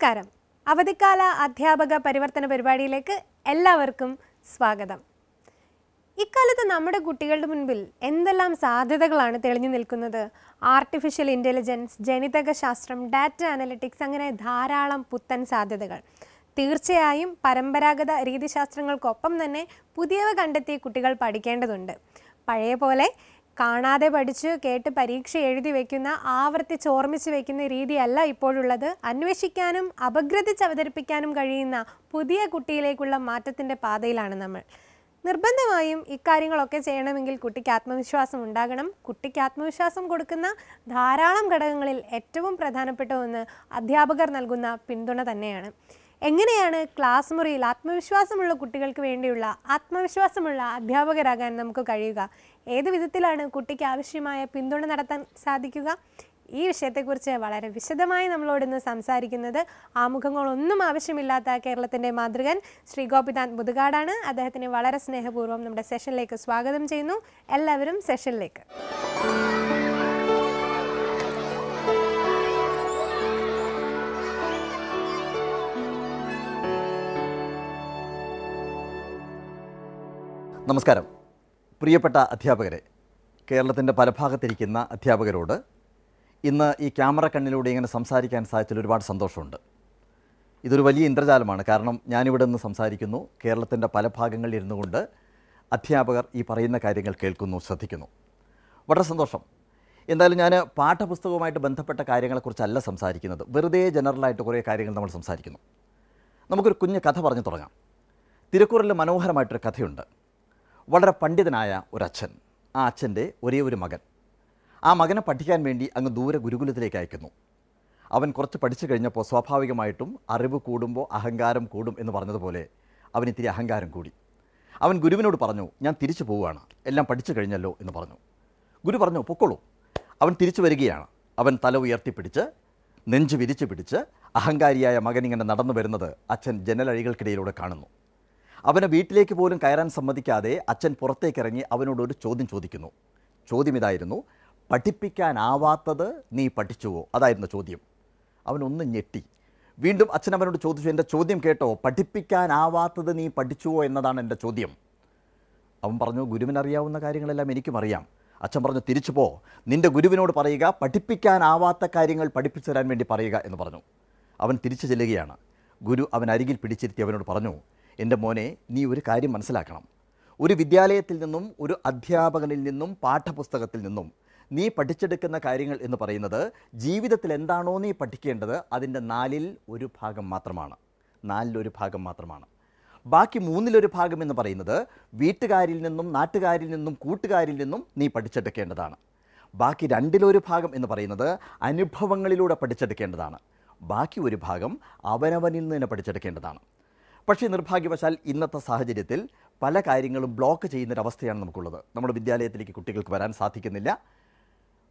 നമസ്കാരം അവധിക്കാല അധ്യാപക പരിവർത്തന പരിപാടിയിലേക്ക് എല്ലാവർക്കും സ്വാഗതം ഇക്കാലത്ത് നമ്മുടെ കുട്ടികളുടെ മുൻപിൽ എന്തെല്ലാം സാധ്യതകളാണ് തെളിഞ്ഞു നിൽക്കുന്നത് ആർട്ടിഫിഷ്യൽ ഇൻ്റലിജൻസ് ജനിതക ശാസ്ത്രം ഡാറ്റ അനലിറ്റിക്സ് അങ്ങനെ ധാരാളം പുത്തൻ സാധ്യതകൾ തീർച്ചയായും പരമ്പരാഗത രീതിശാസ്ത്രങ്ങൾക്കൊപ്പം തന്നെ പുതിയവ കണ്ടെത്തി കുട്ടികൾ പഠിക്കേണ്ടതുണ്ട് പഴയ പോലെ കാണാതെ പഠിച്ച് കേട്ട് പരീക്ഷ എഴുതി വയ്ക്കുന്ന ആവർത്തിച്ച് ഓർമ്മിച്ച് വയ്ക്കുന്ന രീതിയല്ല ഇപ്പോഴുള്ളത് അന്വേഷിക്കാനും അപഗ്രഥിച്ച് അവതരിപ്പിക്കാനും കഴിയുന്ന പുതിയ കുട്ടിയിലേക്കുള്ള മാറ്റത്തിൻ്റെ പാതയിലാണ് നമ്മൾ നിർബന്ധമായും ഇക്കാര്യങ്ങളൊക്കെ ചെയ്യണമെങ്കിൽ കുട്ടിക്ക് ആത്മവിശ്വാസം ഉണ്ടാകണം കുട്ടിക്ക് ആത്മവിശ്വാസം കൊടുക്കുന്ന ധാരാളം ഘടകങ്ങളിൽ ഏറ്റവും പ്രധാനപ്പെട്ട ഒന്ന് അധ്യാപകർ നൽകുന്ന പിന്തുണ തന്നെയാണ് എങ്ങനെയാണ് ക്ലാസ് മുറിയിൽ ആത്മവിശ്വാസമുള്ള കുട്ടികൾക്ക് വേണ്ടിയുള്ള ആത്മവിശ്വാസമുള്ള അധ്യാപകരാകാൻ നമുക്ക് കഴിയുക ഏത് വിധത്തിലാണ് കുട്ടിക്ക് ആവശ്യമായ പിന്തുണ നടത്താൻ സാധിക്കുക ഈ വിഷയത്തെക്കുറിച്ച് വളരെ വിശദമായി ഇന്ന് സംസാരിക്കുന്നത് ആമുഖങ്ങളൊന്നും ആവശ്യമില്ലാത്ത കേരളത്തിൻ്റെ മാതൃകൻ ശ്രീ ഗോപിനാഥ് മുതുകാടാണ് അദ്ദേഹത്തിന് വളരെ സ്നേഹപൂർവ്വം നമ്മുടെ സെഷനിലേക്ക് സ്വാഗതം ചെയ്യുന്നു എല്ലാവരും സെഷനിലേക്ക് നമസ്കാരം പ്രിയപ്പെട്ട അധ്യാപകരെ കേരളത്തിൻ്റെ പല ഭാഗത്തിരിക്കുന്ന അധ്യാപകരോട് ഇന്ന് ഈ ക്യാമറ കണ്ണിലൂടെ ഇങ്ങനെ സംസാരിക്കാൻ സാധിച്ചതിൽ ഒരുപാട് സന്തോഷമുണ്ട് ഇതൊരു വലിയ ഇന്ദ്രജാലമാണ് കാരണം ഞാനിവിടെ നിന്ന് സംസാരിക്കുന്നു കേരളത്തിൻ്റെ പല ഭാഗങ്ങളിൽ ഇരുന്നു കൊണ്ട് അധ്യാപകർ ഈ പറയുന്ന കാര്യങ്ങൾ കേൾക്കുന്നു ശ്രദ്ധിക്കുന്നു വളരെ സന്തോഷം എന്തായാലും ഞാൻ പാഠപുസ്തകവുമായിട്ട് ബന്ധപ്പെട്ട കാര്യങ്ങളെക്കുറിച്ചല്ല സംസാരിക്കുന്നത് വെറുതെ ജനറലായിട്ട് കുറേ കാര്യങ്ങൾ നമ്മൾ സംസാരിക്കുന്നു നമുക്കൊരു കുഞ്ഞ് കഥ പറഞ്ഞു തുടങ്ങാം തിരുക്കൂറിൽ മനോഹരമായിട്ടൊരു കഥയുണ്ട് വളരെ പണ്ഡിതനായ ഒരച്ഛൻ ആ അച്ഛൻ്റെ ഒരേ ഒരു മകൻ ആ മകനെ പഠിക്കാൻ വേണ്ടി അങ്ങ് ദൂരെ ഗുരുകുലത്തിലേക്ക് അയക്കുന്നു അവൻ കുറച്ച് പഠിച്ചു കഴിഞ്ഞപ്പോൾ സ്വാഭാവികമായിട്ടും അറിവ് കൂടുമ്പോൾ അഹങ്കാരം കൂടും എന്ന് പറഞ്ഞതുപോലെ അവൻ ഇത്തിരി അഹങ്കാരം കൂടി അവൻ ഗുരുവിനോട് പറഞ്ഞു ഞാൻ തിരിച്ചു പോവുകയാണ് എല്ലാം പഠിച്ചു കഴിഞ്ഞല്ലോ എന്ന് പറഞ്ഞു ഗുരു പറഞ്ഞു പൊക്കോളൂ അവൻ തിരിച്ചു വരികയാണ് അവൻ തല ഉയർത്തിപ്പിടിച്ച് നെഞ്ച് വിരിച്ചു പിടിച്ച് അഹങ്കാരിയായ മകൻ ഇങ്ങനെ നടന്നു വരുന്നത് അച്ഛൻ ജനലഴികൾക്കിടയിലൂടെ കാണുന്നു അവനെ വീട്ടിലേക്ക് പോലും കയറാൻ സമ്മതിക്കാതെ അച്ഛൻ പുറത്തേക്കിറങ്ങി അവനോട് ഒരു ചോദ്യം ചോദിക്കുന്നു ചോദ്യം ഇതായിരുന്നു പഠിപ്പിക്കാനാവാത്തത് നീ പഠിച്ചുവോ അതായിരുന്നു ചോദ്യം അവനൊന്ന് ഞെട്ടി വീണ്ടും അച്ഛൻ അവനോട് ചോദിച്ചു എൻ്റെ ചോദ്യം കേട്ടോ പഠിപ്പിക്കാനാവാത്തത് നീ പഠിച്ചുവോ എന്നതാണ് എൻ്റെ ചോദ്യം അവൻ പറഞ്ഞു ഗുരുവിനറിയാവുന്ന കാര്യങ്ങളെല്ലാം എനിക്കും അറിയാം അച്ഛൻ പറഞ്ഞു തിരിച്ചു പോ നിൻ്റെ ഗുരുവിനോട് പറയുക പഠിപ്പിക്കാനാവാത്ത കാര്യങ്ങൾ പഠിപ്പിച്ചു തരാൻ വേണ്ടി പറയുക എന്ന് പറഞ്ഞു അവൻ തിരിച്ചു ചെല്ലുകയാണ് ഗുരു അവൻ അരികിൽ പിടിച്ചിരുത്തി അവനോട് പറഞ്ഞു എൻ്റെ മോനെ നീ ഒരു കാര്യം മനസ്സിലാക്കണം ഒരു വിദ്യാലയത്തിൽ നിന്നും ഒരു അധ്യാപകനിൽ നിന്നും പാഠപുസ്തകത്തിൽ നിന്നും നീ പഠിച്ചെടുക്കുന്ന കാര്യങ്ങൾ എന്ന് പറയുന്നത് ജീവിതത്തിൽ എന്താണോ നീ പഠിക്കേണ്ടത് അതിൻ്റെ നാലിൽ ഒരു ഭാഗം മാത്രമാണ് നാലിലൊരു ഭാഗം മാത്രമാണ് ബാക്കി മൂന്നിലൊരു ഭാഗം എന്ന് പറയുന്നത് വീട്ടുകാരിൽ നിന്നും നാട്ടുകാരിൽ നിന്നും കൂട്ടുകാരിൽ നിന്നും നീ പഠിച്ചെടുക്കേണ്ടതാണ് ബാക്കി രണ്ടിലൊരു ഭാഗം എന്ന് പറയുന്നത് അനുഭവങ്ങളിലൂടെ പഠിച്ചെടുക്കേണ്ടതാണ് ബാക്കി ഒരു ഭാഗം അവനവനിൽ നിന്ന് തന്നെ പഠിച്ചെടുക്കേണ്ടതാണ് പക്ഷേ നിർഭാഗ്യവശാൽ ഇന്നത്തെ സാഹചര്യത്തിൽ പല കാര്യങ്ങളും ബ്ലോക്ക് ചെയ്യുന്നൊരവസ്ഥയാണ് നമുക്കുള്ളത് നമ്മുടെ വിദ്യാലയത്തിലേക്ക് കുട്ടികൾക്ക് വരാൻ സാധിക്കുന്നില്ല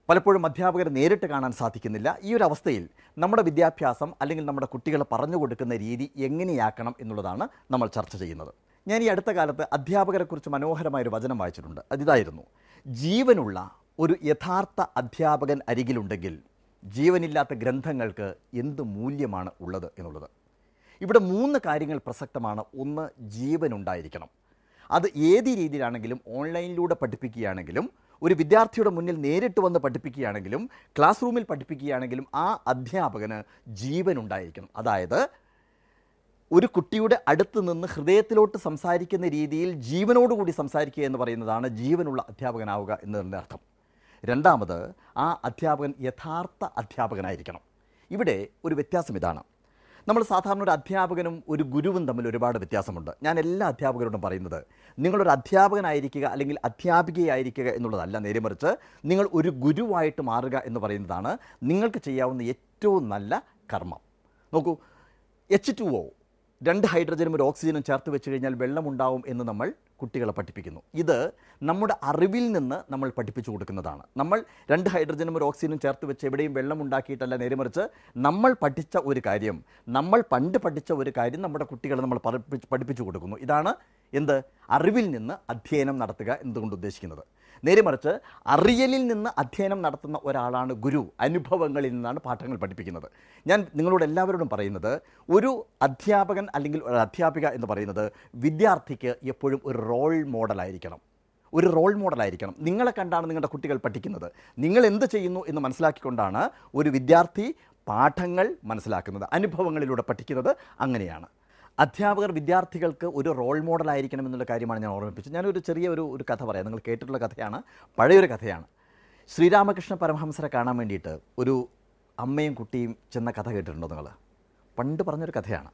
പലപ്പോഴും അധ്യാപകരെ നേരിട്ട് കാണാൻ സാധിക്കുന്നില്ല ഈ ഒരു അവസ്ഥയിൽ നമ്മുടെ വിദ്യാഭ്യാസം അല്ലെങ്കിൽ നമ്മുടെ കുട്ടികളെ പറഞ്ഞു കൊടുക്കുന്ന രീതി എങ്ങനെയാക്കണം എന്നുള്ളതാണ് നമ്മൾ ചർച്ച ചെയ്യുന്നത് ഞാൻ ഈ അടുത്ത കാലത്ത് അധ്യാപകരെക്കുറിച്ച് മനോഹരമായൊരു വചനം വായിച്ചിട്ടുണ്ട് അതിതായിരുന്നു ജീവനുള്ള ഒരു യഥാർത്ഥ അധ്യാപകൻ അരികിലുണ്ടെങ്കിൽ ജീവനില്ലാത്ത ഗ്രന്ഥങ്ങൾക്ക് എന്ത് മൂല്യമാണ് ഉള്ളത് എന്നുള്ളത് ഇവിടെ മൂന്ന് കാര്യങ്ങൾ പ്രസക്തമാണ് ഒന്ന് ജീവൻ ഉണ്ടായിരിക്കണം അത് ഏത് രീതിയിലാണെങ്കിലും ഓൺലൈനിലൂടെ പഠിപ്പിക്കുകയാണെങ്കിലും ഒരു വിദ്യാർത്ഥിയുടെ മുന്നിൽ നേരിട്ട് വന്ന് പഠിപ്പിക്കുകയാണെങ്കിലും ക്ലാസ് റൂമിൽ പഠിപ്പിക്കുകയാണെങ്കിലും ആ അധ്യാപകന് ജീവൻ ഉണ്ടായിരിക്കണം അതായത് ഒരു കുട്ടിയുടെ അടുത്ത് നിന്ന് ഹൃദയത്തിലോട്ട് സംസാരിക്കുന്ന രീതിയിൽ ജീവനോടുകൂടി സംസാരിക്കുക എന്ന് പറയുന്നതാണ് ജീവനുള്ള അധ്യാപകനാവുക എന്നതിൻ്റെ അർത്ഥം രണ്ടാമത് ആ അധ്യാപകൻ യഥാർത്ഥ അധ്യാപകനായിരിക്കണം ഇവിടെ ഒരു വ്യത്യാസം ഇതാണ് നമ്മൾ സാധാരണ ഒരു അധ്യാപകനും ഒരു ഗുരുവും തമ്മിൽ ഒരുപാട് വ്യത്യാസമുണ്ട് ഞാൻ എല്ലാ അധ്യാപകരോടും പറയുന്നത് നിങ്ങളൊരു അധ്യാപകനായിരിക്കുക അല്ലെങ്കിൽ അധ്യാപികയായിരിക്കുക എന്നുള്ളതല്ല നേരെ മറിച്ച് നിങ്ങൾ ഒരു ഗുരുവായിട്ട് മാറുക എന്ന് പറയുന്നതാണ് നിങ്ങൾക്ക് ചെയ്യാവുന്ന ഏറ്റവും നല്ല കർമ്മം നോക്കൂ എച്ച് ടു ഒ രണ്ട് ഹൈഡ്രജനും ഒരു ഓക്സിജനും ചേർത്ത് വെച്ച് കഴിഞ്ഞാൽ വെള്ളമുണ്ടാവും എന്ന് നമ്മൾ കുട്ടികളെ പഠിപ്പിക്കുന്നു ഇത് നമ്മുടെ അറിവിൽ നിന്ന് നമ്മൾ പഠിപ്പിച്ചു കൊടുക്കുന്നതാണ് നമ്മൾ രണ്ട് ഹൈഡ്രജനും ഒരു ഓക്സിജനും ചേർത്ത് വെച്ച് എവിടെയും വെള്ളം ഉണ്ടാക്കിയിട്ടല്ല നേരെമറിച്ച് നമ്മൾ പഠിച്ച ഒരു കാര്യം നമ്മൾ പണ്ട് പഠിച്ച ഒരു കാര്യം നമ്മുടെ കുട്ടികളെ നമ്മൾ പഠിപ്പിച്ചു കൊടുക്കുന്നു ഇതാണ് എന്ത് അറിവിൽ നിന്ന് അധ്യയനം നടത്തുക എന്തുകൊണ്ട് ഉദ്ദേശിക്കുന്നത് നേരെമറിച്ച് അറിയലിൽ നിന്ന് അധ്യയനം നടത്തുന്ന ഒരാളാണ് ഗുരു അനുഭവങ്ങളിൽ നിന്നാണ് പാഠങ്ങൾ പഠിപ്പിക്കുന്നത് ഞാൻ നിങ്ങളോട് എല്ലാവരോടും പറയുന്നത് ഒരു അധ്യാപകൻ അല്ലെങ്കിൽ ഒരു അധ്യാപിക എന്ന് പറയുന്നത് വിദ്യാർത്ഥിക്ക് എപ്പോഴും ഒരു റോൾ മോഡലായിരിക്കണം ഒരു റോൾ മോഡലായിരിക്കണം നിങ്ങളെ കണ്ടാണ് നിങ്ങളുടെ കുട്ടികൾ പഠിക്കുന്നത് നിങ്ങൾ എന്ത് ചെയ്യുന്നു എന്ന് മനസ്സിലാക്കിക്കൊണ്ടാണ് ഒരു വിദ്യാർത്ഥി പാഠങ്ങൾ മനസ്സിലാക്കുന്നത് അനുഭവങ്ങളിലൂടെ പഠിക്കുന്നത് അങ്ങനെയാണ് അധ്യാപകർ വിദ്യാർത്ഥികൾക്ക് ഒരു റോൾ മോഡൽ ആയിരിക്കണം എന്നുള്ള കാര്യമാണ് ഞാൻ ഓർമ്മിപ്പിച്ചത് ഞാനൊരു ചെറിയ ഒരു ഒരു കഥ പറയാം നിങ്ങൾ കേട്ടിട്ടുള്ള കഥയാണ് പഴയൊരു കഥയാണ് ശ്രീരാമകൃഷ്ണ പരമഹംസരെ കാണാൻ വേണ്ടിയിട്ട് ഒരു അമ്മയും കുട്ടിയും ചെന്ന കഥ കേട്ടിട്ടുണ്ടോ നിങ്ങൾ പണ്ട് പറഞ്ഞൊരു കഥയാണ്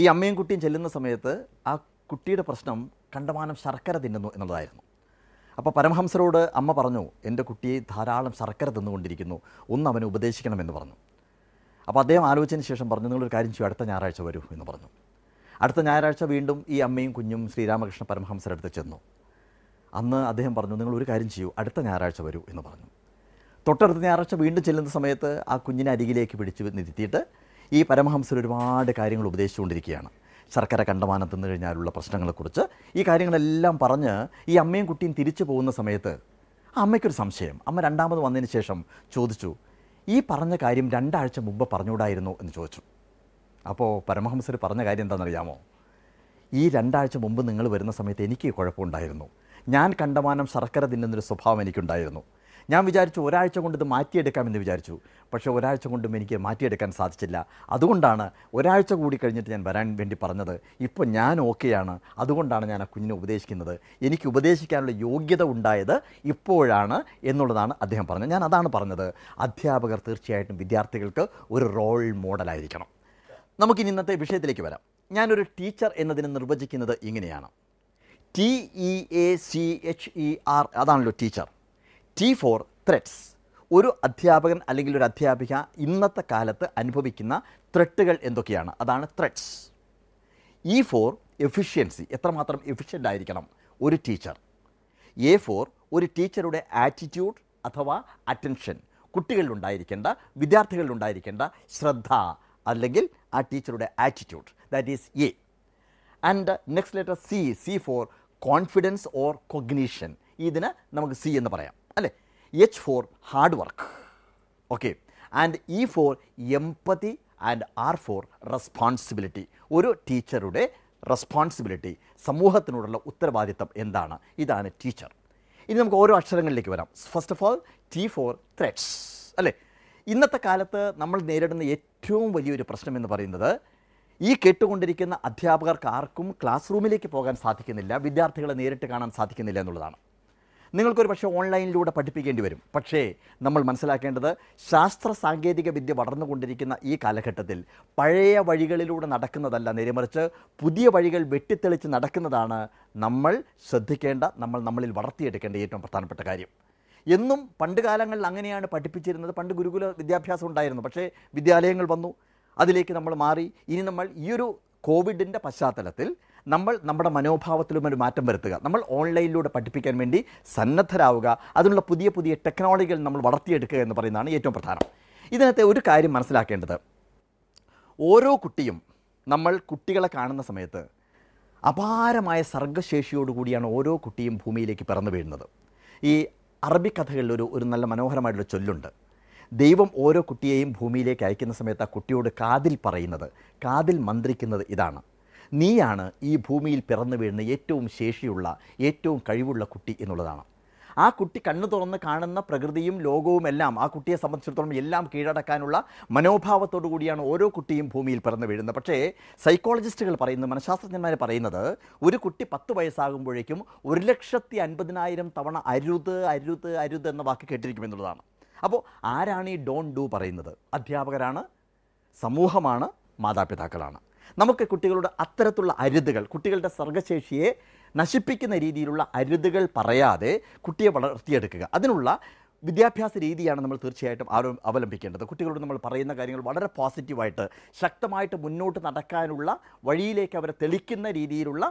ഈ അമ്മയും കുട്ടിയും ചെല്ലുന്ന സമയത്ത് ആ കുട്ടിയുടെ പ്രശ്നം കണ്ടമാനം ശർക്കര തിന്നുന്നു എന്നുള്ളതായിരുന്നു അപ്പോൾ പരമഹംസരോട് അമ്മ പറഞ്ഞു എൻ്റെ കുട്ടിയെ ധാരാളം ശർക്കര തിന്നുകൊണ്ടിരിക്കുന്നു ഒന്ന് അവനെ ഉപദേശിക്കണമെന്ന് പറഞ്ഞു അപ്പോൾ അദ്ദേഹം ആലോചിച്ചതിന് ശേഷം പറഞ്ഞു നിങ്ങളൊരു കാര്യം ചെയ്യും അടുത്ത ഞായറാഴ്ച വരൂ എന്ന് പറഞ്ഞു അടുത്ത ഞായറാഴ്ച വീണ്ടും ഈ അമ്മയും കുഞ്ഞും ശ്രീരാമകൃഷ്ണ അടുത്ത് ചെന്നു അന്ന് അദ്ദേഹം പറഞ്ഞു നിങ്ങൾ ഒരു കാര്യം ചെയ്യൂ അടുത്ത ഞായറാഴ്ച വരൂ എന്ന് പറഞ്ഞു തൊട്ടടുത്ത ഞായറാഴ്ച വീണ്ടും ചെല്ലുന്ന സമയത്ത് ആ കുഞ്ഞിനെ അരികിലേക്ക് പിടിച്ച് നിരുത്തിയിട്ട് ഈ പരമഹംസർ ഒരുപാട് കാര്യങ്ങൾ ഉപദേശിച്ചുകൊണ്ടിരിക്കുകയാണ് ശർക്കര കണ്ടമാനം തിന്നു കഴിഞ്ഞാലുള്ള പ്രശ്നങ്ങളെക്കുറിച്ച് ഈ കാര്യങ്ങളെല്ലാം പറഞ്ഞ് ഈ അമ്മയും കുട്ടിയും തിരിച്ചു പോകുന്ന സമയത്ത് ആ അമ്മയ്ക്കൊരു സംശയം അമ്മ രണ്ടാമത് വന്നതിന് ശേഷം ചോദിച്ചു ഈ പറഞ്ഞ കാര്യം രണ്ടാഴ്ച മുമ്പ് പറഞ്ഞുകൂടായിരുന്നു എന്ന് ചോദിച്ചു അപ്പോൾ പരമഹംസർ പറഞ്ഞ കാര്യം എന്താണെന്നറിയാമോ ഈ രണ്ടാഴ്ച മുമ്പ് നിങ്ങൾ വരുന്ന സമയത്ത് എനിക്ക് കുഴപ്പമുണ്ടായിരുന്നു ഞാൻ കണ്ടമാനം ശർക്കര തിന്നുന്നൊരു സ്വഭാവം എനിക്കുണ്ടായിരുന്നു ഞാൻ വിചാരിച്ചു ഒരാഴ്ച കൊണ്ട് ഇത് മാറ്റിയെടുക്കാമെന്ന് വിചാരിച്ചു പക്ഷേ ഒരാഴ്ച കൊണ്ടും എനിക്ക് മാറ്റിയെടുക്കാൻ സാധിച്ചില്ല അതുകൊണ്ടാണ് ഒരാഴ്ച കൂടി കഴിഞ്ഞിട്ട് ഞാൻ വരാൻ വേണ്ടി പറഞ്ഞത് ഇപ്പോൾ ഞാൻ ഓക്കെയാണ് അതുകൊണ്ടാണ് ഞാൻ ആ കുഞ്ഞിനെ ഉപദേശിക്കുന്നത് എനിക്ക് ഉപദേശിക്കാനുള്ള യോഗ്യത ഉണ്ടായത് ഇപ്പോഴാണ് എന്നുള്ളതാണ് അദ്ദേഹം പറഞ്ഞത് ഞാൻ അതാണ് പറഞ്ഞത് അധ്യാപകർ തീർച്ചയായിട്ടും വിദ്യാർത്ഥികൾക്ക് ഒരു റോൾ മോഡലായിരിക്കണം നമുക്ക് ഇന്നത്തെ വിഷയത്തിലേക്ക് വരാം ഞാനൊരു ടീച്ചർ എന്നതിനെ നിർവചിക്കുന്നത് ഇങ്ങനെയാണ് T E A C H E R അതാണല്ലോ ടീച്ചർ ടി ഫോർ ത്രെറ്റ്സ് ഒരു അധ്യാപകൻ അല്ലെങ്കിൽ ഒരു അധ്യാപിക ഇന്നത്തെ കാലത്ത് അനുഭവിക്കുന്ന ത്രെട്ടുകൾ എന്തൊക്കെയാണ് അതാണ് ത്രെറ്റ്സ് ഇ ഫോർ എഫിഷ്യൻസി എത്രമാത്രം എഫിഷ്യൻ്റ് ആയിരിക്കണം ഒരു ടീച്ചർ എ ഫോർ ഒരു ടീച്ചറുടെ ആറ്റിറ്റ്യൂഡ് അഥവാ അറ്റൻഷൻ കുട്ടികളിലുണ്ടായിരിക്കേണ്ട വിദ്യാർത്ഥികളിലുണ്ടായിരിക്കേണ്ട ശ്രദ്ധ അല്ലെങ്കിൽ ആ ടീച്ചറുടെ attitude that is A and next letter C C for confidence or cognition ഇതിന് നമുക്ക് സി എന്ന് പറയാം അല്ലേ H for hard work okay and E for empathy and R for responsibility ഒരു ടീച്ചറുടെ റെസ്പോൺസിബിലിറ്റി സമൂഹത്തിനോടുള്ള ഉത്തരവാദിത്തം എന്താണ് ഇതാണ് ടീച്ചർ ഇനി നമുക്ക് ഓരോ അക്ഷരങ്ങളിലേക്ക് വരാം first of all T for threats അല്ലേ ഇന്നത്തെ കാലത്ത് നമ്മൾ നേരിടുന്ന ഏറ്റവും വലിയൊരു പ്രശ്നം എന്ന് പറയുന്നത് ഈ കേട്ടുകൊണ്ടിരിക്കുന്ന അധ്യാപകർക്ക് ആർക്കും ക്ലാസ് റൂമിലേക്ക് പോകാൻ സാധിക്കുന്നില്ല വിദ്യാർത്ഥികളെ നേരിട്ട് കാണാൻ സാധിക്കുന്നില്ല എന്നുള്ളതാണ് നിങ്ങൾക്കൊരു പക്ഷേ ഓൺലൈനിലൂടെ പഠിപ്പിക്കേണ്ടി വരും പക്ഷേ നമ്മൾ മനസ്സിലാക്കേണ്ടത് ശാസ്ത്ര സാങ്കേതിക വിദ്യ വളർന്നുകൊണ്ടിരിക്കുന്ന ഈ കാലഘട്ടത്തിൽ പഴയ വഴികളിലൂടെ നടക്കുന്നതല്ല നേരെമറിച്ച് പുതിയ വഴികൾ വെട്ടിത്തെളിച്ച് നടക്കുന്നതാണ് നമ്മൾ ശ്രദ്ധിക്കേണ്ട നമ്മൾ നമ്മളിൽ വളർത്തിയെടുക്കേണ്ട ഏറ്റവും പ്രധാനപ്പെട്ട കാര്യം എന്നും പണ്ട് കാലങ്ങളിൽ അങ്ങനെയാണ് പഠിപ്പിച്ചിരുന്നത് പണ്ട് ഗുരുകുല വിദ്യാഭ്യാസം ഉണ്ടായിരുന്നു പക്ഷേ വിദ്യാലയങ്ങൾ വന്നു അതിലേക്ക് നമ്മൾ മാറി ഇനി നമ്മൾ ഈ ഒരു കോവിഡിൻ്റെ പശ്ചാത്തലത്തിൽ നമ്മൾ നമ്മുടെ മനോഭാവത്തിലും ഒരു മാറ്റം വരുത്തുക നമ്മൾ ഓൺലൈനിലൂടെ പഠിപ്പിക്കാൻ വേണ്ടി സന്നദ്ധരാവുക അതിനുള്ള പുതിയ പുതിയ ടെക്നോളജികൾ നമ്മൾ വളർത്തിയെടുക്കുക എന്ന് പറയുന്നതാണ് ഏറ്റവും പ്രധാനം ഇതിനകത്തെ ഒരു കാര്യം മനസ്സിലാക്കേണ്ടത് ഓരോ കുട്ടിയും നമ്മൾ കുട്ടികളെ കാണുന്ന സമയത്ത് അപാരമായ സർഗശേഷിയോടുകൂടിയാണ് ഓരോ കുട്ടിയും ഭൂമിയിലേക്ക് പിറന്നു വീഴുന്നത് ഈ അറബി കഥകളിൽ ഒരു ഒരു നല്ല മനോഹരമായിട്ടുള്ള ചൊല്ലുണ്ട് ദൈവം ഓരോ കുട്ടിയെയും ഭൂമിയിലേക്ക് അയക്കുന്ന സമയത്ത് ആ കുട്ടിയോട് കാതിൽ പറയുന്നത് കാതിൽ മന്ത്രിക്കുന്നത് ഇതാണ് നീയാണ് ഈ ഭൂമിയിൽ പിറന്നു വീഴുന്ന ഏറ്റവും ശേഷിയുള്ള ഏറ്റവും കഴിവുള്ള കുട്ടി എന്നുള്ളതാണ് ആ കുട്ടി കണ്ണു തുറന്ന് കാണുന്ന പ്രകൃതിയും ലോകവും എല്ലാം ആ കുട്ടിയെ സംബന്ധിച്ചിടത്തോളം എല്ലാം കീഴടക്കാനുള്ള മനോഭാവത്തോടു കൂടിയാണ് ഓരോ കുട്ടിയും ഭൂമിയിൽ പിറന്നു വീഴുന്നത് പക്ഷേ സൈക്കോളജിസ്റ്റുകൾ പറയുന്നത് മനഃശാസ്ത്രജ്ഞന്മാർ പറയുന്നത് ഒരു കുട്ടി പത്ത് വയസ്സാകുമ്പോഴേക്കും ഒരു ലക്ഷത്തി അൻപതിനായിരം തവണ അരുത് അരുത് അരുത് എന്ന വാക്ക് കേട്ടിരിക്കും എന്നുള്ളതാണ് അപ്പോൾ ആരാണ് ഈ ഡോൺ ഡു പറയുന്നത് അധ്യാപകരാണ് സമൂഹമാണ് മാതാപിതാക്കളാണ് നമുക്ക് കുട്ടികളുടെ അത്തരത്തിലുള്ള അരുതുകൾ കുട്ടികളുടെ സർഗശേഷിയെ നശിപ്പിക്കുന്ന രീതിയിലുള്ള അരുതുകൾ പറയാതെ കുട്ടിയെ വളർത്തിയെടുക്കുക അതിനുള്ള വിദ്യാഭ്യാസ രീതിയാണ് നമ്മൾ തീർച്ചയായിട്ടും അവലംബിക്കേണ്ടത് കുട്ടികളോട് നമ്മൾ പറയുന്ന കാര്യങ്ങൾ വളരെ പോസിറ്റീവായിട്ട് ശക്തമായിട്ട് മുന്നോട്ട് നടക്കാനുള്ള വഴിയിലേക്ക് അവരെ തെളിക്കുന്ന രീതിയിലുള്ള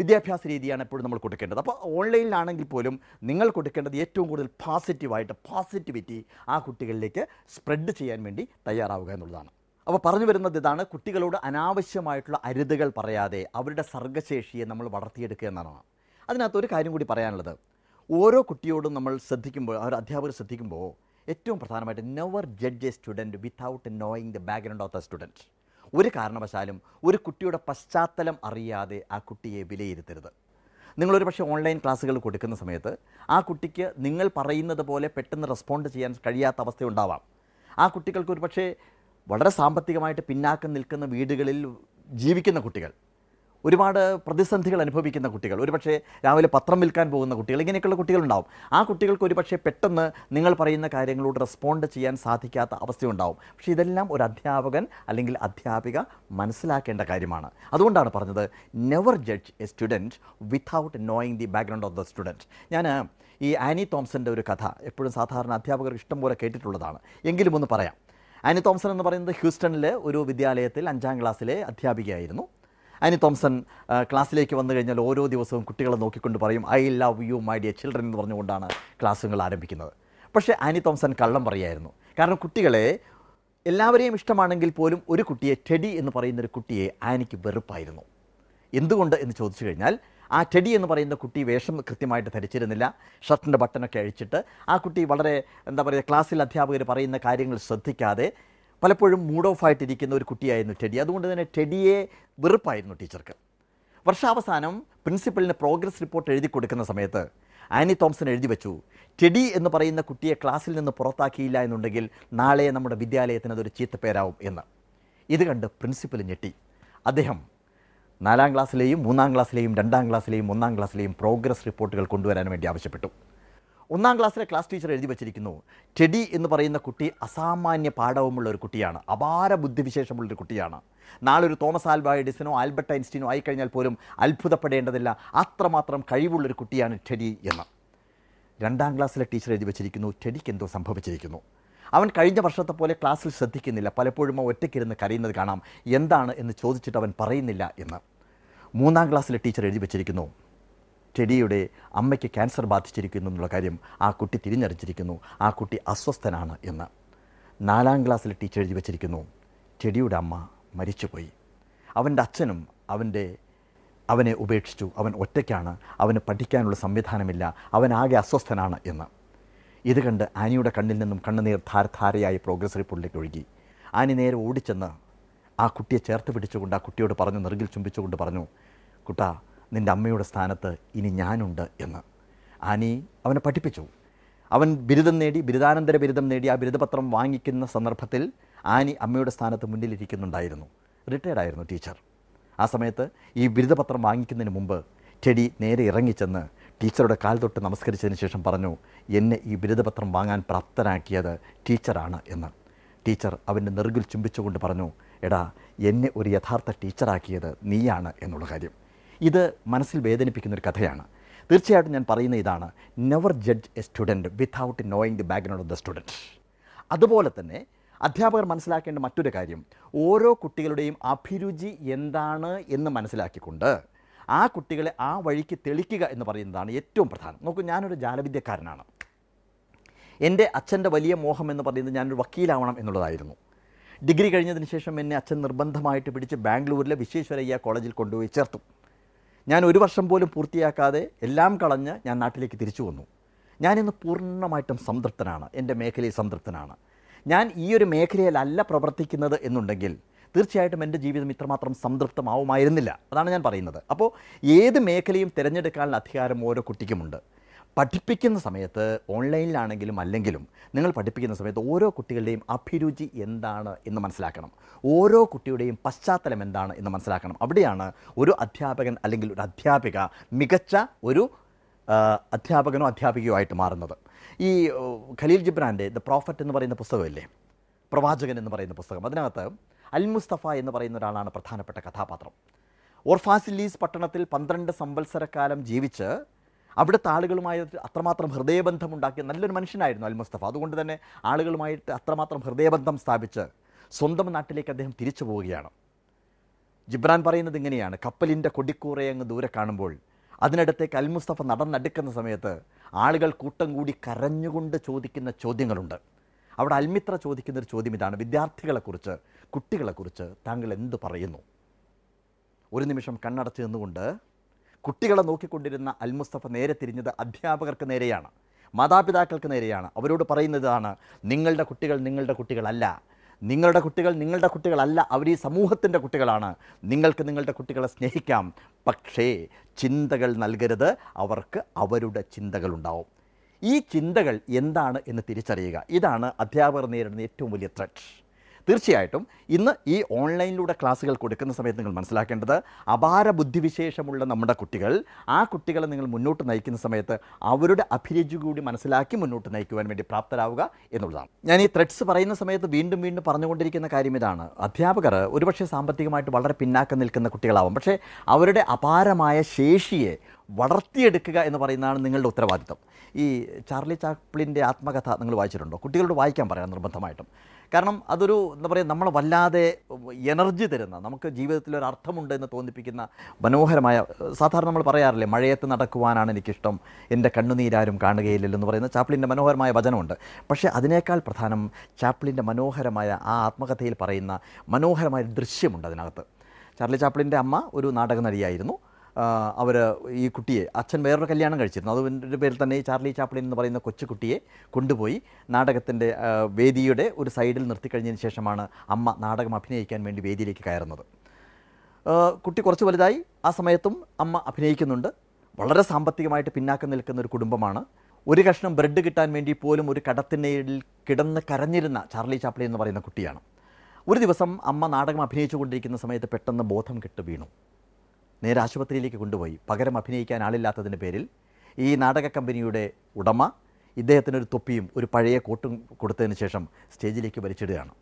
വിദ്യാഭ്യാസ രീതിയാണ് എപ്പോഴും നമ്മൾ കൊടുക്കേണ്ടത് അപ്പോൾ ഓൺലൈനിലാണെങ്കിൽ പോലും നിങ്ങൾ കൊടുക്കേണ്ടത് ഏറ്റവും കൂടുതൽ പോസിറ്റീവായിട്ട് പോസിറ്റിവിറ്റി ആ കുട്ടികളിലേക്ക് സ്പ്രെഡ് ചെയ്യാൻ വേണ്ടി തയ്യാറാവുക എന്നുള്ളതാണ് അപ്പോൾ പറഞ്ഞു വരുന്നത് ഇതാണ് കുട്ടികളോട് അനാവശ്യമായിട്ടുള്ള അരുതുകൾ പറയാതെ അവരുടെ സർഗശേഷിയെ നമ്മൾ വളർത്തിയെടുക്കുക എന്നതാണ് അതിനകത്ത് ഒരു കാര്യം കൂടി പറയാനുള്ളത് ഓരോ കുട്ടിയോടും നമ്മൾ ശ്രദ്ധിക്കുമ്പോൾ അവർ അധ്യാപകർ ശ്രദ്ധിക്കുമ്പോൾ ഏറ്റവും പ്രധാനമായിട്ട് never judge a student without knowing the background of the student ഒരു കാരണവശാലും ഒരു കുട്ടിയുടെ പശ്ചാത്തലം അറിയാതെ ആ കുട്ടിയെ വിലയിരുത്തരുത് നിങ്ങളൊരു പക്ഷേ ഓൺലൈൻ ക്ലാസ്സുകൾ കൊടുക്കുന്ന സമയത്ത് ആ കുട്ടിക്ക് നിങ്ങൾ പറയുന്നത് പോലെ പെട്ടെന്ന് റെസ്പോണ്ട് ചെയ്യാൻ കഴിയാത്ത അവസ്ഥ ഉണ്ടാവാം ആ കുട്ടികൾക്ക് ഒരു പക്ഷേ വളരെ സാമ്പത്തികമായിട്ട് പിന്നാക്കം നിൽക്കുന്ന വീടുകളിൽ ജീവിക്കുന്ന കുട്ടികൾ ഒരുപാട് പ്രതിസന്ധികൾ അനുഭവിക്കുന്ന കുട്ടികൾ ഒരുപക്ഷെ രാവിലെ പത്രം വിൽക്കാൻ പോകുന്ന കുട്ടികൾ ഇങ്ങനെയൊക്കെയുള്ള കുട്ടികളുണ്ടാവും ആ കുട്ടികൾക്ക് ഒരുപക്ഷെ പെട്ടെന്ന് നിങ്ങൾ പറയുന്ന കാര്യങ്ങളോട് റെസ്പോണ്ട് ചെയ്യാൻ സാധിക്കാത്ത അവസ്ഥയുണ്ടാവും പക്ഷേ ഇതെല്ലാം ഒരു അധ്യാപകൻ അല്ലെങ്കിൽ അധ്യാപിക മനസ്സിലാക്കേണ്ട കാര്യമാണ് അതുകൊണ്ടാണ് പറഞ്ഞത് never judge a student without knowing the background of the student ഞാൻ ഈ ആനി തോംസൻ്റെ ഒരു കഥ എപ്പോഴും സാധാരണ അധ്യാപകർ ഇഷ്ടം പോലെ കേട്ടിട്ടുള്ളതാണ് എങ്കിലും ഒന്ന് പറയാം ആനി തോംസൺ എന്ന് പറയുന്നത് ഹ്യൂസ്റ്റണിലെ ഒരു വിദ്യാലയത്തിൽ അഞ്ചാം ക്ലാസ്സിലെ അധ്യാപികയായിരുന്നു ആനി തോംസൺ ക്ലാസ്സിലേക്ക് വന്നു കഴിഞ്ഞാൽ ഓരോ ദിവസവും കുട്ടികളെ നോക്കിക്കൊണ്ട് പറയും I love you my dear children എന്ന് പറഞ്ഞുകൊണ്ടാണ് ക്ലാസ്സുകൾ ആരംഭിക്കുന്നത് പക്ഷേ ആനി തോംസൺ കള്ളം പറയായിരുന്നു കാരണം കുട്ടികളെ എല്ലാവരെയും ഇഷ്ടമാണെങ്കിൽ പോലും ഒരു കുട്ടിയെ ടെഡി എന്ന് പറയുന്നൊരു കുട്ടിയെ ആനിക്ക് വെറുപ്പായിരുന്നു എന്തുകൊണ്ട് എന്ന് ചോദിച്ചു കഴിഞ്ഞാൽ ആ ടെഡി എന്ന് പറയുന്ന കുട്ടി വേഷം കൃത്യമായിട്ട് ധരിച്ചിരുന്നില്ല ഷർട്ടിൻ്റെ ബട്ടനൊക്കെ അഴിച്ചിട്ട് ആ കുട്ടി വളരെ എന്താ പറയുക ക്ലാസ്സിൽ അധ്യാപകർ പറയുന്ന കാര്യങ്ങൾ ശ്രദ്ധിക്കാതെ പലപ്പോഴും മൂഡ് ഓഫ് ആയിട്ടിരിക്കുന്ന ഒരു കുട്ടിയായിരുന്നു ടെഡി അതുകൊണ്ട് തന്നെ ടെഡിയെ വെറുപ്പായിരുന്നു ടീച്ചർക്ക് വർഷാവസാനം പ്രിൻസിപ്പലിന് പ്രോഗ്രസ് റിപ്പോർട്ട് എഴുതി കൊടുക്കുന്ന സമയത്ത് ആനി തോംസൺ എഴുതി വെച്ചു ടെഡി എന്ന് പറയുന്ന കുട്ടിയെ ക്ലാസ്സിൽ നിന്ന് പുറത്താക്കിയില്ല എന്നുണ്ടെങ്കിൽ നാളെ നമ്മുടെ വിദ്യാലയത്തിന് അതൊരു ചീത്തപ്പേരാവും എന്ന് ഇത് കണ്ട് പ്രിൻസിപ്പൽ ഞെട്ടി അദ്ദേഹം നാലാം ക്ലാസ്സിലെയും മൂന്നാം ക്ലാസ്സിലെയും രണ്ടാം ക്ലാസ്സിലെയും ഒന്നാം ക്ലാസ്സിലെയും പ്രോഗ്രസ് റിപ്പോർട്ടുകൾ കൊണ്ടുവരാൻ വേണ്ടി ആവശ്യപ്പെട്ടു ഒന്നാം ക്ലാസ്സിലെ ക്ലാസ് ടീച്ചർ എഴുതി വച്ചിരിക്കുന്നു ടെഡി എന്ന് പറയുന്ന കുട്ടി അസാമാന്യ പാഠവുമുള്ള ഒരു കുട്ടിയാണ് അപാര ബുദ്ധിവിശേഷമുള്ളൊരു കുട്ടിയാണ് നാളെ ഒരു തോമസ് ആൽബ എഡിസനോ ആൽബർട്ട് ഐൻസ്റ്റീനോ ആയിക്കഴിഞ്ഞാൽ പോലും അത്ഭുതപ്പെടേണ്ടതില്ല അത്രമാത്രം കഴിവുള്ളൊരു കുട്ടിയാണ് ടെഡി എന്ന് രണ്ടാം ക്ലാസ്സിലെ ടീച്ചർ എഴുതി വച്ചിരിക്കുന്നു ടെഡിക്ക് എന്തോ സംഭവിച്ചിരിക്കുന്നു അവൻ കഴിഞ്ഞ വർഷത്തെ പോലെ ക്ലാസ്സിൽ ശ്രദ്ധിക്കുന്നില്ല പലപ്പോഴും ഒറ്റയ്ക്കിരുന്ന് കരയുന്നത് കാണാം എന്താണ് എന്ന് ചോദിച്ചിട്ട് അവൻ പറയുന്നില്ല എന്ന് മൂന്നാം ക്ലാസ്സിലെ ടീച്ചർ എഴുതി വച്ചിരിക്കുന്നു ചെടിയുടെ അമ്മയ്ക്ക് ക്യാൻസർ ബാധിച്ചിരിക്കുന്നു എന്നുള്ള കാര്യം ആ കുട്ടി തിരിഞ്ഞറിഞ്ഞിരിക്കുന്നു ആ കുട്ടി അസ്വസ്ഥനാണ് എന്ന് നാലാം ക്ലാസ്സിലെ ടീച്ചർ എഴുതി വച്ചിരിക്കുന്നു ചെടിയുടെ അമ്മ മരിച്ചുപോയി അവൻ്റെ അച്ഛനും അവൻ്റെ അവനെ ഉപേക്ഷിച്ചു അവൻ ഒറ്റയ്ക്കാണ് അവന് പഠിക്കാനുള്ള സംവിധാനമില്ല അവൻ ആകെ അസ്വസ്ഥനാണ് എന്ന് ഇത് കണ്ട് ആനിയുടെ കണ്ണിൽ നിന്നും കണ്ണുനീർ ധാരധാരയായി പ്രോഗ്രസ് റിപ്പോർട്ടിലേക്ക് ഒഴുകി ആനി നേരെ ഓടിച്ചെന്ന് ആ കുട്ടിയെ ചേർത്ത് പിടിച്ചുകൊണ്ട് ആ കുട്ടിയോട് പറഞ്ഞു നെറുകിൽ ചുംബിച്ചുകൊണ്ട് പറഞ്ഞു കുട്ടാ നിൻ്റെ അമ്മയുടെ സ്ഥാനത്ത് ഇനി ഞാനുണ്ട് എന്ന് ആനി അവനെ പഠിപ്പിച്ചു അവൻ ബിരുദം നേടി ബിരുദാനന്തര ബിരുദം നേടി ആ ബിരുദപത്രം വാങ്ങിക്കുന്ന സന്ദർഭത്തിൽ ആനി അമ്മയുടെ സ്ഥാനത്ത് മുന്നിലിരിക്കുന്നുണ്ടായിരുന്നു റിട്ടയർഡ് ആയിരുന്നു ടീച്ചർ ആ സമയത്ത് ഈ ബിരുദപത്രം വാങ്ങിക്കുന്നതിന് മുമ്പ് ചെടി നേരെ ഇറങ്ങിച്ചെന്ന് ടീച്ചറുടെ കാൽ തൊട്ട് നമസ്കരിച്ചതിന് ശേഷം പറഞ്ഞു എന്നെ ഈ ബിരുദപത്രം വാങ്ങാൻ പ്രാപ്തനാക്കിയത് ടീച്ചറാണ് എന്ന് ടീച്ചർ അവൻ്റെ നെറുകിൽ ചുംബിച്ചുകൊണ്ട് പറഞ്ഞു എടാ എന്നെ ഒരു യഥാർത്ഥ ടീച്ചറാക്കിയത് നീയാണ് എന്നുള്ള കാര്യം ഇത് മനസ്സിൽ വേദനിപ്പിക്കുന്നൊരു കഥയാണ് തീർച്ചയായിട്ടും ഞാൻ പറയുന്ന ഇതാണ് never judge a student without knowing the background of the student അതുപോലെ തന്നെ അധ്യാപകർ മനസ്സിലാക്കേണ്ട മറ്റൊരു കാര്യം ഓരോ കുട്ടികളുടെയും അഭിരുചി എന്താണ് എന്ന് മനസ്സിലാക്കിക്കൊണ്ട് ആ കുട്ടികളെ ആ വഴിക്ക് തെളിക്കുക എന്ന് പറയുന്നതാണ് ഏറ്റവും പ്രധാനം നോക്കൂ ഞാനൊരു ജാലവിദ്യക്കാരനാണ് എൻ്റെ അച്ഛൻ്റെ വലിയ മോഹം എന്ന് പറയുന്നത് ഞാനൊരു വക്കീലാവണം എന്നുള്ളതായിരുന്നു ഡിഗ്രി കഴിഞ്ഞതിന് ശേഷം എന്നെ അച്ഛൻ നിർബന്ധമായിട്ട് പിടിച്ച് ബാംഗ്ലൂരിലെ വിശ്വേശ്വരയ്യ കോളേജിൽ കൊണ്ടുപോയി ചേർത്തു ഞാൻ ഒരു വർഷം പോലും പൂർത്തിയാക്കാതെ എല്ലാം കളഞ്ഞ് ഞാൻ നാട്ടിലേക്ക് തിരിച്ചു വന്നു ഞാനിന്ന് പൂർണ്ണമായിട്ടും സംതൃപ്തനാണ് എൻ്റെ മേഖലയിൽ സംതൃപ്തനാണ് ഞാൻ ഈ ഒരു മേഖലയിലല്ല പ്രവർത്തിക്കുന്നത് എന്നുണ്ടെങ്കിൽ തീർച്ചയായിട്ടും എൻ്റെ ജീവിതം ഇത്രമാത്രം സംതൃപ്തമാവുമായിരുന്നില്ല അതാണ് ഞാൻ പറയുന്നത് അപ്പോൾ ഏത് മേഖലയും തിരഞ്ഞെടുക്കാനുള്ള അധികാരം ഓരോ കുട്ടിക്കുമുണ്ട് പഠിപ്പിക്കുന്ന സമയത്ത് ഓൺലൈനിലാണെങ്കിലും അല്ലെങ്കിലും നിങ്ങൾ പഠിപ്പിക്കുന്ന സമയത്ത് ഓരോ കുട്ടികളുടെയും അഭിരുചി എന്താണ് എന്ന് മനസ്സിലാക്കണം ഓരോ കുട്ടിയുടെയും പശ്ചാത്തലം എന്താണ് എന്ന് മനസ്സിലാക്കണം അവിടെയാണ് ഒരു അധ്യാപകൻ അല്ലെങ്കിൽ ഒരു അധ്യാപിക മികച്ച ഒരു അധ്യാപകനോ അധ്യാപികയോ ആയിട്ട് മാറുന്നത് ഈ ഖലീൽ ജിബ്രാൻ്റെ ദ പ്രോഫറ്റ് എന്ന് പറയുന്ന പുസ്തകമല്ലേ പ്രവാചകൻ എന്ന് പറയുന്ന പുസ്തകം അതിനകത്ത് അൽ മുസ്തഫ എന്ന് പറയുന്ന ഒരാളാണ് പ്രധാനപ്പെട്ട കഥാപാത്രം ഓർഫാസിലീസ് പട്ടണത്തിൽ പന്ത്രണ്ട് സംവത്സരക്കാലം ജീവിച്ച് അവിടുത്തെ ആളുകളുമായി അത്രമാത്രം ഹൃദയബന്ധമുണ്ടാക്കിയ നല്ലൊരു മനുഷ്യനായിരുന്നു അൽ മുസ്തഫ അതുകൊണ്ട് തന്നെ ആളുകളുമായിട്ട് അത്രമാത്രം ഹൃദയബന്ധം സ്ഥാപിച്ച് സ്വന്തം നാട്ടിലേക്ക് അദ്ദേഹം തിരിച്ചു പോവുകയാണ് ജിബ്രാൻ പറയുന്നത് ഇങ്ങനെയാണ് കപ്പലിൻ്റെ കൊടിക്കൂറെ അങ്ങ് ദൂരെ കാണുമ്പോൾ അതിനടുത്തേക്ക് അൽ മുസ്തഫ സമയത്ത് ആളുകൾ കൂട്ടം കൂടി കരഞ്ഞുകൊണ്ട് ചോദിക്കുന്ന ചോദ്യങ്ങളുണ്ട് അവിടെ അൽമിത്ര ചോദിക്കുന്ന ഒരു ചോദ്യം ഇതാണ് വിദ്യാർത്ഥികളെക്കുറിച്ച് കുട്ടികളെക്കുറിച്ച് താങ്കൾ എന്ത് പറയുന്നു ഒരു നിമിഷം കണ്ണടച്ച് നിന്നുകൊണ്ട് കുട്ടികളെ നോക്കിക്കൊണ്ടിരുന്ന അൽമുസ്തഫ നേരെ തിരിഞ്ഞത് അധ്യാപകർക്ക് നേരെയാണ് മാതാപിതാക്കൾക്ക് നേരെയാണ് അവരോട് പറയുന്നതാണ് നിങ്ങളുടെ കുട്ടികൾ നിങ്ങളുടെ കുട്ടികളല്ല നിങ്ങളുടെ കുട്ടികൾ നിങ്ങളുടെ കുട്ടികളല്ല അവർ ഈ സമൂഹത്തിൻ്റെ കുട്ടികളാണ് നിങ്ങൾക്ക് നിങ്ങളുടെ കുട്ടികളെ സ്നേഹിക്കാം പക്ഷേ ചിന്തകൾ നൽകരുത് അവർക്ക് അവരുടെ ചിന്തകളുണ്ടാവും ഈ ചിന്തകൾ എന്താണ് എന്ന് തിരിച്ചറിയുക ഇതാണ് അധ്യാപകർ നേരിടുന്ന ഏറ്റവും വലിയ ത്രെറ്റ് തീർച്ചയായിട്ടും ഇന്ന് ഈ ഓൺലൈനിലൂടെ ക്ലാസ്സുകൾ കൊടുക്കുന്ന സമയത്ത് നിങ്ങൾ മനസ്സിലാക്കേണ്ടത് അപാര ബുദ്ധിവിശേഷമുള്ള നമ്മുടെ കുട്ടികൾ ആ കുട്ടികളെ നിങ്ങൾ മുന്നോട്ട് നയിക്കുന്ന സമയത്ത് അവരുടെ അഭിരുചി കൂടി മനസ്സിലാക്കി മുന്നോട്ട് നയിക്കുവാൻ വേണ്ടി പ്രാപ്തരാവുക എന്നുള്ളതാണ് ഞാൻ ഈ ത്രെഡ്സ് പറയുന്ന സമയത്ത് വീണ്ടും വീണ്ടും പറഞ്ഞുകൊണ്ടിരിക്കുന്ന കാര്യം ഇതാണ് അധ്യാപകർ ഒരുപക്ഷെ സാമ്പത്തികമായിട്ട് വളരെ പിന്നാക്കം നിൽക്കുന്ന കുട്ടികളാവും പക്ഷേ അവരുടെ അപാരമായ ശേഷിയെ വളർത്തിയെടുക്കുക എന്ന് പറയുന്നതാണ് നിങ്ങളുടെ ഉത്തരവാദിത്തം ഈ ചാർലി ചാപ്ലിൻ്റെ ആത്മകഥ നിങ്ങൾ വായിച്ചിട്ടുണ്ടോ കുട്ടികളോട് വായിക്കാൻ പറയാം നിർബന്ധമായിട്ടും കാരണം അതൊരു എന്താ പറയുക നമ്മളെ വല്ലാതെ എനർജി തരുന്ന നമുക്ക് ജീവിതത്തിൽ ഒരു അർത്ഥമുണ്ട് എന്ന് തോന്നിപ്പിക്കുന്ന മനോഹരമായ സാധാരണ നമ്മൾ പറയാറില്ലേ മഴയത്ത് നടക്കുവാനാണ് എനിക്കിഷ്ടം എൻ്റെ കണ്ണുനീരാരും എന്ന് പറയുന്ന ചാപ്ലിൻ്റെ മനോഹരമായ വചനമുണ്ട് പക്ഷേ അതിനേക്കാൾ പ്രധാനം ചാപ്ലിൻ്റെ മനോഹരമായ ആ ആത്മകഥയിൽ പറയുന്ന മനോഹരമായ ദൃശ്യമുണ്ട് അതിനകത്ത് ചാർലി ചാപ്ലിൻ്റെ അമ്മ ഒരു നാടക നടിയായിരുന്നു അവർ ഈ കുട്ടിയെ അച്ഛൻ വേറൊരു കല്യാണം കഴിച്ചിരുന്നു അതിൻ്റെ പേരിൽ തന്നെ ഈ ചാർലി ചാപ്ലിൻ എന്ന് പറയുന്ന കൊച്ചുകുട്ടിയെ കൊണ്ടുപോയി നാടകത്തിൻ്റെ വേദിയുടെ ഒരു സൈഡിൽ നിർത്തിക്കഴിഞ്ഞതിന് ശേഷമാണ് അമ്മ നാടകം അഭിനയിക്കാൻ വേണ്ടി വേദിയിലേക്ക് കയറുന്നത് കുട്ടി കുറച്ച് വലുതായി ആ സമയത്തും അമ്മ അഭിനയിക്കുന്നുണ്ട് വളരെ സാമ്പത്തികമായിട്ട് പിന്നാക്കം നിൽക്കുന്ന ഒരു കുടുംബമാണ് ഒരു കഷ്ണം ബ്രെഡ് കിട്ടാൻ വേണ്ടി പോലും ഒരു കടത്തിനേടിൽ കിടന്ന് കരഞ്ഞിരുന്ന ചാർലി ചാപ്ലി എന്ന് പറയുന്ന കുട്ടിയാണ് ഒരു ദിവസം അമ്മ നാടകം അഭിനയിച്ചു കൊണ്ടിരിക്കുന്ന സമയത്ത് പെട്ടെന്ന് ബോധം കെട്ട് വീണു നേരെ ആശുപത്രിയിലേക്ക് കൊണ്ടുപോയി പകരം അഭിനയിക്കാൻ ആളില്ലാത്തതിൻ്റെ പേരിൽ ഈ നാടക കമ്പനിയുടെ ഉടമ ഇദ്ദേഹത്തിനൊരു തൊപ്പിയും ഒരു പഴയ കോട്ടും കൊടുത്തതിന് ശേഷം സ്റ്റേജിലേക്ക് വലിച്ചിടുകയാണ്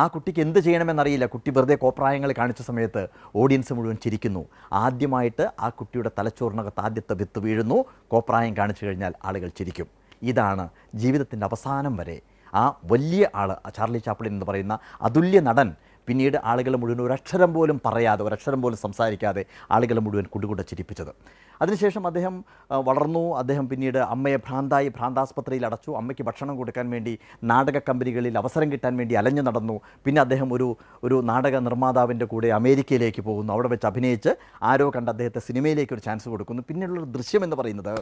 ആ കുട്ടിക്ക് എന്ത് ചെയ്യണമെന്നറിയില്ല കുട്ടി വെറുതെ കോപ്രായങ്ങൾ കാണിച്ച സമയത്ത് ഓഡിയൻസ് മുഴുവൻ ചിരിക്കുന്നു ആദ്യമായിട്ട് ആ കുട്ടിയുടെ തലച്ചോറിനകത്ത് ആദ്യത്തെ വിത്ത് വീഴുന്നു കോപ്രായം കാണിച്ചു കഴിഞ്ഞാൽ ആളുകൾ ചിരിക്കും ഇതാണ് ജീവിതത്തിൻ്റെ അവസാനം വരെ ആ വലിയ ആൾ ചാർലി ചാപ്ലിൻ എന്ന് പറയുന്ന അതുല്യ നടൻ പിന്നീട് ആളുകളെ മുഴുവൻ ഒരക്ഷരം പോലും പറയാതെ ഒരക്ഷരം പോലും സംസാരിക്കാതെ ആളുകളെ മുഴുവൻ കുടുകുട ചിരിപ്പിച്ചത് അതിനുശേഷം അദ്ദേഹം വളർന്നു അദ്ദേഹം പിന്നീട് അമ്മയെ ഭ്രാന്തായി ഭ്രാന്താസ്പത്രിയിൽ അടച്ചു അമ്മയ്ക്ക് ഭക്ഷണം കൊടുക്കാൻ വേണ്ടി നാടക കമ്പനികളിൽ അവസരം കിട്ടാൻ വേണ്ടി അലഞ്ഞു നടന്നു പിന്നെ അദ്ദേഹം ഒരു ഒരു നാടക നിർമ്മാതാവിൻ്റെ കൂടെ അമേരിക്കയിലേക്ക് പോകുന്നു അവിടെ വെച്ച് അഭിനയിച്ച് ആരോ കണ്ട് അദ്ദേഹത്തെ സിനിമയിലേക്ക് ഒരു ചാൻസ് കൊടുക്കുന്നു പിന്നെയുള്ള ദൃശ്യം എന്ന് പറയുന്നത്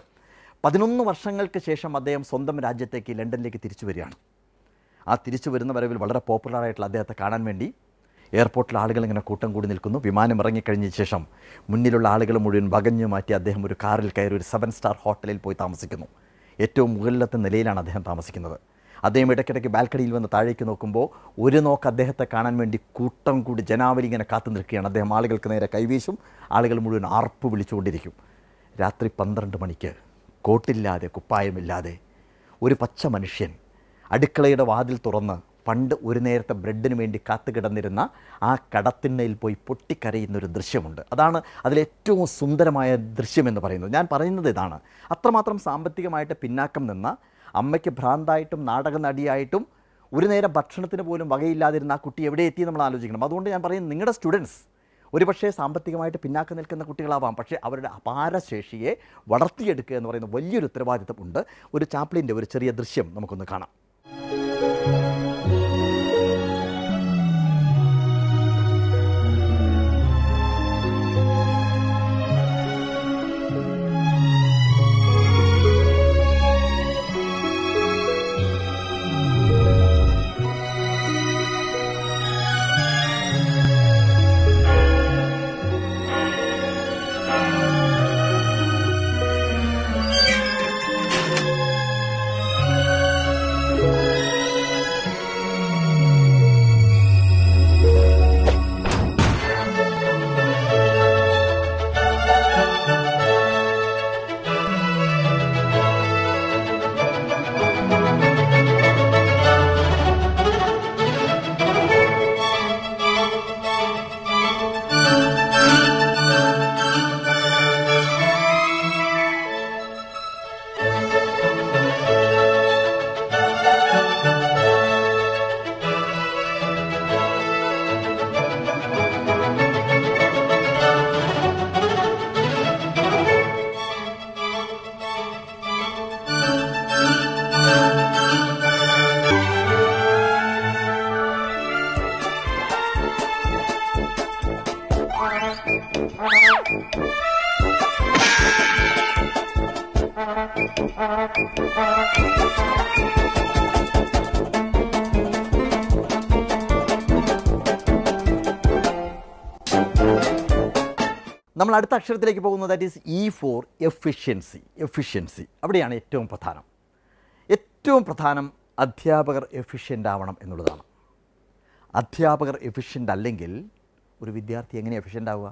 പതിനൊന്ന് വർഷങ്ങൾക്ക് ശേഷം അദ്ദേഹം സ്വന്തം രാജ്യത്തേക്ക് ലണ്ടനിലേക്ക് തിരിച്ചു വരികയാണ് ആ തിരിച്ചു വരുന്ന വരവിൽ വളരെ പോപ്പുലറായിട്ടുള്ള അദ്ദേഹത്തെ കാണാൻ വേണ്ടി എയർപോർട്ടിൽ ആളുകൾ ഇങ്ങനെ കൂട്ടം കൂടി നിൽക്കുന്നു വിമാനം ഇറങ്ങിക്കഴിഞ്ഞ ശേഷം മുന്നിലുള്ള ആളുകൾ മുഴുവൻ വകഞ്ഞു മാറ്റി അദ്ദേഹം ഒരു കാറിൽ കയറി ഒരു സെവൻ സ്റ്റാർ ഹോട്ടലിൽ പോയി താമസിക്കുന്നു ഏറ്റവും മുകളിലത്തെ നിലയിലാണ് അദ്ദേഹം താമസിക്കുന്നത് അദ്ദേഹം ഇടയ്ക്കിടയ്ക്ക് ബാൽക്കണിയിൽ വന്ന് താഴേക്ക് നോക്കുമ്പോൾ ഒരു നോക്ക് അദ്ദേഹത്തെ കാണാൻ വേണ്ടി കൂട്ടം കൂടി ജനാവലി ഇങ്ങനെ കാത്തു നിൽക്കുകയാണ് അദ്ദേഹം ആളുകൾക്ക് നേരെ കൈവീശും ആളുകൾ മുഴുവൻ ആർപ്പ് വിളിച്ചുകൊണ്ടിരിക്കും രാത്രി പന്ത്രണ്ട് മണിക്ക് കോട്ടില്ലാതെ കുപ്പായമില്ലാതെ ഒരു പച്ച മനുഷ്യൻ അടുക്കളയുടെ വാതിൽ തുറന്ന് പണ്ട് ഒരു നേരത്തെ ബ്രെഡിന് വേണ്ടി കാത്തു കിടന്നിരുന്ന ആ കടത്തിണ്ണയിൽ പോയി പൊട്ടിക്കരയുന്ന ഒരു ദൃശ്യമുണ്ട് അതാണ് അതിലേറ്റവും സുന്ദരമായ ദൃശ്യമെന്ന് പറയുന്നത് ഞാൻ പറയുന്നത് ഇതാണ് അത്രമാത്രം സാമ്പത്തികമായിട്ട് പിന്നാക്കം നിന്ന അമ്മയ്ക്ക് ഭ്രാന്തായിട്ടും നാടക നടിയായിട്ടും ഒരു നേരം ഭക്ഷണത്തിന് പോലും വകയില്ലാതിരുന്ന ആ കുട്ടി എവിടെ എത്തി നമ്മൾ ആലോചിക്കണം അതുകൊണ്ട് ഞാൻ പറയുന്നത് നിങ്ങളുടെ സ്റ്റുഡൻസ് ഒരുപക്ഷേ സാമ്പത്തികമായിട്ട് പിന്നാക്കം നിൽക്കുന്ന കുട്ടികളാവാം പക്ഷേ അവരുടെ അപാരശേഷിയെ വളർത്തിയെടുക്കുക എന്ന് പറയുന്ന വലിയൊരു ഉത്തരവാദിത്തമുണ്ട് ഒരു ചാപ്ലിൻ്റെ ഒരു ചെറിയ ദൃശ്യം നമുക്കൊന്ന് കാണാം നമ്മൾ അടുത്ത അക്ഷരത്തിലേക്ക് പോകുന്നത് that is E for efficiency efficiency അവിടെയാണ് ഏറ്റവും പ്രധാനം ഏറ്റവും പ്രധാനം അധ്യാപകർ എഫിഷ്യൻ്റ് ആവണം എന്നുള്ളതാണ് അധ്യാപകർ എഫിഷ്യൻ്റ് അല്ലെങ്കിൽ ഒരു വിദ്യാർത്ഥി എങ്ങനെ എഫിഷ്യൻ്റ് ആവുക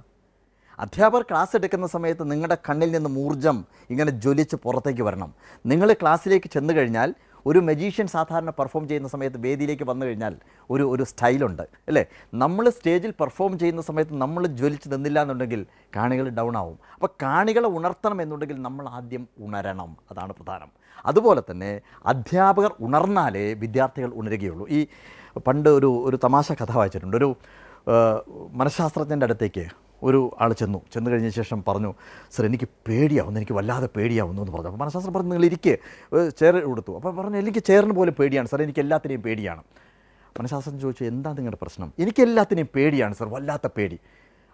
അധ്യാപകർ ക്ലാസ് എടുക്കുന്ന സമയത്ത് നിങ്ങളുടെ കണ്ണിൽ നിന്ന് ഊർജം ഇങ്ങനെ ജ്വലിച്ച് പുറത്തേക്ക് വരണം നിങ്ങൾ ക്ലാസ്സിലേക്ക് ചെന്നു കഴിഞ്ഞാൽ ഒരു മെജീഷ്യൻ സാധാരണ പെർഫോം ചെയ്യുന്ന സമയത്ത് വേദിയിലേക്ക് വന്നു കഴിഞ്ഞാൽ ഒരു ഒരു സ്റ്റൈലുണ്ട് അല്ലേ നമ്മൾ സ്റ്റേജിൽ പെർഫോം ചെയ്യുന്ന സമയത്ത് നമ്മൾ ജ്വലിച്ച് നിന്നില്ല എന്നുണ്ടെങ്കിൽ കാണികൾ ഡൗൺ ആവും അപ്പോൾ കാണികളെ ഉണർത്തണം എന്നുണ്ടെങ്കിൽ നമ്മൾ ആദ്യം ഉണരണം അതാണ് പ്രധാനം അതുപോലെ തന്നെ അധ്യാപകർ ഉണർന്നാലേ വിദ്യാർത്ഥികൾ ഉണരുകയുള്ളൂ ഈ പണ്ട് ഒരു ഒരു തമാശ കഥ വായിച്ചിട്ടുണ്ട് ഒരു മനഃശാസ്ത്രജ്ഞൻ്റെ അടുത്തേക്ക് ഒരു ആൾ ചെന്നു ചെന്ന് കഴിഞ്ഞ ശേഷം പറഞ്ഞു സർ എനിക്ക് പേടിയാവുന്നു എനിക്ക് വല്ലാതെ പേടിയാവുന്നു എന്ന് പറഞ്ഞു അപ്പോൾ മനഃശാസ്ത്രം പറഞ്ഞു നിങ്ങൾ ഇരിക്കെ ചെയർ കൊടുത്തു അപ്പോൾ പറഞ്ഞു എനിക്ക് ചെയറിന് പോലെ പേടിയാണ് സർ എനിക്ക് എല്ലാത്തിനെയും പേടിയാണ് മനഃശാസ്ത്രം ചോദിച്ചു എന്താ നിങ്ങളുടെ പ്രശ്നം എനിക്ക് എല്ലാത്തിനെയും പേടിയാണ് സർ വല്ലാത്ത പേടി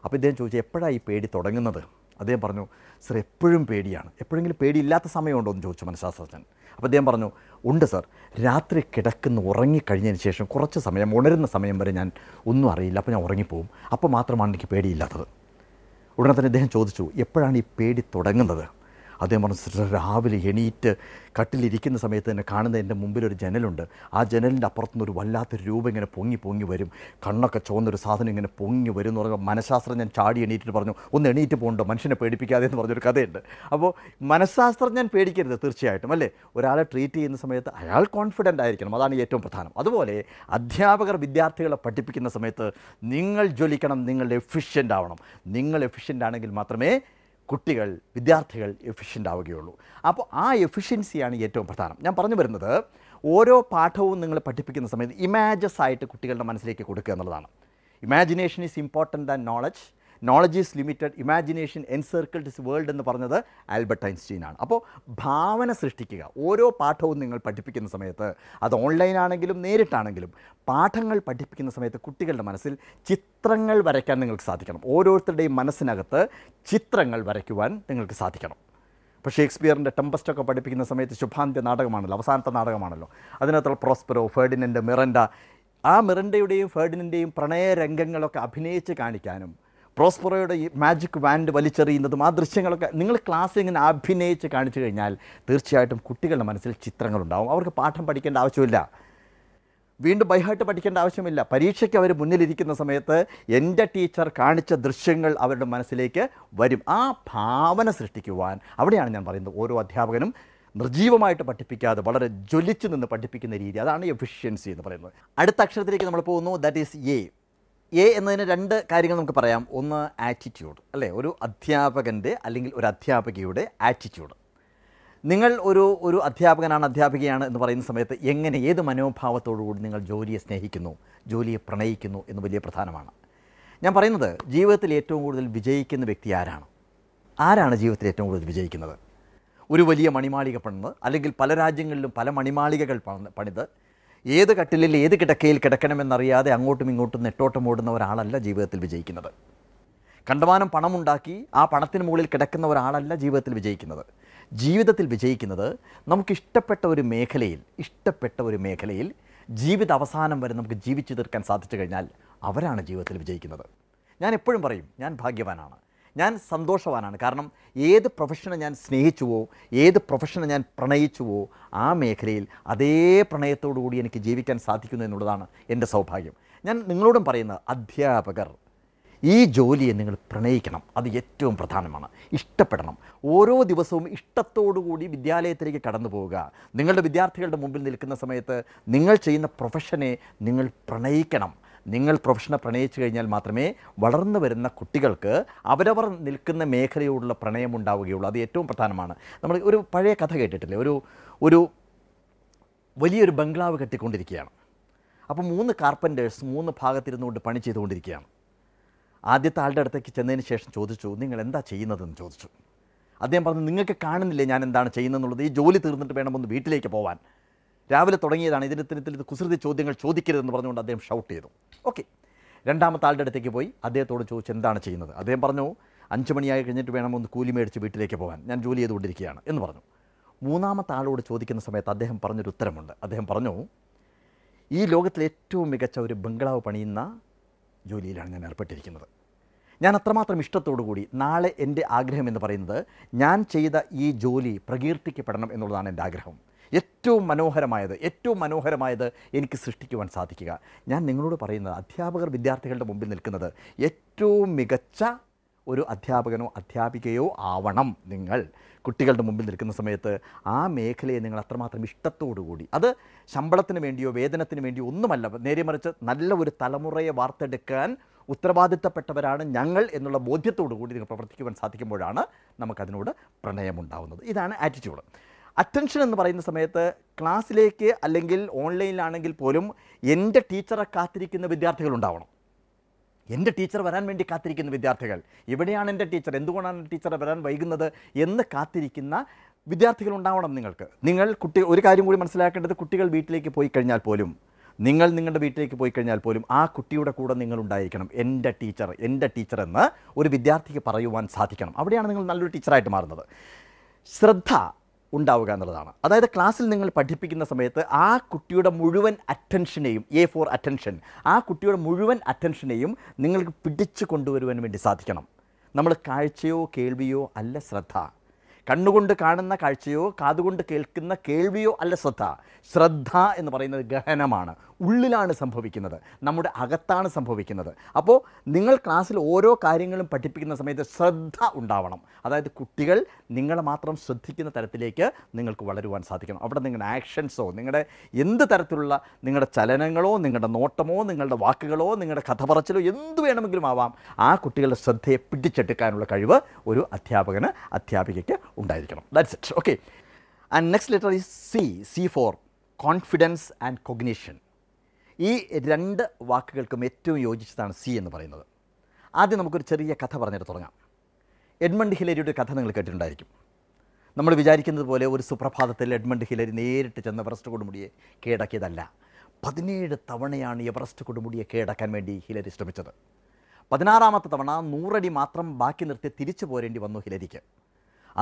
അപ്പോൾ ഇദ്ദേഹം ചോദിച്ചു എപ്പോഴാണ് ഈ പേടി തുടങ്ങുന്നത് അദ്ദേഹം പറഞ്ഞു സർ എപ്പോഴും പേടിയാണ് എപ്പോഴെങ്കിലും പേടിയില്ലാത്ത സമയമുണ്ടോ എന്ന് ചോദിച്ചു മനഃശാസ്ത്രജ്ഞൻ അപ്പോൾ അദ്ദേഹം പറഞ്ഞു ഉണ്ട് സർ രാത്രി കിടക്കുന്ന ഉറങ്ങിക്കഴിഞ്ഞതിന് ശേഷം കുറച്ച് സമയം ഉണരുന്ന സമയം വരെ ഞാൻ ഒന്നും അറിയില്ല അപ്പോൾ ഞാൻ ഉറങ്ങിപ്പോവും അപ്പോൾ മാത്രമാണ് എനിക്ക് പേടിയില്ലാത്തത് ഉടനെ തന്നെ അദ്ദേഹം ചോദിച്ചു എപ്പോഴാണ് ഈ പേടി തുടങ്ങുന്നത് അദ്ദേഹം പറഞ്ഞു സിസ്റ്റർ രാവിലെ എണീറ്റ് കട്ടിലിരിക്കുന്ന സമയത്ത് തന്നെ കാണുന്ന എൻ്റെ മുമ്പിലൊരു ജനലുണ്ട് ആ ജനലിൻ്റെ അപ്പുറത്തുനിന്ന് ഒരു വല്ലാത്തൊരു രൂപം ഇങ്ങനെ പൊങ്ങി പൊങ്ങി വരും കണ്ണൊക്കെ ചുവന്നൊരു സാധനം ഇങ്ങനെ പൊങ്ങി വരും എന്ന് പറഞ്ഞാൽ ഞാൻ ചാടി എണീറ്റിട്ട് പറഞ്ഞു ഒന്ന് എണീറ്റ് പോകണ്ടോ മനുഷ്യനെ പേടിപ്പിക്കാതെ എന്ന് പറഞ്ഞൊരു കഥയുണ്ട് അപ്പോൾ ഞാൻ പേടിക്കരുത് തീർച്ചയായിട്ടും അല്ലേ ഒരാളെ ട്രീറ്റ് ചെയ്യുന്ന സമയത്ത് അയാൾ കോൺഫിഡൻ്റ് ആയിരിക്കണം അതാണ് ഏറ്റവും പ്രധാനം അതുപോലെ അധ്യാപകർ വിദ്യാർത്ഥികളെ പഠിപ്പിക്കുന്ന സമയത്ത് നിങ്ങൾ ജ്വലിക്കണം നിങ്ങൾ എഫിഷ്യൻ്റ് ആവണം നിങ്ങൾ എഫിഷ്യൻ്റ് ആണെങ്കിൽ മാത്രമേ കുട്ടികൾ വിദ്യാർത്ഥികൾ എഫിഷ്യൻ്റ് ആവുകയുള്ളൂ അപ്പോൾ ആ എഫിഷ്യൻസിയാണ് ഏറ്റവും പ്രധാനം ഞാൻ പറഞ്ഞു വരുന്നത് ഓരോ പാഠവും നിങ്ങൾ പഠിപ്പിക്കുന്ന സമയത്ത് ഇമാജസ് ആയിട്ട് കുട്ടികളുടെ മനസ്സിലേക്ക് കൊടുക്കുക എന്നുള്ളതാണ് imagination is important than knowledge knowledge is limited imagination encircled world എന്ന് പറഞ്ഞത് ആൽബർട്ട് ഐൻസ്റ്റീൻ ആണ് അപ്പോൾ ഭാവന സൃഷ്ടിക്കുക ഓരോ പാഠവും നിങ്ങൾ പഠിപ്പിക്കുന്ന സമയത്ത് അത് ഓൺലൈനാണെങ്കിലും നേരിട്ടാണെങ്കിലും പാഠങ്ങൾ പഠിപ്പിക്കുന്ന സമയത്ത് കുട്ടികളുടെ മനസ്സിൽ ചിത്രങ്ങൾ വരയ്ക്കാൻ നിങ്ങൾക്ക് സാധിക്കണം ഓരോരുത്തരുടെയും മനസ്സിനകത്ത് ചിത്രങ്ങൾ വരയ്ക്കുവാൻ നിങ്ങൾക്ക് സാധിക്കണം ഇപ്പോൾ ഷേക്സ്പിയറിൻ്റെ ടെമ്പസ്റ്റൊക്കെ പഠിപ്പിക്കുന്ന സമയത്ത് ശുഭാന്ത്യ നാടകമാണല്ലോ അവസാനത്തെ നാടകമാണല്ലോ അതിനകത്തുള്ള പ്രോസ്പെറോ ഫേഡിനൻ്റെ മിറൻഡ ആ മിറൻഡയുടെയും ഫേഡിനൻ്റെയും പ്രണയ അഭിനയിച്ച് കാണിക്കാനും പ്രോസ്പറോയുടെ ഈ മാജിക് വാൻഡ് വലിച്ചെറിയുന്നതും ആ ദൃശ്യങ്ങളൊക്കെ നിങ്ങൾ ക്ലാസ്സിൽ ഇങ്ങനെ അഭിനയിച്ച് കാണിച്ചു കഴിഞ്ഞാൽ തീർച്ചയായിട്ടും കുട്ടികളുടെ മനസ്സിൽ ചിത്രങ്ങളുണ്ടാവും അവർക്ക് പാഠം പഠിക്കേണ്ട ആവശ്യമില്ല വീണ്ടും ബൈഹാർട്ട് പഠിക്കേണ്ട ആവശ്യമില്ല പരീക്ഷയ്ക്ക് അവർ മുന്നിലിരിക്കുന്ന സമയത്ത് എൻ്റെ ടീച്ചർ കാണിച്ച ദൃശ്യങ്ങൾ അവരുടെ മനസ്സിലേക്ക് വരും ആ ഭാവന സൃഷ്ടിക്കുവാൻ അവിടെയാണ് ഞാൻ പറയുന്നത് ഓരോ അധ്യാപകനും നിർജീവമായിട്ട് പഠിപ്പിക്കാതെ വളരെ ജ്വലിച്ചു നിന്ന് പഠിപ്പിക്കുന്ന രീതി അതാണ് എഫിഷ്യൻസി എന്ന് പറയുന്നത് അടുത്ത അക്ഷരത്തിലേക്ക് നമ്മൾ പോകുന്നു ദാറ്റ് ഈസ് എ എ എന്നതിന് രണ്ട് കാര്യങ്ങൾ നമുക്ക് പറയാം ഒന്ന് ആറ്റിറ്റ്യൂഡ് അല്ലേ ഒരു അധ്യാപകൻ്റെ അല്ലെങ്കിൽ ഒരു അധ്യാപകയുടെ ആറ്റിറ്റ്യൂഡ് നിങ്ങൾ ഒരു ഒരു അധ്യാപകനാണ് അധ്യാപികയാണ് എന്ന് പറയുന്ന സമയത്ത് എങ്ങനെ ഏത് മനോഭാവത്തോടുകൂടി നിങ്ങൾ ജോലിയെ സ്നേഹിക്കുന്നു ജോലിയെ പ്രണയിക്കുന്നു എന്ന് വലിയ പ്രധാനമാണ് ഞാൻ പറയുന്നത് ജീവിതത്തിൽ ഏറ്റവും കൂടുതൽ വിജയിക്കുന്ന വ്യക്തി ആരാണ് ആരാണ് ജീവിതത്തിൽ ഏറ്റവും കൂടുതൽ വിജയിക്കുന്നത് ഒരു വലിയ മണിമാളിക പണിത് അല്ലെങ്കിൽ പല രാജ്യങ്ങളിലും പല മണിമാളികകൾ പണിത് ഏത് കട്ടിലിൽ ഏത് കിടക്കയിൽ കിടക്കണമെന്നറിയാതെ അങ്ങോട്ടും ഇങ്ങോട്ടും നെട്ടോട്ടം ഓടുന്ന ഒരാളല്ല ജീവിതത്തിൽ വിജയിക്കുന്നത് കണ്ടമാനം പണമുണ്ടാക്കി ആ പണത്തിന് മുകളിൽ കിടക്കുന്ന ഒരാളല്ല ജീവിതത്തിൽ വിജയിക്കുന്നത് ജീവിതത്തിൽ വിജയിക്കുന്നത് നമുക്കിഷ്ടപ്പെട്ട ഒരു മേഖലയിൽ ഇഷ്ടപ്പെട്ട ഒരു മേഖലയിൽ ജീവിത അവസാനം വരെ നമുക്ക് ജീവിച്ചു തീർക്കാൻ സാധിച്ചു കഴിഞ്ഞാൽ അവരാണ് ജീവിതത്തിൽ വിജയിക്കുന്നത് ഞാൻ എപ്പോഴും പറയും ഞാൻ ഭാഗ്യവാനാണ് ഞാൻ സന്തോഷവാനാണ് കാരണം ഏത് പ്രൊഫഷനെ ഞാൻ സ്നേഹിച്ചുവോ ഏത് പ്രൊഫഷനെ ഞാൻ പ്രണയിച്ചുവോ ആ മേഖലയിൽ അതേ പ്രണയത്തോടുകൂടി കൂടി എനിക്ക് ജീവിക്കാൻ സാധിക്കുന്നു എന്നുള്ളതാണ് എൻ്റെ സൗഭാഗ്യം ഞാൻ നിങ്ങളോടും പറയുന്നത് അധ്യാപകർ ഈ ജോലിയെ നിങ്ങൾ പ്രണയിക്കണം അത് ഏറ്റവും പ്രധാനമാണ് ഇഷ്ടപ്പെടണം ഓരോ ദിവസവും ഇഷ്ടത്തോടുകൂടി വിദ്യാലയത്തിലേക്ക് കടന്നു പോവുക നിങ്ങളുടെ വിദ്യാർത്ഥികളുടെ മുമ്പിൽ നിൽക്കുന്ന സമയത്ത് നിങ്ങൾ ചെയ്യുന്ന പ്രൊഫഷനെ നിങ്ങൾ പ്രണയിക്കണം നിങ്ങൾ പ്രൊഫഷനെ പ്രണയിച്ചു കഴിഞ്ഞാൽ മാത്രമേ വളർന്നു വരുന്ന കുട്ടികൾക്ക് അവരവർ നിൽക്കുന്ന മേഖലയോടുള്ള പ്രണയം ഉണ്ടാവുകയുള്ളൂ അത് ഏറ്റവും പ്രധാനമാണ് നമ്മൾ ഒരു പഴയ കഥ കേട്ടിട്ടില്ലേ ഒരു ഒരു വലിയൊരു ബംഗ്ലാവ് കെട്ടിക്കൊണ്ടിരിക്കുകയാണ് അപ്പോൾ മൂന്ന് കാർപ്പൻറ്റേഴ്സ് മൂന്ന് ഭാഗത്തിരുന്നുകൊണ്ട് പണി ചെയ്തുകൊണ്ടിരിക്കുകയാണ് ആദ്യത്തെ ആളുടെ അടുത്തേക്ക് ചെന്നതിന് ശേഷം ചോദിച്ചു നിങ്ങൾ എന്താ ചെയ്യുന്നതെന്ന് ചോദിച്ചു അദ്ദേഹം പറഞ്ഞു നിങ്ങൾക്ക് കാണുന്നില്ലേ ഞാൻ എന്താണ് ചെയ്യുന്നതെന്നുള്ളത് ഈ ജോലി തീർന്നിട്ട് വേണം ഒന്ന് വീട്ടിലേക്ക് പോകാൻ രാവിലെ തുടങ്ങിയതാണ് ഇതിൻ്റെ ഇത്തരത്തിൽ കുസൃതി ചോദ്യങ്ങൾ ചോദിക്കരുതെന്ന് പറഞ്ഞുകൊണ്ട് അദ്ദേഹം ഷൗട്ട് ചെയ്തു ഓക്കെ രണ്ടാമത്തെ ആളുടെ അടുത്തേക്ക് പോയി അദ്ദേഹത്തോട് ചോദിച്ചു എന്താണ് ചെയ്യുന്നത് അദ്ദേഹം പറഞ്ഞു അഞ്ച് മണിയായി കഴിഞ്ഞിട്ട് വേണം ഒന്ന് കൂലി മേടിച്ച് വീട്ടിലേക്ക് പോകാൻ ഞാൻ ജോലി ചെയ്തുകൊണ്ടിരിക്കുകയാണ് എന്ന് പറഞ്ഞു മൂന്നാമത്തെ ആളോട് ചോദിക്കുന്ന സമയത്ത് അദ്ദേഹം പറഞ്ഞൊരു ഉത്തരമുണ്ട് അദ്ദേഹം പറഞ്ഞു ഈ ലോകത്തിലെ ഏറ്റവും മികച്ച ഒരു ബംഗ്ലാവ് പണിയുന്ന ജോലിയിലാണ് ഞാൻ ഏർപ്പെട്ടിരിക്കുന്നത് ഞാൻ അത്രമാത്രം കൂടി നാളെ എൻ്റെ ആഗ്രഹം എന്ന് പറയുന്നത് ഞാൻ ചെയ്ത ഈ ജോലി പ്രകീർത്തിക്കപ്പെടണം എന്നുള്ളതാണ് എൻ്റെ ആഗ്രഹം ഏറ്റവും മനോഹരമായത് ഏറ്റവും മനോഹരമായത് എനിക്ക് സൃഷ്ടിക്കുവാൻ സാധിക്കുക ഞാൻ നിങ്ങളോട് പറയുന്നത് അധ്യാപകർ വിദ്യാർത്ഥികളുടെ മുമ്പിൽ നിൽക്കുന്നത് ഏറ്റവും മികച്ച ഒരു അധ്യാപകനോ അധ്യാപികയോ ആവണം നിങ്ങൾ കുട്ടികളുടെ മുമ്പിൽ നിൽക്കുന്ന സമയത്ത് ആ മേഖലയെ നിങ്ങൾ അത്രമാത്രം ഇഷ്ടത്തോടുകൂടി അത് ശമ്പളത്തിന് വേണ്ടിയോ വേതനത്തിന് വേണ്ടിയോ ഒന്നുമല്ല നേരെ മറിച്ച് നല്ല ഒരു തലമുറയെ വാർത്തെടുക്കാൻ ഉത്തരവാദിത്തപ്പെട്ടവരാണ് ഞങ്ങൾ എന്നുള്ള ബോധ്യത്തോടു കൂടി നിങ്ങൾ പ്രവർത്തിക്കുവാൻ സാധിക്കുമ്പോഴാണ് നമുക്കതിനോട് പ്രണയമുണ്ടാവുന്നത് ഇതാണ് ആറ്റിറ്റ്യൂഡ് അറ്റൻഷൻ എന്ന് പറയുന്ന സമയത്ത് ക്ലാസ്സിലേക്ക് അല്ലെങ്കിൽ ഓൺലൈനിലാണെങ്കിൽ പോലും എൻ്റെ ടീച്ചറെ കാത്തിരിക്കുന്ന വിദ്യാർത്ഥികൾ ഉണ്ടാവണം എൻ്റെ ടീച്ചർ വരാൻ വേണ്ടി കാത്തിരിക്കുന്ന വിദ്യാർത്ഥികൾ ഇവിടെയാണ് എൻ്റെ ടീച്ചർ എന്തുകൊണ്ടാണ് ടീച്ചറെ വരാൻ വൈകുന്നത് എന്ന് കാത്തിരിക്കുന്ന വിദ്യാർത്ഥികൾ ഉണ്ടാവണം നിങ്ങൾക്ക് നിങ്ങൾ കുട്ടി ഒരു കാര്യം കൂടി മനസ്സിലാക്കേണ്ടത് കുട്ടികൾ വീട്ടിലേക്ക് പോയി കഴിഞ്ഞാൽ പോലും നിങ്ങൾ നിങ്ങളുടെ വീട്ടിലേക്ക് പോയി കഴിഞ്ഞാൽ പോലും ആ കുട്ടിയുടെ കൂടെ നിങ്ങൾ ഉണ്ടായിരിക്കണം എൻ്റെ ടീച്ചർ എൻ്റെ ടീച്ചർ എന്ന് ഒരു വിദ്യാർത്ഥിക്ക് പറയുവാൻ സാധിക്കണം അവിടെയാണ് നിങ്ങൾ നല്ലൊരു ടീച്ചറായിട്ട് മാറുന്നത് ശ്രദ്ധ ഉണ്ടാവുക എന്നുള്ളതാണ് അതായത് ക്ലാസ്സിൽ നിങ്ങൾ പഠിപ്പിക്കുന്ന സമയത്ത് ആ കുട്ടിയുടെ മുഴുവൻ അറ്റൻഷനെയും എ ഫോർ അറ്റൻഷൻ ആ കുട്ടിയുടെ മുഴുവൻ അറ്റൻഷനെയും നിങ്ങൾക്ക് പിടിച്ചു കൊണ്ടുവരുവാൻ വേണ്ടി സാധിക്കണം നമ്മൾ കാഴ്ചയോ കേൾവിയോ അല്ല ശ്രദ്ധ കണ്ണുകൊണ്ട് കാണുന്ന കാഴ്ചയോ കാതുകൊണ്ട് കേൾക്കുന്ന കേൾവിയോ അല്ല ശ്രദ്ധ ശ്രദ്ധ എന്ന് പറയുന്നത് ഗഹനമാണ് ഉള്ളിലാണ് സംഭവിക്കുന്നത് നമ്മുടെ അകത്താണ് സംഭവിക്കുന്നത് അപ്പോൾ നിങ്ങൾ ക്ലാസ്സിൽ ഓരോ കാര്യങ്ങളും പഠിപ്പിക്കുന്ന സമയത്ത് ശ്രദ്ധ ഉണ്ടാവണം അതായത് കുട്ടികൾ നിങ്ങളെ മാത്രം ശ്രദ്ധിക്കുന്ന തരത്തിലേക്ക് നിങ്ങൾക്ക് വളരുവാൻ സാധിക്കണം അവിടെ നിങ്ങളുടെ ആക്ഷൻസോ നിങ്ങളുടെ എന്ത് തരത്തിലുള്ള നിങ്ങളുടെ ചലനങ്ങളോ നിങ്ങളുടെ നോട്ടമോ നിങ്ങളുടെ വാക്കുകളോ നിങ്ങളുടെ കഥ പറച്ചിലോ എന്ത് വേണമെങ്കിലും ആവാം ആ കുട്ടികളുടെ ശ്രദ്ധയെ പിടിച്ചെടുക്കാനുള്ള കഴിവ് ഒരു അധ്യാപകന് അധ്യാപികയ്ക്ക് ഉണ്ടായിരിക്കണം that's it okay and next letter is C C for confidence and cognition ഈ രണ്ട് വാക്കുകൾക്കും ഏറ്റവും യോജിച്ചതാണ് സി എന്ന് പറയുന്നത് ആദ്യം നമുക്കൊരു ചെറിയ കഥ പറഞ്ഞിട്ട് തുടങ്ങാം എഡ്മണ്ട് ഹിലേരിയുടെ കഥ നിങ്ങൾ കേട്ടിട്ടുണ്ടായിരിക്കും നമ്മൾ വിചാരിക്കുന്നത് പോലെ ഒരു സുപ്രഭാതത്തിൽ എഡ്മണ്ട് ഹിലേരി നേരിട്ട് ചെന്ന എവറസ്റ്റ് കൊടുമുടിയെ കീഴടക്കിയതല്ല പതിനേഴ് തവണയാണ് എവറസ്റ്റ് കൊടുമുടിയെ കീഴടക്കാൻ വേണ്ടി ഹിലരി ശ്രമിച്ചത് പതിനാറാമത്തെ തവണ നൂറടി മാത്രം ബാക്കി നിർത്തി തിരിച്ചു പോരേണ്ടി വന്നു ഹിലരിക്ക്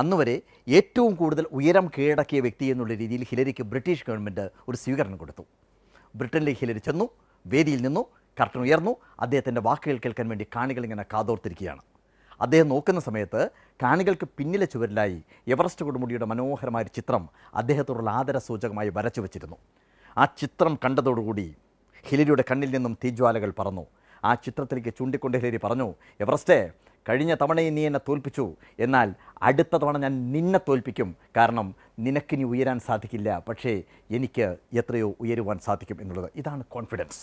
അന്നുവരെ ഏറ്റവും കൂടുതൽ ഉയരം കീഴടക്കിയ വ്യക്തി എന്നുള്ള രീതിയിൽ ഹിലരിക്ക് ബ്രിട്ടീഷ് ഗവൺമെൻറ് ഒരു സ്വീകരണം കൊടുത്തു ബ്രിട്ടനിലേക്ക് ഹിലരി ചെന്നു വേദിയിൽ നിന്നു കർട്ടൻ ഉയർന്നു അദ്ദേഹത്തിൻ്റെ വാക്കുകൾ കേൾക്കാൻ വേണ്ടി കാണികൾ ഇങ്ങനെ കാതോർത്തിരിക്കുകയാണ് അദ്ദേഹം നോക്കുന്ന സമയത്ത് കാണികൾക്ക് പിന്നിലെ ചുവരിലായി എവറസ്റ്റ് കൊടുമുടിയുടെ മനോഹരമായ ചിത്രം അദ്ദേഹത്തോടുള്ള ആദരസൂചകമായി വരച്ചു വച്ചിരുന്നു ആ ചിത്രം കണ്ടതോടുകൂടി ഹിലരിയുടെ കണ്ണിൽ നിന്നും തീജ്വാലകൾ പറന്നു ആ ചിത്രത്തിലേക്ക് ചൂണ്ടിക്കൊണ്ട് ഹിലരി പറഞ്ഞു എവറസ്റ്റേ കഴിഞ്ഞ തവണയും നീ എന്നെ തോൽപ്പിച്ചു എന്നാൽ അടുത്ത തവണ ഞാൻ നിന്നെ തോൽപ്പിക്കും കാരണം നിനക്കിനി ഉയരാൻ സാധിക്കില്ല പക്ഷേ എനിക്ക് എത്രയോ ഉയരുവാൻ സാധിക്കും എന്നുള്ളത് ഇതാണ് കോൺഫിഡൻസ്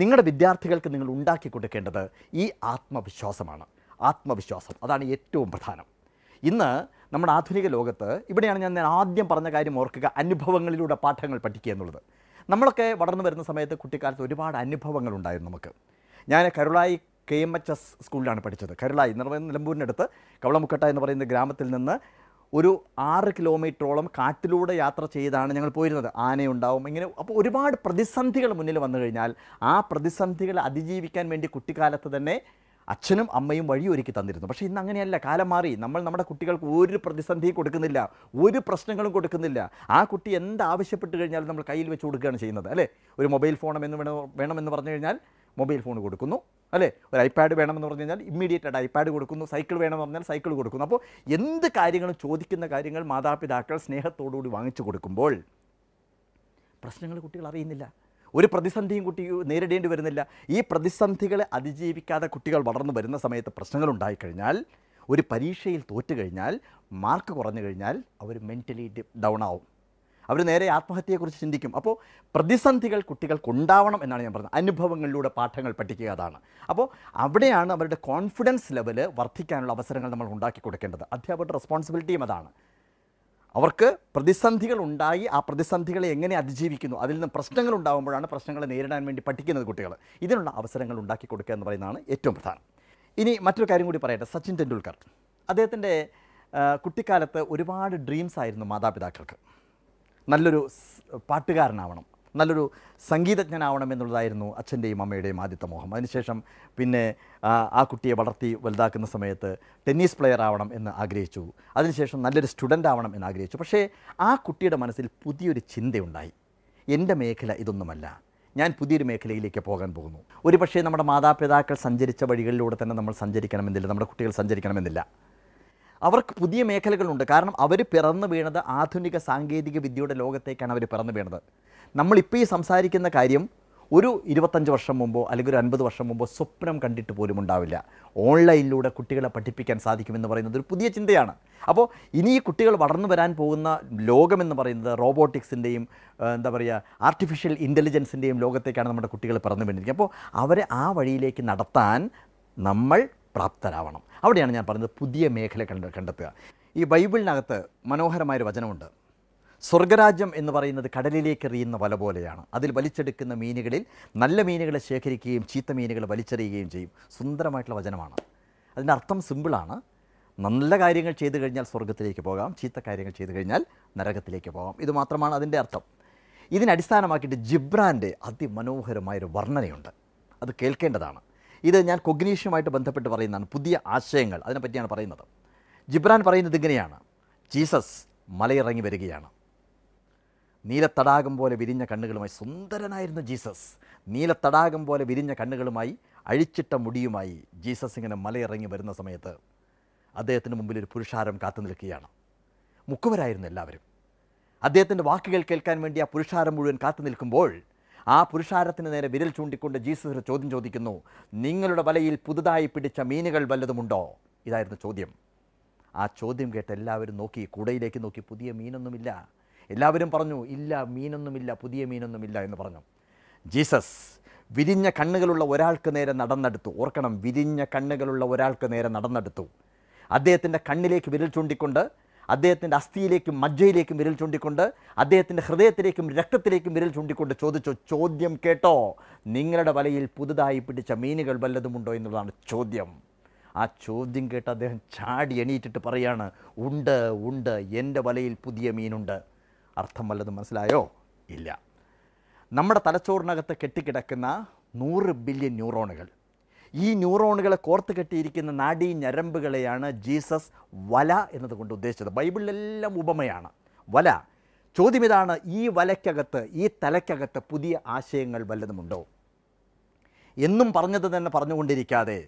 നിങ്ങളുടെ വിദ്യാർത്ഥികൾക്ക് നിങ്ങൾ ഉണ്ടാക്കി കൊടുക്കേണ്ടത് ഈ ആത്മവിശ്വാസമാണ് ആത്മവിശ്വാസം അതാണ് ഏറ്റവും പ്രധാനം ഇന്ന് നമ്മുടെ ആധുനിക ലോകത്ത് ഇവിടെയാണ് ഞാൻ ആദ്യം പറഞ്ഞ കാര്യം ഓർക്കുക അനുഭവങ്ങളിലൂടെ പാഠങ്ങൾ പഠിക്കുക എന്നുള്ളത് നമ്മളൊക്കെ വളർന്നു വരുന്ന സമയത്ത് കുട്ടിക്കാലത്ത് ഒരുപാട് അനുഭവങ്ങളുണ്ടായിരുന്നു നമുക്ക് ഞാൻ Karulai K M H S സ്കൂളിലാണ് പഠിച്ചത് എന്ന് കരുളായി നിലമ്പൂരിനടുത്ത് കവളമുക്കട്ട എന്ന് പറയുന്ന ഗ്രാമത്തിൽ നിന്ന് ഒരു ആറ് കിലോമീറ്ററോളം കാട്ടിലൂടെ യാത്ര ചെയ്താണ് ഞങ്ങൾ പോയിരുന്നത് ആനയുണ്ടാവും ഇങ്ങനെ അപ്പോൾ ഒരുപാട് പ്രതിസന്ധികൾ മുന്നിൽ വന്നു കഴിഞ്ഞാൽ ആ പ്രതിസന്ധികളെ അതിജീവിക്കാൻ വേണ്ടി കുട്ടിക്കാലത്ത് തന്നെ അച്ഛനും അമ്മയും വഴിയൊരുക്കി തന്നിരുന്നു പക്ഷേ ഇന്ന് അങ്ങനെയല്ല കാലം മാറി നമ്മൾ നമ്മുടെ കുട്ടികൾക്ക് ഒരു പ്രതിസന്ധിയും കൊടുക്കുന്നില്ല ഒരു പ്രശ്നങ്ങളും കൊടുക്കുന്നില്ല ആ കുട്ടി എന്താവശ്യപ്പെട്ട് കഴിഞ്ഞാലും നമ്മൾ കയ്യിൽ വെച്ച് കൊടുക്കുകയാണ് ചെയ്യുന്നത് അല്ലേ ഒരു മൊബൈൽ ഫോണം എന്ന് വേണോ വേണമെന്ന് പറഞ്ഞു കഴിഞ്ഞാൽ മൊബൈൽ ഫോൺ കൊടുക്കുന്നു അല്ലേ ഒരു ഐപാഡ് വേണമെന്ന് പറഞ്ഞു കഴിഞ്ഞാൽ ഇമ്മീഡിയറ്റ് ആയിട്ട് ഐപാഡ് കൊടുക്കുന്നു സൈക്കിൾ വേണമെന്ന് പറഞ്ഞാൽ സൈക്കിൾ കൊടുക്കുന്നു അപ്പോൾ എന്ത് കാര്യങ്ങളും ചോദിക്കുന്ന കാര്യങ്ങൾ മാതാപിതാക്കൾ സ്നേഹത്തോടുകൂടി വാങ്ങിച്ചു കൊടുക്കുമ്പോൾ പ്രശ്നങ്ങൾ കുട്ടികൾ അറിയുന്നില്ല ഒരു പ്രതിസന്ധിയും കുട്ടി നേരിടേണ്ടി വരുന്നില്ല ഈ പ്രതിസന്ധികളെ അതിജീവിക്കാതെ കുട്ടികൾ വളർന്നു വരുന്ന സമയത്ത് പ്രശ്നങ്ങൾ ഉണ്ടായിക്കഴിഞ്ഞാൽ ഒരു പരീക്ഷയിൽ തോറ്റു കഴിഞ്ഞാൽ മാർക്ക് കുറഞ്ഞു കഴിഞ്ഞാൽ അവർ മെൻ്റലി ഡൗൺ ആവും അവർ നേരെ ആത്മഹത്യയെക്കുറിച്ച് ചിന്തിക്കും അപ്പോൾ പ്രതിസന്ധികൾ കുട്ടികൾക്കുണ്ടാവണം എന്നാണ് ഞാൻ പറഞ്ഞത് അനുഭവങ്ങളിലൂടെ പാഠങ്ങൾ പഠിക്കുക അതാണ് അപ്പോൾ അവിടെയാണ് അവരുടെ കോൺഫിഡൻസ് ലെവൽ വർദ്ധിക്കാനുള്ള അവസരങ്ങൾ നമ്മൾ ഉണ്ടാക്കി കൊടുക്കേണ്ടത് അധ്യാപകരുടെ റെസ്പോൺസിബിലിറ്റിയും അതാണ് അവർക്ക് പ്രതിസന്ധികൾ ഉണ്ടായി ആ പ്രതിസന്ധികളെ എങ്ങനെ അതിജീവിക്കുന്നു അതിൽ നിന്ന് പ്രശ്നങ്ങൾ ഉണ്ടാകുമ്പോഴാണ് പ്രശ്നങ്ങളെ നേരിടാൻ വേണ്ടി പഠിക്കുന്നത് കുട്ടികൾ ഇതിനുള്ള അവസരങ്ങൾ ഉണ്ടാക്കി കൊടുക്കുക എന്ന് പറയുന്നതാണ് ഏറ്റവും പ്രധാനം ഇനി മറ്റൊരു കാര്യം കൂടി പറയട്ടെ സച്ചിൻ ടെണ്ടുൽക്കർ അദ്ദേഹത്തിൻ്റെ കുട്ടിക്കാലത്ത് ഒരുപാട് ഡ്രീംസ് ആയിരുന്നു മാതാപിതാക്കൾക്ക് നല്ലൊരു പാട്ടുകാരനാവണം നല്ലൊരു സംഗീതജ്ഞനാവണം എന്നുള്ളതായിരുന്നു അച്ഛൻ്റെയും അമ്മയുടെയും ആദ്യത്തെ മോഹം അതിനുശേഷം പിന്നെ ആ കുട്ടിയെ വളർത്തി വലുതാക്കുന്ന സമയത്ത് ടെന്നീസ് പ്ലെയർ ആവണം എന്ന് ആഗ്രഹിച്ചു അതിനുശേഷം നല്ലൊരു സ്റ്റുഡൻ്റ് ആവണം എന്ന് ആഗ്രഹിച്ചു പക്ഷേ ആ കുട്ടിയുടെ മനസ്സിൽ പുതിയൊരു ചിന്തയുണ്ടായി എൻ്റെ മേഖല ഇതൊന്നുമല്ല ഞാൻ പുതിയൊരു മേഖലയിലേക്ക് പോകാൻ പോകുന്നു ഒരു പക്ഷേ നമ്മുടെ മാതാപിതാക്കൾ സഞ്ചരിച്ച വഴികളിലൂടെ തന്നെ നമ്മൾ സഞ്ചരിക്കണമെന്നില്ല നമ്മുടെ കുട്ടികൾ സഞ്ചരിക്കണമെന്നില്ല അവർക്ക് പുതിയ മേഖലകളുണ്ട് കാരണം അവർ പിറന്നു വീണത് ആധുനിക സാങ്കേതിക വിദ്യയുടെ ലോകത്തേക്കാണ് അവർ പിറന്നു വീണത് നമ്മളിപ്പോൾ ഈ സംസാരിക്കുന്ന കാര്യം ഒരു ഇരുപത്തഞ്ച് വർഷം മുമ്പോ അല്ലെങ്കിൽ ഒരു അൻപത് വർഷം മുമ്പോ സ്വപ്നം കണ്ടിട്ട് പോലും ഉണ്ടാവില്ല ഓൺലൈനിലൂടെ കുട്ടികളെ പഠിപ്പിക്കാൻ സാധിക്കുമെന്ന് പറയുന്നത് ഒരു പുതിയ ചിന്തയാണ് അപ്പോൾ ഇനി ഈ കുട്ടികൾ വളർന്നു വരാൻ പോകുന്ന ലോകമെന്ന് പറയുന്നത് റോബോട്ടിക്സിൻ്റെയും എന്താ പറയുക ആർട്ടിഫിഷ്യൽ ഇൻ്റലിജൻസിൻ്റെയും ലോകത്തേക്കാണ് നമ്മുടെ കുട്ടികൾ പിറന്നു വേണ്ടിയിരിക്കുക അപ്പോൾ അവരെ ആ വഴിയിലേക്ക് നടത്താൻ നമ്മൾ പ്രാപ്തരാവണം അവിടെയാണ് ഞാൻ പറഞ്ഞത് പുതിയ മേഖല കണ്ട കണ്ടെത്തുക ഈ ബൈബിളിനകത്ത് മനോഹരമായൊരു വചനമുണ്ട് സ്വർഗരാജ്യം എന്ന് പറയുന്നത് കടലിലേക്ക് എറിയുന്ന വല പോലെയാണ് അതിൽ വലിച്ചെടുക്കുന്ന മീനുകളിൽ നല്ല മീനുകളെ ശേഖരിക്കുകയും ചീത്ത മീനുകൾ വലിച്ചെറിയുകയും ചെയ്യും സുന്ദരമായിട്ടുള്ള വചനമാണ് അതിൻ്റെ അർത്ഥം സിമ്പിളാണ് നല്ല കാര്യങ്ങൾ ചെയ്തു കഴിഞ്ഞാൽ സ്വർഗത്തിലേക്ക് പോകാം ചീത്ത കാര്യങ്ങൾ ചെയ്തു കഴിഞ്ഞാൽ നരകത്തിലേക്ക് പോകാം ഇത് മാത്രമാണ് അതിൻ്റെ അർത്ഥം ഇതിനടിസ്ഥാനമാക്കിയിട്ട് ജിബ്രാൻ്റെ അതിമനോഹരമായൊരു വർണ്ണനയുണ്ട് അത് കേൾക്കേണ്ടതാണ് ഇത് ഞാൻ കൊഗ്നീഷ്യുമായിട്ട് ബന്ധപ്പെട്ട് പറയുന്നതാണ് പുതിയ ആശയങ്ങൾ അതിനെപ്പറ്റിയാണ് പറയുന്നത് ജിബ്രാൻ പറയുന്നത് ഇങ്ങനെയാണ് ജീസസ് മലയിറങ്ങി വരികയാണ് നീലത്തടാകം പോലെ വിരിഞ്ഞ കണ്ണുകളുമായി സുന്ദരനായിരുന്നു ജീസസ് നീലത്തടാകം പോലെ വിരിഞ്ഞ കണ്ണുകളുമായി അഴിച്ചിട്ട മുടിയുമായി ജീസസ് ഇങ്ങനെ മലയിറങ്ങി വരുന്ന സമയത്ത് അദ്ദേഹത്തിന് മുമ്പിൽ ഒരു പുരുഷാരം കാത്തു നിൽക്കുകയാണ് മുക്കുവരായിരുന്നു എല്ലാവരും അദ്ദേഹത്തിൻ്റെ വാക്കുകൾ കേൾക്കാൻ വേണ്ടി ആ പുരുഷാരം മുഴുവൻ കാത്തു നിൽക്കുമ്പോൾ ആ പുരുഷാരത്തിന് നേരെ വിരൽ ചൂണ്ടിക്കൊണ്ട് ജീസസ് ഒരു ചോദ്യം ചോദിക്കുന്നു നിങ്ങളുടെ വലയിൽ പുതുതായി പിടിച്ച മീനുകൾ വല്ലതുമുണ്ടോ ഇതായിരുന്നു ചോദ്യം ആ ചോദ്യം കേട്ട് എല്ലാവരും നോക്കി കൂടയിലേക്ക് നോക്കി പുതിയ മീനൊന്നുമില്ല എല്ലാവരും പറഞ്ഞു ഇല്ല മീനൊന്നുമില്ല പുതിയ മീനൊന്നുമില്ല എന്ന് പറഞ്ഞു ജീസസ് വിരിഞ്ഞ കണ്ണുകളുള്ള ഒരാൾക്ക് നേരെ നടന്നെടുത്തു ഓർക്കണം വിരിഞ്ഞ കണ്ണുകളുള്ള ഒരാൾക്ക് നേരെ നടന്നെടുത്തു അദ്ദേഹത്തിൻ്റെ കണ്ണിലേക്ക് വിരൽ ചൂണ്ടിക്കൊണ്ട് അദ്ദേഹത്തിൻ്റെ അസ്ഥിയിലേക്കും മജ്ജയിലേക്കും വിരൽ ചൂണ്ടിക്കൊണ്ട് അദ്ദേഹത്തിൻ്റെ ഹൃദയത്തിലേക്കും രക്തത്തിലേക്കും വിരൽ ചൂണ്ടിക്കൊണ്ട് ചോദിച്ചോ ചോദ്യം കേട്ടോ നിങ്ങളുടെ വലയിൽ പുതുതായി പിടിച്ച മീനുകൾ വല്ലതുമുണ്ടോ എന്നുള്ളതാണ് ചോദ്യം ആ ചോദ്യം കേട്ട് അദ്ദേഹം ചാടി എണീറ്റിട്ട് പറയാണ് ഉണ്ട് ഉണ്ട് എൻ്റെ വലയിൽ പുതിയ മീനുണ്ട് അർത്ഥം വല്ലതും മനസ്സിലായോ ഇല്ല നമ്മുടെ തലച്ചോറിനകത്ത് കെട്ടിക്കിടക്കുന്ന നൂറ് ബില്യൺ ന്യൂറോണുകൾ ഈ ന്യൂറോണുകളെ കോർത്ത് കെട്ടിയിരിക്കുന്ന നാഡീ ഞരമ്പുകളെയാണ് ജീസസ് വല എന്നതുകൊണ്ട് ഉദ്ദേശിച്ചത് ബൈബിളിലെല്ലാം ഉപമയാണ് വല ചോദ്യം ഇതാണ് ഈ വലയ്ക്കകത്ത് ഈ തലയ്ക്കകത്ത് പുതിയ ആശയങ്ങൾ വല്ലതുമുണ്ടോ എന്നും പറഞ്ഞത് തന്നെ പറഞ്ഞുകൊണ്ടിരിക്കാതെ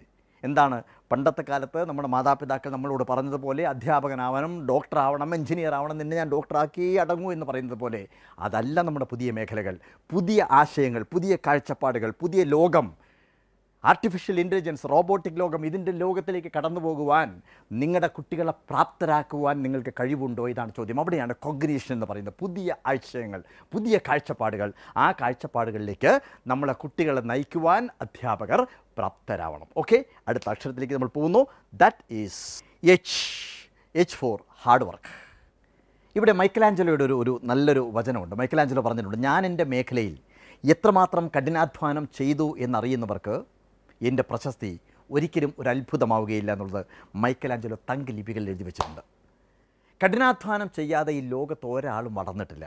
എന്താണ് പണ്ടത്തെ കാലത്ത് നമ്മുടെ മാതാപിതാക്കൾ നമ്മളോട് പറഞ്ഞതുപോലെ അധ്യാപകനാവണം ഡോക്ടറാവണം എഞ്ചിനീയർ ആവണം നിന്നെ ഞാൻ ഡോക്ടറാക്കി അടങ്ങൂ എന്ന് പറയുന്നത് പോലെ അതല്ല നമ്മുടെ പുതിയ മേഖലകൾ പുതിയ ആശയങ്ങൾ പുതിയ കാഴ്ചപ്പാടുകൾ പുതിയ ലോകം ആർട്ടിഫിഷ്യൽ ഇൻ്റലിജൻസ് റോബോട്ടിക് ലോകം ഇതിൻ്റെ ലോകത്തിലേക്ക് കടന്നു പോകുവാൻ നിങ്ങളുടെ കുട്ടികളെ പ്രാപ്തരാക്കുവാൻ നിങ്ങൾക്ക് കഴിവുണ്ടോ ഇതാണ് ചോദ്യം അവിടെയാണ് കൊഗ്നീഷൻ എന്ന് പറയുന്നത് പുതിയ ആശയങ്ങൾ പുതിയ കാഴ്ചപ്പാടുകൾ ആ കാഴ്ചപ്പാടുകളിലേക്ക് നമ്മളെ കുട്ടികളെ നയിക്കുവാൻ അധ്യാപകർ പ്രാപ്തരാവണം ഓക്കെ അടുത്ത അക്ഷരത്തിലേക്ക് നമ്മൾ പോകുന്നു that is H H for hard work ഇവിടെ മൈക്കലാഞ്ചലോയുടെ ഒരു ഒരു നല്ലൊരു വചനമുണ്ട് മൈക്കലാഞ്ചലോ പറഞ്ഞിട്ടുണ്ട് ഞാൻ എൻ്റെ മേഖലയിൽ എത്രമാത്രം കഠിനാധ്വാനം ചെയ്തു എന്നറിയുന്നവർക്ക് എൻ്റെ പ്രശസ്തി ഒരിക്കലും ഒരു അത്ഭുതമാവുകയില്ല എന്നുള്ളത് മൈക്കലാഞ്ചലോ തങ്ക് ലിപികളിൽ എഴുതി വെച്ചിട്ടുണ്ട് കഠിനാധ്വാനം ചെയ്യാതെ ഈ ലോകത്ത് ഒരാളും വളർന്നിട്ടില്ല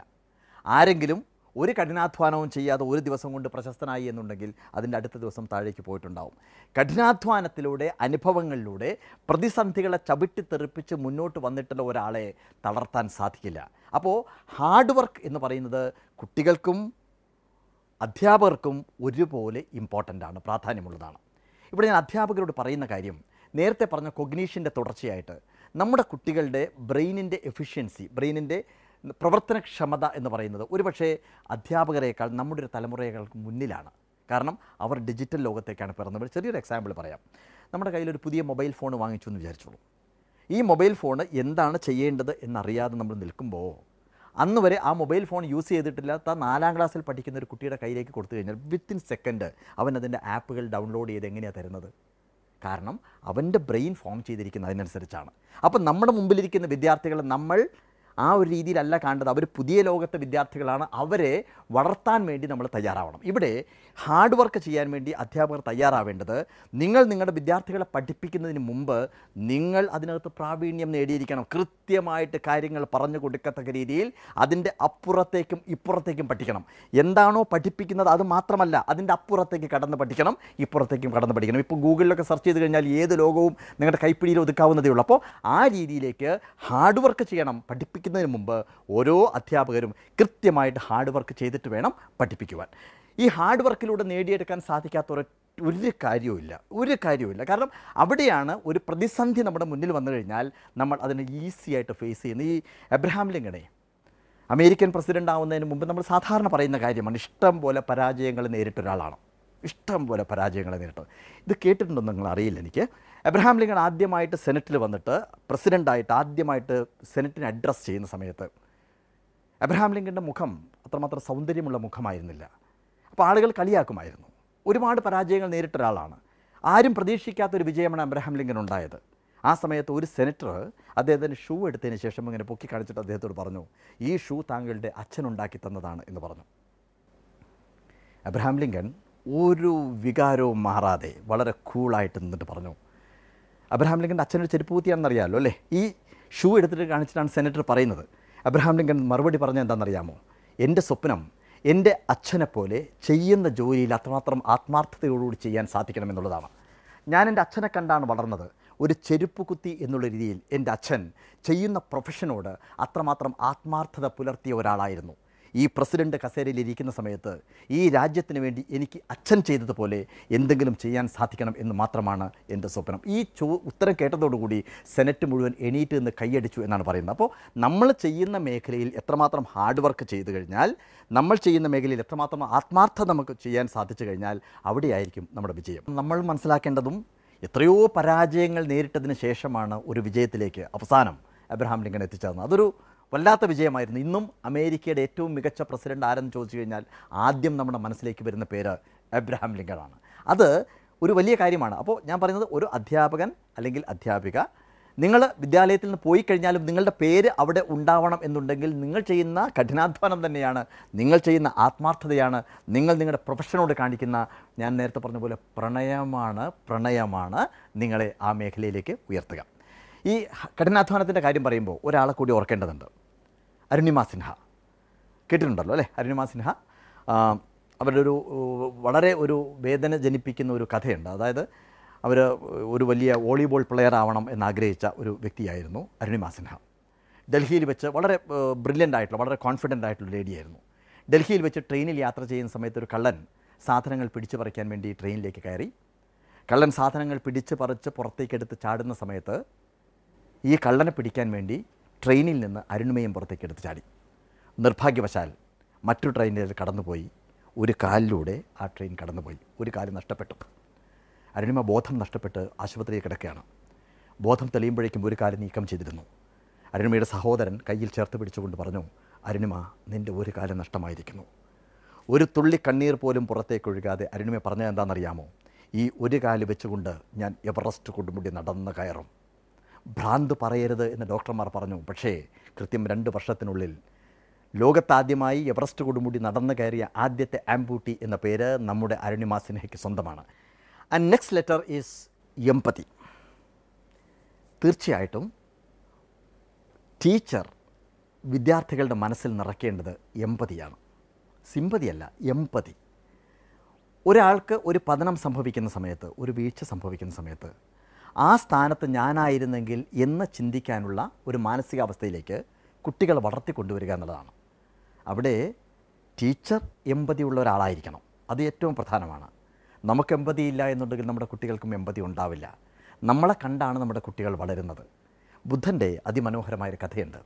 ആരെങ്കിലും ഒരു കഠിനാധ്വാനവും ചെയ്യാതെ ഒരു ദിവസം കൊണ്ട് പ്രശസ്തനായി എന്നുണ്ടെങ്കിൽ അതിൻ്റെ അടുത്ത ദിവസം താഴേക്ക് പോയിട്ടുണ്ടാവും കഠിനാധ്വാനത്തിലൂടെ അനുഭവങ്ങളിലൂടെ പ്രതിസന്ധികളെ ചവിട്ടി തെറിപ്പിച്ച് മുന്നോട്ട് വന്നിട്ടുള്ള ഒരാളെ തളർത്താൻ സാധിക്കില്ല അപ്പോൾ ഹാർഡ് വർക്ക് എന്ന് പറയുന്നത് കുട്ടികൾക്കും അധ്യാപകർക്കും ഒരുപോലെ ഇമ്പോർട്ടൻ്റ് ആണ് പ്രാധാന്യമുള്ളതാണ് ഇവിടെ ഞാൻ അധ്യാപകരോട് പറയുന്ന കാര്യം നേരത്തെ പറഞ്ഞ കൊഗ്നീഷൻ്റെ തുടർച്ചയായിട്ട് നമ്മുടെ കുട്ടികളുടെ ബ്രെയിനിൻ്റെ എഫിഷ്യൻസി ബ്രെയിനിൻ്റെ പ്രവർത്തനക്ഷമത എന്ന് പറയുന്നത് ഒരുപക്ഷേ അധ്യാപകരെക്കാൾ നമ്മുടെ ഒരു തലമുറയേക്കാൾക്ക് മുന്നിലാണ് കാരണം അവർ ഡിജിറ്റൽ ലോകത്തേക്കാണ് പിറന്നത് ചെറിയൊരു എക്സാമ്പിൾ പറയാം നമ്മുടെ കയ്യിലൊരു പുതിയ മൊബൈൽ ഫോൺ വാങ്ങിച്ചു എന്ന് വിചാരിച്ചോളൂ ഈ മൊബൈൽ ഫോൺ എന്താണ് ചെയ്യേണ്ടത് എന്നറിയാതെ നമ്മൾ നിൽക്കുമ്പോൾ അന്ന് വരെ ആ മൊബൈൽ ഫോൺ യൂസ് ചെയ്തിട്ടില്ലാത്ത നാലാം ക്ലാസ്സിൽ പഠിക്കുന്ന ഒരു കുട്ടിയുടെ കയ്യിലേക്ക് കൊടുത്തു കഴിഞ്ഞാൽ വിത്തിൻ സെക്കൻഡ് അവൻ അതിൻ്റെ ആപ്പുകൾ ഡൗൺലോഡ് ചെയ്ത് എങ്ങനെയാണ് തരുന്നത് കാരണം അവൻ്റെ ബ്രെയിൻ ഫോം ചെയ്തിരിക്കുന്നത് അതിനനുസരിച്ചാണ് അപ്പം നമ്മുടെ മുമ്പിലിരിക്കുന്ന വിദ്യാർത്ഥികളെ നമ്മൾ ആ ഒരു രീതിയിലല്ല കാണേണ്ടത് അവർ പുതിയ ലോകത്തെ വിദ്യാർത്ഥികളാണ് അവരെ വളർത്താൻ വേണ്ടി നമ്മൾ തയ്യാറാവണം ഇവിടെ ഹാർഡ് വർക്ക് ചെയ്യാൻ വേണ്ടി അധ്യാപകർ തയ്യാറാവേണ്ടത് നിങ്ങൾ നിങ്ങളുടെ വിദ്യാർത്ഥികളെ പഠിപ്പിക്കുന്നതിന് മുമ്പ് നിങ്ങൾ അതിനകത്ത് പ്രാവീണ്യം നേടിയിരിക്കണം കൃത്യമായിട്ട് കാര്യങ്ങൾ പറഞ്ഞു കൊടുക്കത്തക്ക രീതിയിൽ അതിൻ്റെ അപ്പുറത്തേക്കും ഇപ്പുറത്തേക്കും പഠിക്കണം എന്താണോ പഠിപ്പിക്കുന്നത് അത് മാത്രമല്ല അതിൻ്റെ അപ്പുറത്തേക്ക് കടന്ന് പഠിക്കണം ഇപ്പുറത്തേക്കും കടന്ന് പഠിക്കണം ഇപ്പോൾ ഗൂഗിളിലൊക്കെ സെർച്ച് ചെയ്ത് കഴിഞ്ഞാൽ ഏത് ലോകവും നിങ്ങളുടെ കൈപ്പിടിയിൽ ഒതുക്കാവുന്നതേ ഉള്ളൂ അപ്പോൾ ആ രീതിയിലേക്ക് ഹാർഡ് വർക്ക് ചെയ്യണം പഠിപ്പിക്കുന്നതിന് മുമ്പ് ഓരോ അധ്യാപകരും കൃത്യമായിട്ട് ഹാർഡ് വർക്ക് ചെയ്തിട്ട് വേണം പഠിപ്പിക്കുവാൻ ഈ ഹാർഡ് വർക്കിലൂടെ നേടിയെടുക്കാൻ സാധിക്കാത്ത ഒരു ഒരു കാര്യവുമില്ല ഒരു കാര്യവുമില്ല കാരണം അവിടെയാണ് ഒരു പ്രതിസന്ധി നമ്മുടെ മുന്നിൽ വന്നു കഴിഞ്ഞാൽ നമ്മൾ അതിനെ ഈസി ആയിട്ട് ഫേസ് ചെയ്യുന്നത് ഈ എബ്രഹാം ലിങ്കണേ അമേരിക്കൻ പ്രസിഡൻ്റ് ആവുന്നതിന് മുമ്പ് നമ്മൾ സാധാരണ പറയുന്ന കാര്യമാണ് ഇഷ്ടം പോലെ പരാജയങ്ങൾ നേരിട്ട ഒരാളാണ് ഇഷ്ടം പോലെ പരാജയങ്ങൾ നേരിട്ടത് ഇത് കേട്ടിട്ടുണ്ടോ നിങ്ങൾ അറിയില്ല എനിക്ക് എബ്രഹാം ലിങ്കൺ ആദ്യമായിട്ട് സെനറ്റിൽ വന്നിട്ട് പ്രസിഡൻ്റായിട്ട് ആദ്യമായിട്ട് സെനറ്റിനെ അഡ്രസ്സ് ചെയ്യുന്ന സമയത്ത് എബ്രഹാം ലിങ്കൻ്റെ മുഖം അത്രമാത്രം സൗന്ദര്യമുള്ള മുഖമായിരുന്നില്ല അപ്പോൾ ആളുകൾ കളിയാക്കുമായിരുന്നു ഒരുപാട് പരാജയങ്ങൾ നേരിട്ട ഒരാളാണ് ആരും ഒരു വിജയമാണ് അബ്രഹാം ലിങ്കൻ ഉണ്ടായത് ആ സമയത്ത് ഒരു സെനറ്റർ അദ്ദേഹത്തിന് ഷൂ എടുത്തതിന് ശേഷം ഇങ്ങനെ പൊക്കി കാണിച്ചിട്ട് അദ്ദേഹത്തോട് പറഞ്ഞു ഈ ഷൂ താങ്കളുടെ അച്ഛനുണ്ടാക്കി തന്നതാണ് എന്ന് പറഞ്ഞു അബ്രഹാം ലിങ്കൻ ഒരു വികാരവും മാറാതെ വളരെ കൂളായിട്ട് നിന്നിട്ട് പറഞ്ഞു അബ്രഹാം ലിങ്കൻ്റെ അച്ഛനൊരു കൂത്തിയാണെന്നറിയാമല്ലോ അല്ലേ ഈ ഷൂ എടുത്തിട്ട് കാണിച്ചിട്ടാണ് സെനറ്റർ പറയുന്നത് അബ്രഹാം ലിങ്കൻ മറുപടി പറഞ്ഞത് എന്താണെന്നറിയാമോ എൻ്റെ സ്വപ്നം എൻ്റെ അച്ഛനെപ്പോലെ ചെയ്യുന്ന ജോലിയിൽ അത്രമാത്രം ആത്മാർത്ഥതയോടുകൂടി ചെയ്യാൻ സാധിക്കണമെന്നുള്ളതാണ് ഞാൻ എൻ്റെ അച്ഛനെ കണ്ടാണ് വളർന്നത് ഒരു ചെരുപ്പ് കുത്തി എന്നുള്ള രീതിയിൽ എൻ്റെ അച്ഛൻ ചെയ്യുന്ന പ്രൊഫഷനോട് അത്രമാത്രം ആത്മാർത്ഥത പുലർത്തിയ ഒരാളായിരുന്നു ഈ പ്രസിഡൻ്റ് കസേരയിലിരിക്കുന്ന സമയത്ത് ഈ രാജ്യത്തിന് വേണ്ടി എനിക്ക് അച്ഛൻ ചെയ്തതുപോലെ എന്തെങ്കിലും ചെയ്യാൻ സാധിക്കണം എന്ന് മാത്രമാണ് എൻ്റെ സ്വപ്നം ഈ ചോ ഉത്തരം കേട്ടതോടുകൂടി സെനറ്റ് മുഴുവൻ എണീറ്റ് നിന്ന് കൈയടിച്ചു എന്നാണ് പറയുന്നത് അപ്പോൾ നമ്മൾ ചെയ്യുന്ന മേഖലയിൽ എത്രമാത്രം ഹാർഡ് വർക്ക് ചെയ്തു കഴിഞ്ഞാൽ നമ്മൾ ചെയ്യുന്ന മേഖലയിൽ എത്രമാത്രം ആത്മാർത്ഥ നമുക്ക് ചെയ്യാൻ സാധിച്ചു കഴിഞ്ഞാൽ അവിടെയായിരിക്കും നമ്മുടെ വിജയം നമ്മൾ മനസ്സിലാക്കേണ്ടതും എത്രയോ പരാജയങ്ങൾ നേരിട്ടതിന് ശേഷമാണ് ഒരു വിജയത്തിലേക്ക് അവസാനം അബ്രഹാം ലിങ്കൺ എത്തിച്ചേർന്നത് അതൊരു വല്ലാത്ത വിജയമായിരുന്നു ഇന്നും അമേരിക്കയുടെ ഏറ്റവും മികച്ച പ്രസിഡന്റ് ആരെന്ന് ചോദിച്ചു കഴിഞ്ഞാൽ ആദ്യം നമ്മുടെ മനസ്സിലേക്ക് വരുന്ന പേര് എബ്രഹാം ലിങ്കണാണ് അത് ഒരു വലിയ കാര്യമാണ് അപ്പോൾ ഞാൻ പറയുന്നത് ഒരു അധ്യാപകൻ അല്ലെങ്കിൽ അധ്യാപിക നിങ്ങൾ വിദ്യാലയത്തിൽ നിന്ന് പോയി കഴിഞ്ഞാലും നിങ്ങളുടെ പേര് അവിടെ ഉണ്ടാവണം എന്നുണ്ടെങ്കിൽ നിങ്ങൾ ചെയ്യുന്ന കഠിനാധ്വാനം തന്നെയാണ് നിങ്ങൾ ചെയ്യുന്ന ആത്മാർത്ഥതയാണ് നിങ്ങൾ നിങ്ങളുടെ പ്രൊഫഷനോട് കാണിക്കുന്ന ഞാൻ നേരത്തെ പറഞ്ഞ പോലെ പ്രണയമാണ് പ്രണയമാണ് നിങ്ങളെ ആ മേഖലയിലേക്ക് ഉയർത്തുക ഈ കഠിനാധ്വാനത്തിൻ്റെ കാര്യം പറയുമ്പോൾ ഒരാളെ കൂടി ഓർക്കേണ്ടതുണ്ട് അരുണിമ സിൻഹ കേട്ടിട്ടുണ്ടല്ലോ അല്ലേ അരുണിമ സിൻഹ അവരുടെ ഒരു വളരെ ഒരു വേദന ജനിപ്പിക്കുന്ന ഒരു കഥയുണ്ട് അതായത് അവർ ഒരു വലിയ വോളിബോൾ പ്ലെയർ ആവണം എന്നാഗ്രഹിച്ച ഒരു വ്യക്തിയായിരുന്നു അരുണിമ സിൻഹ ഡൽഹിയിൽ വെച്ച് വളരെ ബ്രില്യൻ്റ് ആയിട്ടുള്ള വളരെ കോൺഫിഡൻ്റ് ആയിട്ടുള്ള ലേഡിയായിരുന്നു ഡൽഹിയിൽ വെച്ച് ട്രെയിനിൽ യാത്ര ചെയ്യുന്ന സമയത്ത് ഒരു കള്ളൻ സാധനങ്ങൾ പിടിച്ചു പറിക്കാൻ വേണ്ടി ട്രെയിനിലേക്ക് കയറി കള്ളൻ സാധനങ്ങൾ പിടിച്ച് പറിച്ച് പുറത്തേക്കെടുത്ത് ചാടുന്ന സമയത്ത് ഈ കള്ളനെ പിടിക്കാൻ വേണ്ടി ട്രെയിനിൽ നിന്ന് അരുണ്മയും പുറത്തേക്ക് എടുത്ത് ചാടി നിർഭാഗ്യവശാൽ മറ്റു ട്രെയിനിൽ കടന്നുപോയി ഒരു കാലിലൂടെ ആ ട്രെയിൻ കടന്നുപോയി ഒരു കാലം നഷ്ടപ്പെട്ടു അരുണിമ ബോധം നഷ്ടപ്പെട്ട് ആശുപത്രിയിൽ കിടക്കുകയാണ് ബോധം തെളിയുമ്പോഴേക്കും ഒരു കാലം നീക്കം ചെയ്തിരുന്നു അരുണിമയുടെ സഹോദരൻ കയ്യിൽ ചേർത്ത് പിടിച്ചുകൊണ്ട് പറഞ്ഞു അരുണിമ നിൻ്റെ ഒരു കാലം നഷ്ടമായിരിക്കുന്നു ഒരു തുള്ളി കണ്ണീർ പോലും പുറത്തേക്ക് ഒഴുകാതെ അരുണിമ പറഞ്ഞത് എന്താണെന്നറിയാമോ ഈ ഒരു കാല് വെച്ചുകൊണ്ട് ഞാൻ എവറസ്റ്റ് കൊടുമുടി നടന്ന് കയറും ഭ്രാന്ത് പറയരുത് എന്ന് ഡോക്ടർമാർ പറഞ്ഞു പക്ഷേ കൃത്യം രണ്ട് വർഷത്തിനുള്ളിൽ ലോകത്താദ്യമായി എവറസ്റ്റ് കൊടുമുടി നടന്നു കയറിയ ആദ്യത്തെ ആംബൂട്ടി എന്ന പേര് നമ്മുടെ അരുണിമ സിൻഹയ്ക്ക് സ്വന്തമാണ് and next letter is empathy തീർച്ചയായിട്ടും ടീച്ചർ വിദ്യാർത്ഥികളുടെ മനസ്സിൽ നിറയ്ക്കേണ്ടത് എമ്പതിയാണ് സിമ്പതിയല്ല എമ്പതി ഒരാൾക്ക് ഒരു പതനം സംഭവിക്കുന്ന സമയത്ത് ഒരു വീഴ്ച സംഭവിക്കുന്ന സമയത്ത് ആ സ്ഥാനത്ത് ഞാനായിരുന്നെങ്കിൽ എന്ന് ചിന്തിക്കാനുള്ള ഒരു മാനസികാവസ്ഥയിലേക്ക് കുട്ടികളെ വളർത്തിക്കൊണ്ടുവരിക എന്നുള്ളതാണ് അവിടെ ടീച്ചർ എമ്പതിയുള്ള ഒരാളായിരിക്കണം അത് ഏറ്റവും പ്രധാനമാണ് നമുക്ക് എമ്പതി ഇല്ല എന്നുണ്ടെങ്കിൽ നമ്മുടെ കുട്ടികൾക്കും എമ്പതി ഉണ്ടാവില്ല നമ്മളെ കണ്ടാണ് നമ്മുടെ കുട്ടികൾ വളരുന്നത് ബുദ്ധൻ്റെ അതിമനോഹരമായൊരു കഥയുണ്ട്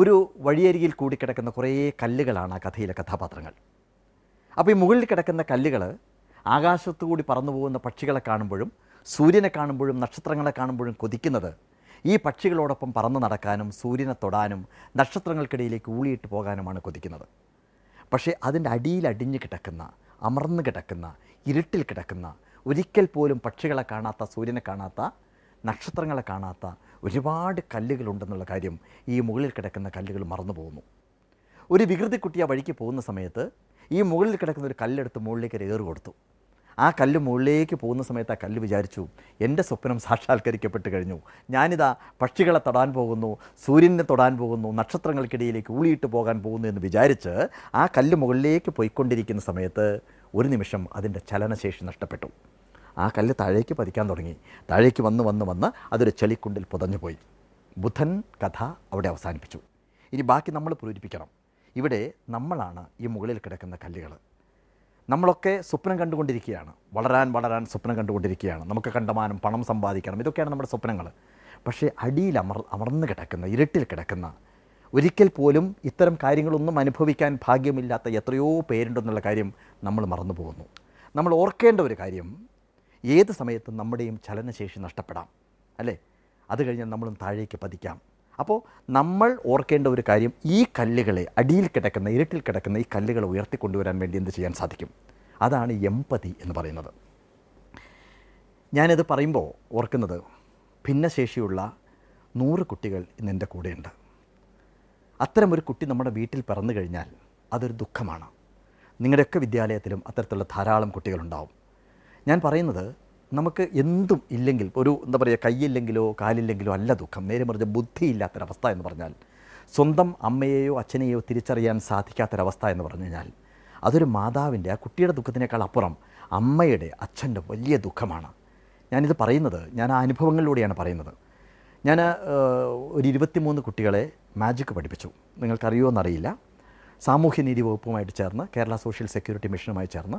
ഒരു വഴിയരികിൽ കൂടി കിടക്കുന്ന കുറേ കല്ലുകളാണ് ആ കഥയിലെ കഥാപാത്രങ്ങൾ അപ്പോൾ ഈ മുകളിൽ കിടക്കുന്ന കല്ലുകൾ ആകാശത്തു കൂടി പറന്നു പോകുന്ന പക്ഷികളെ കാണുമ്പോഴും സൂര്യനെ കാണുമ്പോഴും നക്ഷത്രങ്ങളെ കാണുമ്പോഴും കൊതിക്കുന്നത് ഈ പക്ഷികളോടൊപ്പം പറന്ന് നടക്കാനും സൂര്യനെ തൊടാനും നക്ഷത്രങ്ങൾക്കിടയിലേക്ക് ഊളിയിട്ട് പോകാനുമാണ് കൊതിക്കുന്നത് പക്ഷേ അതിൻ്റെ അടിയിൽ അടിഞ്ഞു കിടക്കുന്ന അമർന്നു കിടക്കുന്ന ഇരുട്ടിൽ കിടക്കുന്ന ഒരിക്കൽ പോലും പക്ഷികളെ കാണാത്ത സൂര്യനെ കാണാത്ത നക്ഷത്രങ്ങളെ കാണാത്ത ഒരുപാട് കല്ലുകളുണ്ടെന്നുള്ള കാര്യം ഈ മുകളിൽ കിടക്കുന്ന കല്ലുകൾ മറന്നു പോകുന്നു ഒരു വികൃതിക്കുട്ടി ആ വഴിക്ക് പോകുന്ന സമയത്ത് ഈ മുകളിൽ കിടക്കുന്ന ഒരു കല്ലെടുത്ത് മുകളിലേക്ക് ഒരു ഏറ് കൊടുത്തു ആ കല്ല് മുകളിലേക്ക് പോകുന്ന സമയത്ത് ആ കല്ല് വിചാരിച്ചു എൻ്റെ സ്വപ്നം സാക്ഷാത്കരിക്കപ്പെട്ട് കഴിഞ്ഞു ഞാനിതാ പക്ഷികളെ തൊടാൻ പോകുന്നു സൂര്യനെ തൊടാൻ പോകുന്നു നക്ഷത്രങ്ങൾക്കിടയിലേക്ക് ഊളിയിട്ട് പോകാൻ പോകുന്നു എന്ന് വിചാരിച്ച് ആ കല്ല് മുകളിലേക്ക് പോയിക്കൊണ്ടിരിക്കുന്ന സമയത്ത് ഒരു നിമിഷം അതിൻ്റെ ചലനശേഷി നഷ്ടപ്പെട്ടു ആ കല്ല് താഴേക്ക് പതിക്കാൻ തുടങ്ങി താഴേക്ക് വന്ന് വന്ന് വന്ന് അതൊരു ചെളിക്കുണ്ടിൽ പുതഞ്ഞു പോയി ബുധൻ കഥ അവിടെ അവസാനിപ്പിച്ചു ഇനി ബാക്കി നമ്മൾ പൂരിപ്പിക്കണം ഇവിടെ നമ്മളാണ് ഈ മുകളിൽ കിടക്കുന്ന കല്ലുകൾ നമ്മളൊക്കെ സ്വപ്നം കണ്ടുകൊണ്ടിരിക്കുകയാണ് വളരാൻ വളരാൻ സ്വപ്നം കണ്ടുകൊണ്ടിരിക്കുകയാണ് നമുക്ക് കണ്ടമാനം പണം സമ്പാദിക്കണം ഇതൊക്കെയാണ് നമ്മുടെ സ്വപ്നങ്ങൾ പക്ഷേ അടിയിൽ അമർ അമർന്ന് കിടക്കുന്ന ഇരുട്ടിൽ കിടക്കുന്ന ഒരിക്കൽ പോലും ഇത്തരം കാര്യങ്ങളൊന്നും അനുഭവിക്കാൻ ഭാഗ്യമില്ലാത്ത എത്രയോ പേരുണ്ടെന്നുള്ള കാര്യം നമ്മൾ മറന്നു പോകുന്നു നമ്മൾ ഓർക്കേണ്ട ഒരു കാര്യം ഏത് സമയത്തും നമ്മുടെയും ചലനശേഷി നഷ്ടപ്പെടാം അല്ലേ അത് കഴിഞ്ഞാൽ നമ്മളും താഴേക്ക് പതിക്കാം അപ്പോൾ നമ്മൾ ഓർക്കേണ്ട ഒരു കാര്യം ഈ കല്ലുകളെ അടിയിൽ കിടക്കുന്ന ഇരുട്ടിൽ കിടക്കുന്ന ഈ കല്ലുകൾ ഉയർത്തിക്കൊണ്ടുവരാൻ വേണ്ടി എന്ത് ചെയ്യാൻ സാധിക്കും അതാണ് എമ്പതി എന്ന് പറയുന്നത് ഞാനിത് പറയുമ്പോൾ ഓർക്കുന്നത് ഭിന്നശേഷിയുള്ള നൂറ് കുട്ടികൾ ഇന്ന് എൻ്റെ കൂടെയുണ്ട് അത്തരമൊരു കുട്ടി നമ്മുടെ വീട്ടിൽ പിറന്നു കഴിഞ്ഞാൽ അതൊരു ദുഃഖമാണ് നിങ്ങളുടെയൊക്കെ വിദ്യാലയത്തിലും അത്തരത്തിലുള്ള ധാരാളം കുട്ടികളുണ്ടാവും ഞാൻ പറയുന്നത് നമുക്ക് എന്തും ഇല്ലെങ്കിൽ ഒരു എന്താ പറയുക കൈയില്ലെങ്കിലോ കാലില്ലെങ്കിലോ അല്ല ദുഃഖം നേരെ മറിച്ച് ബുദ്ധിയില്ലാത്തൊരവസ്ഥ എന്ന് പറഞ്ഞാൽ സ്വന്തം അമ്മയെയോ അച്ഛനെയോ തിരിച്ചറിയാൻ സാധിക്കാത്തൊരവസ്ഥ എന്ന് പറഞ്ഞു കഴിഞ്ഞാൽ അതൊരു മാതാവിൻ്റെ ആ കുട്ടിയുടെ ദുഃഖത്തിനേക്കാൾ അപ്പുറം അമ്മയുടെ അച്ഛൻ്റെ വലിയ ദുഃഖമാണ് ഞാനിത് പറയുന്നത് ഞാൻ ആ അനുഭവങ്ങളിലൂടെയാണ് പറയുന്നത് ഞാൻ ഒരു ഇരുപത്തിമൂന്ന് കുട്ടികളെ മാജിക് പഠിപ്പിച്ചു നിങ്ങൾക്കറിയുമോ എന്നറിയില്ല സാമൂഹ്യനീതി വകുപ്പുമായിട്ട് ചേർന്ന് കേരള സോഷ്യൽ സെക്യൂരിറ്റി മിഷനുമായി ചേർന്ന്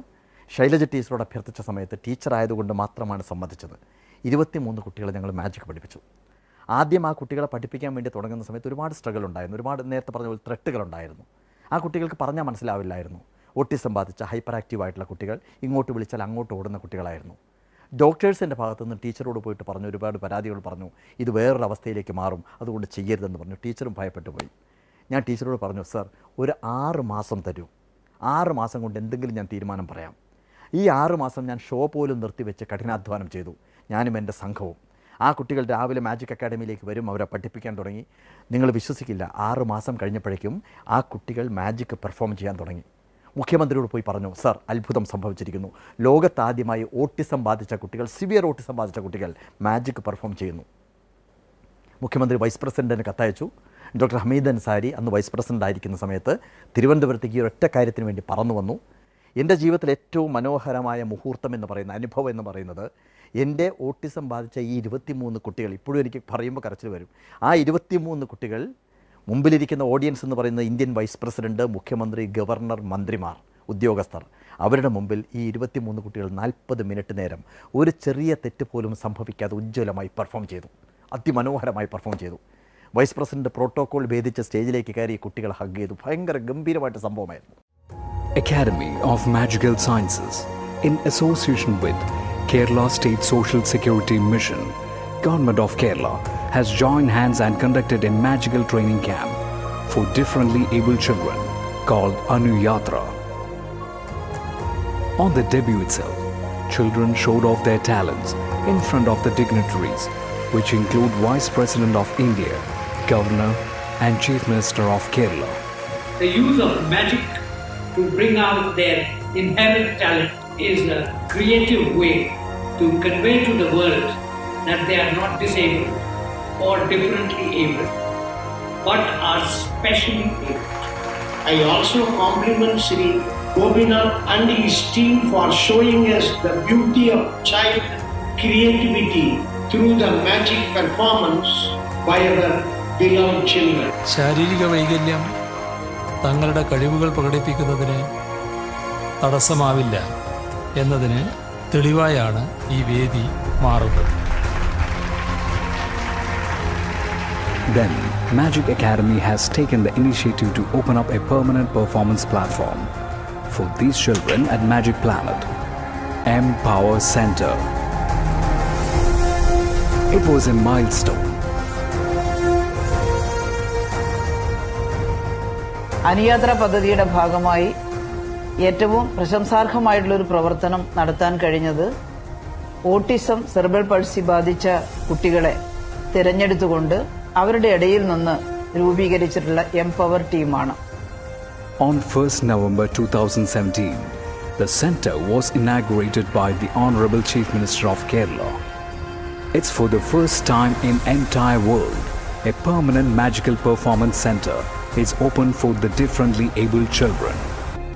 ശൈലജ ടീച്ചറോട് അഭ്യർത്ഥിച്ച സമയത്ത് ടീച്ചറായതുകൊണ്ട് മാത്രമാണ് സമ്മതിച്ചത് ഇരുപത്തിമൂന്ന് കുട്ടികളെ ഞങ്ങൾ മാജിക് പഠിപ്പിച്ചു ആദ്യം ആ കുട്ടികളെ പഠിപ്പിക്കാൻ വേണ്ടി തുടങ്ങുന്ന സമയത്ത് ഒരുപാട് സ്ട്രഗിൾ ഉണ്ടായിരുന്നു ഒരുപാട് നേരത്തെ പറഞ്ഞ പോലെ ഉണ്ടായിരുന്നു ആ കുട്ടികൾക്ക് പറഞ്ഞാൽ മനസ്സിലാവില്ലായിരുന്നു ഓട്ടിസം ബാധിച്ച ഹൈപ്പർ ആക്റ്റീവ് ആയിട്ടുള്ള കുട്ടികൾ ഇങ്ങോട്ട് വിളിച്ചാൽ അങ്ങോട്ട് ഓടുന്ന കുട്ടികളായിരുന്നു ഡോക്ടേഴ്സിൻ്റെ ഭാഗത്തുനിന്ന് ടീച്ചറോട് പോയിട്ട് പറഞ്ഞു ഒരുപാട് പരാതികൾ പറഞ്ഞു ഇത് വേറൊരു അവസ്ഥയിലേക്ക് മാറും അതുകൊണ്ട് ചെയ്യരുതെന്ന് പറഞ്ഞു ടീച്ചറും ഭയപ്പെട്ടു പോയി ഞാൻ ടീച്ചറോട് പറഞ്ഞു സർ ഒരു ആറ് മാസം തരൂ ആറ് മാസം കൊണ്ട് എന്തെങ്കിലും ഞാൻ തീരുമാനം പറയാം ഈ ആറുമാസം ഞാൻ ഷോ പോലും നിർത്തിവെച്ച് കഠിനാധ്വാനം ചെയ്തു ഞാനും എൻ്റെ സംഘവും ആ കുട്ടികൾ രാവിലെ മാജിക് അക്കാഡമിയിലേക്ക് വരും അവരെ പഠിപ്പിക്കാൻ തുടങ്ങി നിങ്ങൾ വിശ്വസിക്കില്ല ആറ് മാസം കഴിഞ്ഞപ്പോഴേക്കും ആ കുട്ടികൾ മാജിക് പെർഫോം ചെയ്യാൻ തുടങ്ങി മുഖ്യമന്ത്രിയോട് പോയി പറഞ്ഞു സർ അത്ഭുതം സംഭവിച്ചിരിക്കുന്നു ലോകത്താദ്യമായി ഓട്ടിസം ബാധിച്ച കുട്ടികൾ സിവിയർ ഓട്ടിസം ബാധിച്ച കുട്ടികൾ മാജിക് പെർഫോം ചെയ്യുന്നു മുഖ്യമന്ത്രി വൈസ് പ്രസിഡൻറ്റിന് കത്തയച്ചു ഡോക്ടർ ഹമീദ് അൻസാരി അന്ന് വൈസ് പ്രസിഡൻ്റ് ആയിരിക്കുന്ന സമയത്ത് തിരുവനന്തപുരത്തേക്ക് ഈ ഒറ്റ കാര്യത്തിന് വേണ്ടി പറന്നു വന്നു എൻ്റെ ജീവിതത്തിൽ ഏറ്റവും മനോഹരമായ മുഹൂർത്തം എന്ന് പറയുന്ന അനുഭവം എന്ന് പറയുന്നത് എൻ്റെ ഓട്ടിസം ബാധിച്ച ഈ ഇരുപത്തിമൂന്ന് കുട്ടികൾ ഇപ്പോഴും എനിക്ക് പറയുമ്പോൾ കരച്ചിൽ വരും ആ ഇരുപത്തിമൂന്ന് കുട്ടികൾ മുമ്പിലിരിക്കുന്ന ഓഡിയൻസ് എന്ന് പറയുന്നത് ഇന്ത്യൻ വൈസ് പ്രസിഡൻറ്റ് മുഖ്യമന്ത്രി ഗവർണർ മന്ത്രിമാർ ഉദ്യോഗസ്ഥർ അവരുടെ മുമ്പിൽ ഈ ഇരുപത്തിമൂന്ന് കുട്ടികൾ നാൽപ്പത് മിനിറ്റ് നേരം ഒരു ചെറിയ തെറ്റ് പോലും സംഭവിക്കാതെ ഉജ്ജ്വലമായി പെർഫോം ചെയ്തു അതിമനോഹരമായി പെർഫോം ചെയ്തു വൈസ് പ്രസിഡൻറ്റ് പ്രോട്ടോകോൾ ഭേദിച്ച സ്റ്റേജിലേക്ക് കയറി കുട്ടികൾ ഹഗ് ചെയ്തു ഭയങ്കര ഗംഭീരമായിട്ട് സംഭവമായിരുന്നു Academy of Magical Sciences in association with Kerala State Social Security Mission, Government of Kerala has joined hands and conducted a magical training camp for differently able children called Anuyatra. On the debut itself, children showed off their talents in front of the dignitaries, which include Vice President of India, Governor and Chief Minister of Kerala. The use of magic to bring out their inherent talent is a creative way to convey to the world that they are not disabled or differently able, but are specially able. I also compliment Sri Gobinar and his team for showing us the beauty of child creativity through the magic performance by our beloved children. തങ്ങളുടെ കഴിവുകൾ പ്രകടിപ്പിക്കുന്നതിന് തടസ്സമാവില്ല എന്നതിന് തെളിവായാണ് ഈ വേദി മാറുന്നത് Then, Magic Academy has taken the initiative to open up a permanent performance platform for these children at Magic Planet, M Power Center. It was a milestone അനുയാത്ര പദ്ധതിയുടെ ഭാഗമായി ഏറ്റവും പ്രശംസാർഹമായിട്ടുള്ള ഒരു പ്രവർത്തനം നടത്താൻ കഴിഞ്ഞത് ഓട്ടിസം സെർബൽ പൾസി ബാധിച്ച കുട്ടികളെ തിരഞ്ഞെടുത്തുകൊണ്ട് അവരുടെ ഇടയിൽ നിന്ന് രൂപീകരിച്ചിട്ടുള്ള എംപവർ ടീമാണ് On 1st November 2017, the center was inaugurated by the Honorable Chief Minister of Kerala. It's for the first time in entire world a permanent magical performance center is open for the differently abled children.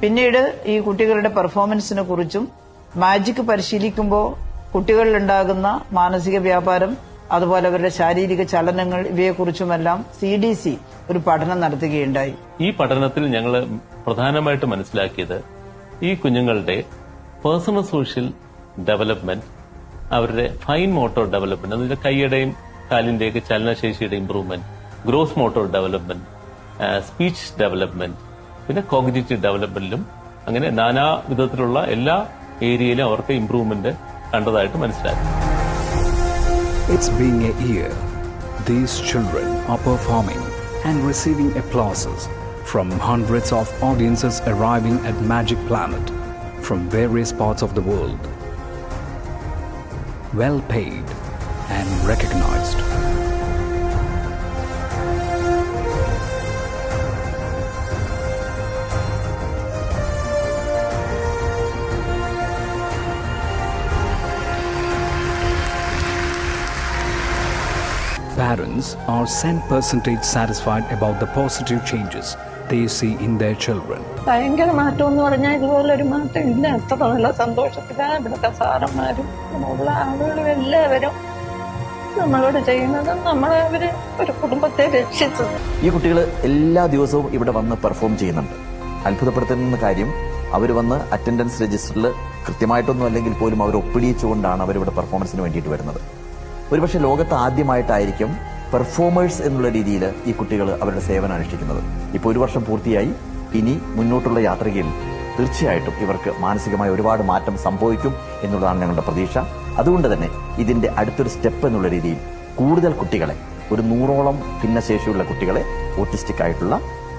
പിന്നീട് ഈ കുട്ടികളുടെ പെർഫോമൻസിനെ കുറിച്ചും magic പരിശീലിക്കുമ്പോൾ കുട്ടികളിൽ ഉണ്ടാകുന്ന മാനസിക വ്യാപാരം അതുപോലെ അവരുടെ ശാരീരിക ചലനങ്ങൾ ഇവയെക്കുറിച്ചുമെല്ലാം സി ഡി സി ഒരു പഠനം നടത്തുകയുണ്ടായി ഈ പഠനത്തിൽ ഞങ്ങൾ പ്രധാനമായിട്ട് മനസ്സിലാക്കിയത് ഈ കുഞ്ഞുങ്ങളുടെ പേഴ്സണൽ സോഷ്യൽ ഡെവലപ്മെന്റ് അവരുടെ ഫൈൻ മോട്ടോർ ഡെവലപ്മെന്റ് അതായത് കൈയുടെയും കാലിന്റെയൊക്കെ ചലനശേഷിയുടെ improvement gross motor development speech development പിന്നെ കോഗ്നേറ്റീവ് ഡെവലപ്മെന്റിലും അങ്ങനെ നാനാ വിധത്തിലുള്ള എല്ലാ ഏരിയയിലും അവർക്ക് ഇംപ്രൂവ്മെന്റ് കണ്ടതായിട്ട് a year. These children are performing and receiving applauses from hundreds of audiences arriving at Magic Planet from various parts of the world. Well paid and recognized. parents are sent satisfied about the positive changes they see in their children. ഭയങ്കര മാറ്റം എന്ന് പറഞ്ഞാൽ ഇതുപോലെ ഒരു മാറ്റം ഇല്ല അത്ര നല്ല സന്തോഷത്തിലാണ് ഇവിടുത്തെ സാറന്മാരും ഉള്ള ആളുകളും എല്ലാവരും നമ്മളോട് ചെയ്യുന്നത് നമ്മളെ അവര് ഒരു കുടുംബത്തെ രക്ഷിച്ചു ഈ കുട്ടികൾ എല്ലാ ദിവസവും ഇവിടെ വന്ന് പെർഫോം ചെയ്യുന്നുണ്ട് അത്ഭുതപ്പെടുത്തുന്ന കാര്യം അവർ വന്ന് അറ്റൻഡൻസ് രജിസ്റ്ററിൽ കൃത്യമായിട്ടൊന്നും അല്ലെങ്കിൽ പോലും അവർ ഒപ്പിടിയിച്ചുകൊണ്ടാണ് ഇവിടെ പെർഫോമൻസിന് വേണ്ടിയിട്ട് വരുന്നത് ഒരുപക്ഷെ ലോകത്ത് ആദ്യമായിട്ടായിരിക്കും പെർഫോമേഴ്സ് എന്നുള്ള രീതിയിൽ ഈ കുട്ടികൾ അവരുടെ സേവനം അനുഷ്ഠിക്കുന്നത് ഇപ്പോൾ ഒരു വർഷം പൂർത്തിയായി ഇനി മുന്നോട്ടുള്ള യാത്രയിൽ തീർച്ചയായിട്ടും ഇവർക്ക് മാനസികമായ ഒരുപാട് മാറ്റം സംഭവിക്കും എന്നുള്ളതാണ് ഞങ്ങളുടെ പ്രതീക്ഷ അതുകൊണ്ട് തന്നെ ഇതിന്റെ അടുത്തൊരു സ്റ്റെപ്പ് എന്നുള്ള രീതിയിൽ കൂടുതൽ കുട്ടികളെ ഒരു നൂറോളം ഭിന്നശേഷിയുള്ള കുട്ടികളെ ഓട്ടിസ്റ്റിക് ആയിട്ടുള്ള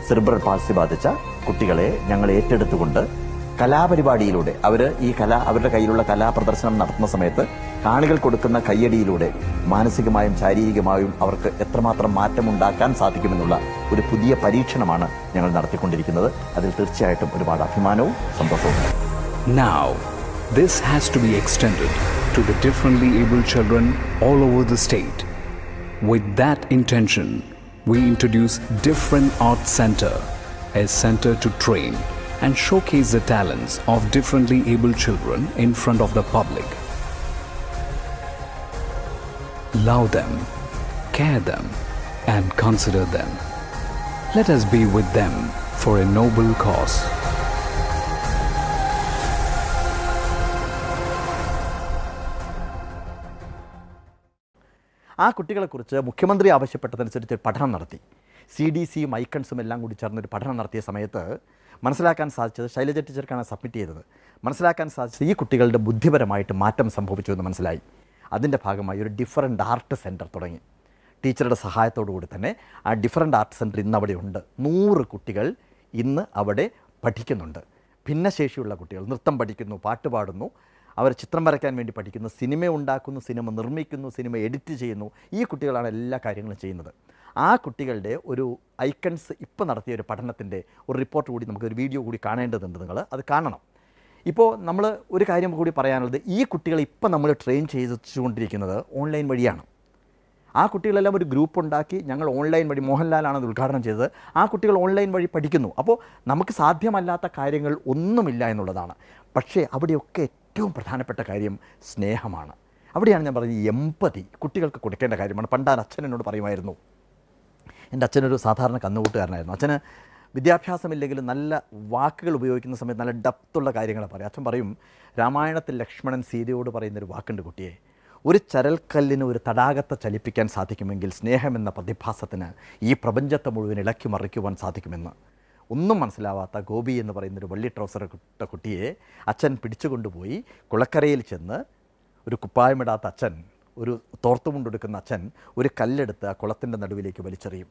സെർബ്രൽ പാൾസി ബാധിച്ച കുട്ടികളെ ഞങ്ങൾ ഏറ്റെടുത്തുകൊണ്ട് കലാപരിപാടിയിലൂടെ അവർ ഈ കല അവരുടെ കയ്യിലുള്ള കലാപ്രദർശനം നടത്തുന്ന സമയത്ത് കാണികൾ കൊടുക്കുന്ന കയ്യടിയിലൂടെ മാനസികമായും ശാരീരികമായും അവർക്ക് എത്രമാത്രം മാറ്റമുണ്ടാക്കാൻ സാധിക്കുമെന്നുള്ള ഒരു പുതിയ പരീക്ഷണമാണ് ഞങ്ങൾ നടത്തിക്കൊണ്ടിരിക്കുന്നത് അതിൽ തീർച്ചയായിട്ടും ഒരുപാട് അഭിമാനവും സന്തോഷവും now this has to be extended to the differently able children all over the state. With that intention, we introduce Different Art Center, and showcase the talents of differently abled children in front of the public. Love them, care them, and consider them. Let us be with them for a noble cause. ആ കുട്ടികളെക്കുറിച്ച് മുഖ്യമന്ത്രി ആവശ്യപ്പെട്ടതനുസരിച്ച് പഠനം നടത്തി C D സിയും ഐക്കൺസും എല്ലാം കൂടി ചേർന്നൊരു പഠനം നടത്തിയ സമയത്ത് മനസ്സിലാക്കാൻ സാധിച്ചത് ശൈലജ ടീച്ചർക്കാണ് സബ്മിറ്റ് ചെയ്തത് മനസ്സിലാക്കാൻ സാധിച്ചത് ഈ കുട്ടികളുടെ ബുദ്ധിപരമായിട്ട് മാറ്റം സംഭവിച്ചു എന്ന് മനസ്സിലായി അതിൻ്റെ ഭാഗമായി ഒരു ഡിഫറൻറ്റ് ആർട്ട് സെൻറ്റർ തുടങ്ങി ടീച്ചറുടെ സഹായത്തോടു കൂടി തന്നെ ആ ഡിഫറൻറ്റ് ആർട്ട് സെൻറ്റർ ഇന്ന് അവിടെ ഉണ്ട് നൂറ് കുട്ടികൾ ഇന്ന് അവിടെ പഠിക്കുന്നുണ്ട് ഭിന്നശേഷിയുള്ള കുട്ടികൾ നൃത്തം പഠിക്കുന്നു പാട്ട് പാടുന്നു അവർ ചിത്രം വരയ്ക്കാൻ വേണ്ടി പഠിക്കുന്നു സിനിമ ഉണ്ടാക്കുന്നു സിനിമ നിർമ്മിക്കുന്നു സിനിമ എഡിറ്റ് ചെയ്യുന്നു ഈ കുട്ടികളാണ് എല്ലാ കാര്യങ്ങളും ചെയ്യുന്നത് ആ കുട്ടികളുടെ ഒരു ഐക്കൺസ് ഇപ്പോൾ നടത്തിയ ഒരു പഠനത്തിൻ്റെ ഒരു റിപ്പോർട്ട് കൂടി നമുക്കൊരു വീഡിയോ കൂടി കാണേണ്ടതുണ്ട് നിങ്ങൾ അത് കാണണം ഇപ്പോൾ നമ്മൾ ഒരു കാര്യം കൂടി പറയാനുള്ളത് ഈ കുട്ടികളെ ഇപ്പം നമ്മൾ ട്രെയിൻ ചെയ്തുകൊണ്ടിരിക്കുന്നത് ഓൺലൈൻ വഴിയാണ് ആ കുട്ടികളെല്ലാം ഒരു ഗ്രൂപ്പ് ഉണ്ടാക്കി ഞങ്ങൾ ഓൺലൈൻ വഴി മോഹൻലാലാണ് അത് ഉദ്ഘാടനം ചെയ്തത് ആ കുട്ടികൾ ഓൺലൈൻ വഴി പഠിക്കുന്നു അപ്പോൾ നമുക്ക് സാധ്യമല്ലാത്ത കാര്യങ്ങൾ ഒന്നുമില്ല എന്നുള്ളതാണ് പക്ഷേ അവിടെയൊക്കെ ഏറ്റവും പ്രധാനപ്പെട്ട കാര്യം സ്നേഹമാണ് അവിടെയാണ് ഞാൻ പറഞ്ഞത് എമ്പതി കുട്ടികൾക്ക് കൊടുക്കേണ്ട കാര്യമാണ് പണ്ടാൻ അച്ഛൻ എന്നോട് പറയുമായിരുന്നു എൻ്റെ അച്ഛനൊരു സാധാരണ കന്നുകൂട്ടുകാരനായിരുന്നു അച്ഛന് വിദ്യാഭ്യാസമില്ലെങ്കിലും നല്ല വാക്കുകൾ ഉപയോഗിക്കുന്ന സമയത്ത് നല്ല ഡപ്തുള്ള കാര്യങ്ങൾ പറയും അച്ഛൻ പറയും രാമായണത്തിൽ ലക്ഷ്മണൻ സീതയോട് പറയുന്നൊരു വാക്കുണ്ട് കുട്ടിയെ ഒരു ചരൽക്കല്ലിന് ഒരു തടാകത്തെ ചലിപ്പിക്കാൻ സാധിക്കുമെങ്കിൽ സ്നേഹമെന്ന പ്രതിഭാസത്തിന് ഈ പ്രപഞ്ചത്തെ മുഴുവൻ ഇളക്കി മറിക്കുവാൻ സാധിക്കുമെന്ന് ഒന്നും മനസ്സിലാവാത്ത ഗോപി എന്ന് പറയുന്നൊരു വള്ളി ട്രൗസർ ഇട്ട കുട്ടിയെ അച്ഛൻ പിടിച്ചുകൊണ്ടുപോയി കുളക്കരയിൽ ചെന്ന് ഒരു കുപ്പായമിടാത്ത അച്ഛൻ ഒരു തോർത്തുമുണ്ടെടുക്കുന്ന അച്ഛൻ ഒരു കല്ലെടുത്ത് ആ കുളത്തിൻ്റെ നടുവിലേക്ക് വലിച്ചെറിയും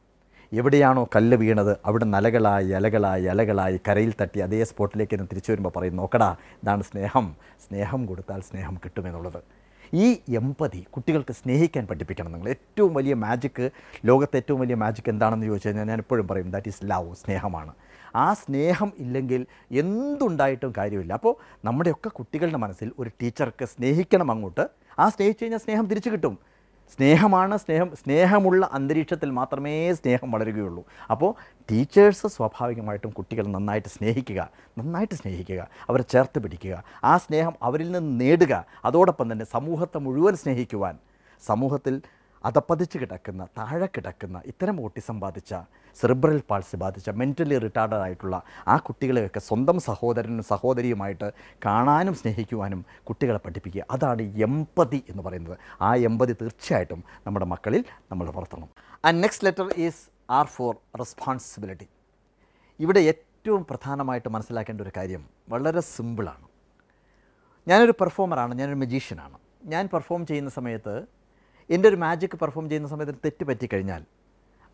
എവിടെയാണോ കല്ല് വീണത് അവിടെ നലകളായി അലകളായി അലകളായി കരയിൽ തട്ടി അതേ സ്പോട്ടിലേക്ക് തന്നെ തിരിച്ചു വരുമ്പോൾ പറയും നോക്കടാ ഇതാണ് സ്നേഹം സ്നേഹം കൊടുത്താൽ സ്നേഹം കിട്ടുമെന്നുള്ളത് ഈ എമ്പതി കുട്ടികൾക്ക് സ്നേഹിക്കാൻ പഠിപ്പിക്കണം നിങ്ങൾ ഏറ്റവും വലിയ മാജിക്ക് ലോകത്തെ ഏറ്റവും വലിയ മാജിക്ക് എന്താണെന്ന് ചോദിച്ചു കഴിഞ്ഞാൽ ഞാൻ എപ്പോഴും പറയും ദാറ്റ് ഈസ് ലവ് സ്നേഹമാണ് ആ സ്നേഹം ഇല്ലെങ്കിൽ എന്തുണ്ടായിട്ടും കാര്യമില്ല അപ്പോൾ നമ്മുടെയൊക്കെ കുട്ടികളുടെ മനസ്സിൽ ഒരു ടീച്ചർക്ക് സ്നേഹിക്കണം അങ്ങോട്ട് ആ സ്നേഹിച്ചു കഴിഞ്ഞാൽ സ്നേഹം തിരിച്ചു കിട്ടും സ്നേഹമാണ് സ്നേഹം സ്നേഹമുള്ള അന്തരീക്ഷത്തിൽ മാത്രമേ സ്നേഹം വളരുകയുള്ളൂ അപ്പോൾ ടീച്ചേഴ്സ് സ്വാഭാവികമായിട്ടും കുട്ടികൾ നന്നായിട്ട് സ്നേഹിക്കുക നന്നായിട്ട് സ്നേഹിക്കുക അവരെ ചേർത്ത് പിടിക്കുക ആ സ്നേഹം അവരിൽ നിന്ന് നേടുക അതോടൊപ്പം തന്നെ സമൂഹത്തെ മുഴുവൻ സ്നേഹിക്കുവാൻ സമൂഹത്തിൽ അതപ്പതിച്ച് കിടക്കുന്ന താഴെ കിടക്കുന്ന ഇത്തരം ഓട്ടിസം ബാധിച്ച സെറിബ്രൽ പാൾസ് ബാധിച്ച മെൻ്റലി റിട്ടാർഡ് ആയിട്ടുള്ള ആ കുട്ടികളെയൊക്കെ സ്വന്തം സഹോദരനും സഹോദരിയുമായിട്ട് കാണാനും സ്നേഹിക്കുവാനും കുട്ടികളെ പഠിപ്പിക്കുക അതാണ് എമ്പതി എന്ന് പറയുന്നത് ആ എമ്പതി തീർച്ചയായിട്ടും നമ്മുടെ മക്കളിൽ നമ്മൾ വളർത്തണം ആ next letter is R for responsibility ഇവിടെ ഏറ്റവും പ്രധാനമായിട്ട് മനസ്സിലാക്കേണ്ട ഒരു കാര്യം വളരെ സിമ്പിളാണ് ഞാനൊരു പെർഫോമറാണ് ഞാനൊരു മജീഷ്യനാണ് ഞാൻ പെർഫോം ചെയ്യുന്ന സമയത്ത് എൻ്റെ ഒരു മാജിക് പെർഫോം ചെയ്യുന്ന സമയത്ത് തെറ്റ് പറ്റിക്കഴിഞ്ഞാൽ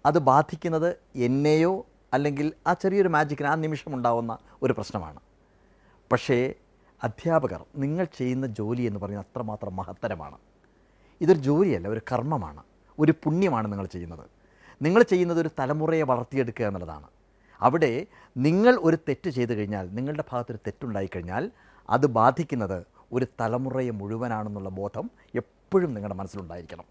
അത് ബാധിക്കുന്നത് എന്നെയോ അല്ലെങ്കിൽ ആ ചെറിയൊരു മാജിക്കിന് ആ നിമിഷം ഉണ്ടാവുന്ന ഒരു പ്രശ്നമാണ് പക്ഷേ അധ്യാപകർ നിങ്ങൾ ചെയ്യുന്ന ജോലി എന്ന് പറയുന്നത് അത്രമാത്രം മഹത്തരമാണ് ഇതൊരു ജോലിയല്ല ഒരു കർമ്മമാണ് ഒരു പുണ്യമാണ് നിങ്ങൾ ചെയ്യുന്നത് നിങ്ങൾ ചെയ്യുന്നത് ഒരു തലമുറയെ വളർത്തിയെടുക്കുക എന്നുള്ളതാണ് അവിടെ നിങ്ങൾ ഒരു തെറ്റ് ചെയ്തു കഴിഞ്ഞാൽ നിങ്ങളുടെ ഭാഗത്തൊരു തെറ്റുണ്ടായിക്കഴിഞ്ഞാൽ അത് ബാധിക്കുന്നത് ഒരു തലമുറയെ മുഴുവനാണെന്നുള്ള ബോധം എപ്പോഴും നിങ്ങളുടെ മനസ്സിലുണ്ടായിരിക്കണം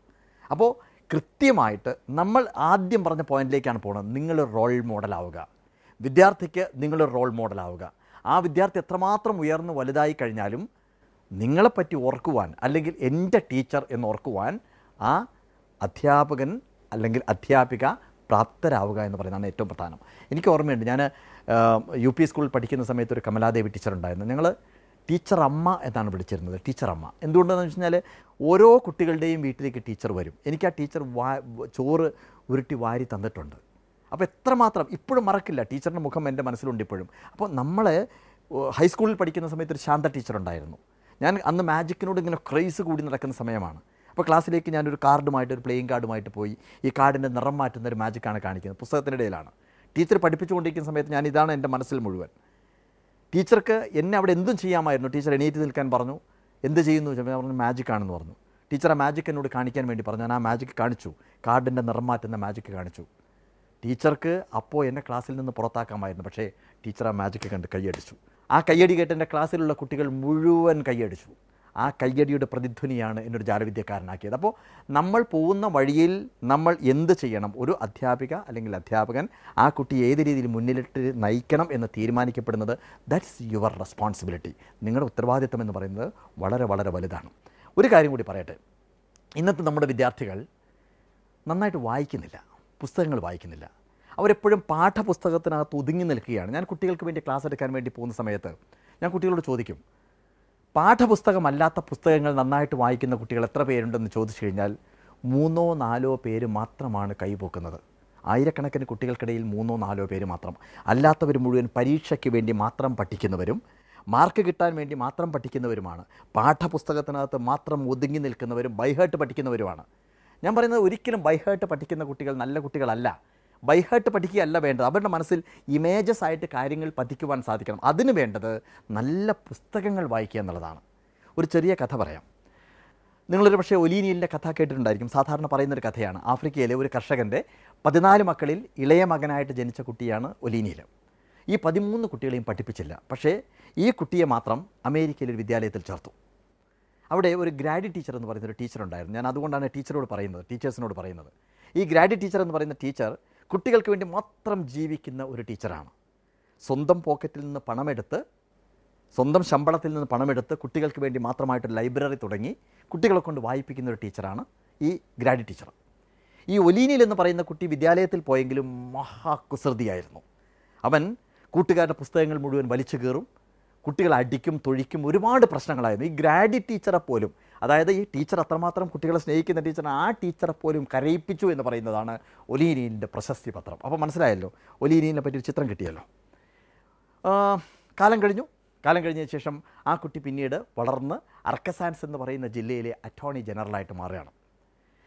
അപ്പോൾ കൃത്യമായിട്ട് നമ്മൾ ആദ്യം പറഞ്ഞ പോയിന്റിലേക്കാണ് പോകുന്നത് നിങ്ങൾ റോൾ മോഡലാവുക വിദ്യാർത്ഥിക്ക് നിങ്ങൾ റോൾ മോഡലാവുക ആ വിദ്യാർത്ഥി എത്രമാത്രം ഉയർന്ന് വലുതായി കഴിഞ്ഞാലും നിങ്ങളെപ്പറ്റി ഓർക്കുവാൻ അല്ലെങ്കിൽ എൻ്റെ ടീച്ചർ എന്ന് ഓർക്കുവാൻ ആ അധ്യാപകൻ അല്ലെങ്കിൽ അധ്യാപിക പ്രാപ്തരാവുക എന്ന് പറയുന്നതാണ് ഏറ്റവും പ്രധാനം എനിക്ക് ഓർമ്മയുണ്ട് ഞാൻ യു പി സ്കൂളിൽ പഠിക്കുന്ന സമയത്ത് ഒരു കമലാദേവി ടീച്ചർ ഉണ്ടായിരുന്നു ഞങ്ങൾ ടീച്ചർ അമ്മ എന്നാണ് വിളിച്ചിരുന്നത് ടീച്ചർ അമ്മ എന്തുകൊണ്ടെന്ന് വെച്ച് കഴിഞ്ഞാൽ ഓരോ കുട്ടികളുടെയും വീട്ടിലേക്ക് ടീച്ചർ വരും എനിക്ക് ആ ടീച്ചർ വാ ചോറ് ഉരുട്ടി വാരി തന്നിട്ടുണ്ട് അപ്പോൾ എത്രമാത്രം ഇപ്പോഴും മറക്കില്ല ടീച്ചറിൻ്റെ മുഖം എൻ്റെ മനസ്സിലുണ്ട് ഇപ്പോഴും അപ്പോൾ നമ്മൾ ഹൈസ്കൂളിൽ പഠിക്കുന്ന സമയത്ത് ഒരു ശാന്ത ടീച്ചർ ഉണ്ടായിരുന്നു ഞാൻ അന്ന് മാജിക്കിനോട് ഇങ്ങനെ ക്രേസ് കൂടി നടക്കുന്ന സമയമാണ് അപ്പോൾ ക്ലാസ്സിലേക്ക് ഞാനൊരു കാർഡുമായിട്ട് ഒരു പ്ലേയിങ് കാർഡുമായിട്ട് പോയി ഈ കാർഡിൻ്റെ നിറം മാറ്റുന്ന ഒരു മാജിക്കാണ് കാണിക്കുന്നത് പുസ്തകത്തിൻ്റെ ഇടയിലാണ് ടീച്ചർ പഠിപ്പിച്ചുകൊണ്ടിരിക്കുന്ന സമയത്ത് ഞാൻ ഇതാണ് എൻ്റെ മനസ്സിൽ മുഴുവൻ ടീച്ചർക്ക് എന്നെ അവിടെ എന്തും ചെയ്യാമായിരുന്നു ടീച്ചർ എണീറ്റ് നിൽക്കാൻ പറഞ്ഞു എന്ത് ചെയ്യുന്നു ഞാൻ പറഞ്ഞു മാജിക് ആണെന്ന് പറഞ്ഞു ടീച്ചർ ആ മാജിക് എന്നോട് കാണിക്കാൻ വേണ്ടി പറഞ്ഞു ഞാൻ ആ മാജിക് കാണിച്ചു കാർഡിൻ്റെ നിറം മാറ്റുന്ന മാജിക് കാണിച്ചു ടീച്ചർക്ക് അപ്പോൾ എന്നെ ക്ലാസ്സിൽ നിന്ന് പുറത്താക്കാമായിരുന്നു പക്ഷേ ടീച്ചർ ആ മാജിക് കണ്ട് കൈയടിച്ചു ആ കയ്യടി കേട്ട് എൻ്റെ ക്ലാസ്സിലുള്ള കുട്ടികൾ മുഴുവൻ കൈയടിച്ചു ആ കയ്യടിയുടെ പ്രതിധ്വനിയാണ് എന്നൊരു ജാലവിദ്യക്കാരനാക്കിയത് അപ്പോൾ നമ്മൾ പോകുന്ന വഴിയിൽ നമ്മൾ എന്ത് ചെയ്യണം ഒരു അധ്യാപിക അല്ലെങ്കിൽ അധ്യാപകൻ ആ കുട്ടി ഏത് രീതിയിൽ മുന്നിലിട്ട് നയിക്കണം എന്ന് തീരുമാനിക്കപ്പെടുന്നത് ദാറ്റ്സ് യുവർ റെസ്പോൺസിബിലിറ്റി നിങ്ങളുടെ ഉത്തരവാദിത്തം എന്ന് പറയുന്നത് വളരെ വളരെ വലുതാണ് ഒരു കാര്യം കൂടി പറയട്ടെ ഇന്നത്തെ നമ്മുടെ വിദ്യാർത്ഥികൾ നന്നായിട്ട് വായിക്കുന്നില്ല പുസ്തകങ്ങൾ വായിക്കുന്നില്ല അവരെപ്പോഴും പാഠപുസ്തകത്തിനകത്ത് ഒതുങ്ങി നിൽക്കുകയാണ് ഞാൻ കുട്ടികൾക്ക് വേണ്ടി ക്ലാസ് എടുക്കാൻ വേണ്ടി പോകുന്ന സമയത്ത് ഞാൻ കുട്ടികളോട് ചോദിക്കും പാഠപുസ്തകമല്ലാത്ത പുസ്തകങ്ങൾ നന്നായിട്ട് വായിക്കുന്ന കുട്ടികൾ എത്ര പേരുണ്ടെന്ന് ചോദിച്ചു കഴിഞ്ഞാൽ മൂന്നോ നാലോ പേര് മാത്രമാണ് കൈപോക്കുന്നത് ആയിരക്കണക്കിന് കുട്ടികൾക്കിടയിൽ മൂന്നോ നാലോ പേര് മാത്രം അല്ലാത്തവർ മുഴുവൻ പരീക്ഷയ്ക്ക് വേണ്ടി മാത്രം പഠിക്കുന്നവരും മാർക്ക് കിട്ടാൻ വേണ്ടി മാത്രം പഠിക്കുന്നവരുമാണ് പാഠപുസ്തകത്തിനകത്ത് മാത്രം ഒതുങ്ങി നിൽക്കുന്നവരും ബൈഹേർട്ട് പഠിക്കുന്നവരുമാണ് ഞാൻ പറയുന്നത് ഒരിക്കലും ബൈഹേർട്ട് പഠിക്കുന്ന കുട്ടികൾ നല്ല കുട്ടികളല്ല ബൈഹേർട്ട് പഠിക്കുകയല്ല വേണ്ടത് അവരുടെ മനസ്സിൽ ഇമേജസ് ആയിട്ട് കാര്യങ്ങൾ പതിക്കുവാൻ സാധിക്കണം അതിന് വേണ്ടത് നല്ല പുസ്തകങ്ങൾ വായിക്കുക എന്നുള്ളതാണ് ഒരു ചെറിയ കഥ പറയാം നിങ്ങളൊരു പക്ഷേ ഒലീനിയലിൻ്റെ കഥ കേട്ടിട്ടുണ്ടായിരിക്കും സാധാരണ പറയുന്നൊരു കഥയാണ് ആഫ്രിക്കയിലെ ഒരു കർഷകൻ്റെ പതിനാല് മക്കളിൽ ഇളയ മകനായിട്ട് ജനിച്ച കുട്ടിയാണ് ഒലീനിയൽ ഈ പതിമൂന്ന് കുട്ടികളെയും പഠിപ്പിച്ചില്ല പക്ഷേ ഈ കുട്ടിയെ മാത്രം അമേരിക്കയിലെ ഒരു വിദ്യാലയത്തിൽ ചേർത്തു അവിടെ ഒരു ഗ്രാഡി ടീച്ചർ എന്ന് പറയുന്ന ഒരു ടീച്ചർ ഉണ്ടായിരുന്നു ഞാൻ അതുകൊണ്ടാണ് ടീച്ചറോട് പറയുന്നത് ടീച്ചേഴ്സിനോട് പറയുന്നത് ഈ ഗ്രാഡി ടീച്ചർ എന്ന് പറയുന്ന ടീച്ചർ കുട്ടികൾക്ക് വേണ്ടി മാത്രം ജീവിക്കുന്ന ഒരു ടീച്ചറാണ് സ്വന്തം പോക്കറ്റിൽ നിന്ന് പണമെടുത്ത് സ്വന്തം ശമ്പളത്തിൽ നിന്ന് പണമെടുത്ത് കുട്ടികൾക്ക് വേണ്ടി മാത്രമായിട്ട് ലൈബ്രറി തുടങ്ങി കുട്ടികളെ കൊണ്ട് വായിപ്പിക്കുന്ന ഒരു ടീച്ചറാണ് ഈ ഗ്രാഡി ടീച്ചർ ഈ ഒലീനിയിൽ എന്ന് പറയുന്ന കുട്ടി വിദ്യാലയത്തിൽ പോയെങ്കിലും മഹാകുസൃതിയായിരുന്നു അവൻ കൂട്ടുകാരുടെ പുസ്തകങ്ങൾ മുഴുവൻ വലിച്ചു കയറും കുട്ടികളെ അടിക്കും തൊഴിക്കും ഒരുപാട് പ്രശ്നങ്ങളായിരുന്നു ഈ ഗ്രാഡി ടീച്ചറെ പോലും അതായത് ഈ ടീച്ചർ അത്രമാത്രം കുട്ടികളെ സ്നേഹിക്കുന്ന ടീച്ചർ ആ ടീച്ചറെ പോലും കരയിപ്പിച്ചു എന്ന് പറയുന്നതാണ് ഒലീനീനിൻ്റെ പ്രശസ്തി പത്രം അപ്പോൾ മനസ്സിലായല്ലോ ഒലീനീനെ പറ്റി ഒരു ചിത്രം കിട്ടിയല്ലോ കാലം കഴിഞ്ഞു കാലം കഴിഞ്ഞതിന് ശേഷം ആ കുട്ടി പിന്നീട് വളർന്ന് അർക്കസാൻസ് എന്ന് പറയുന്ന ജില്ലയിലെ അറ്റോർണി ജനറലായിട്ട് മാറുകയാണ്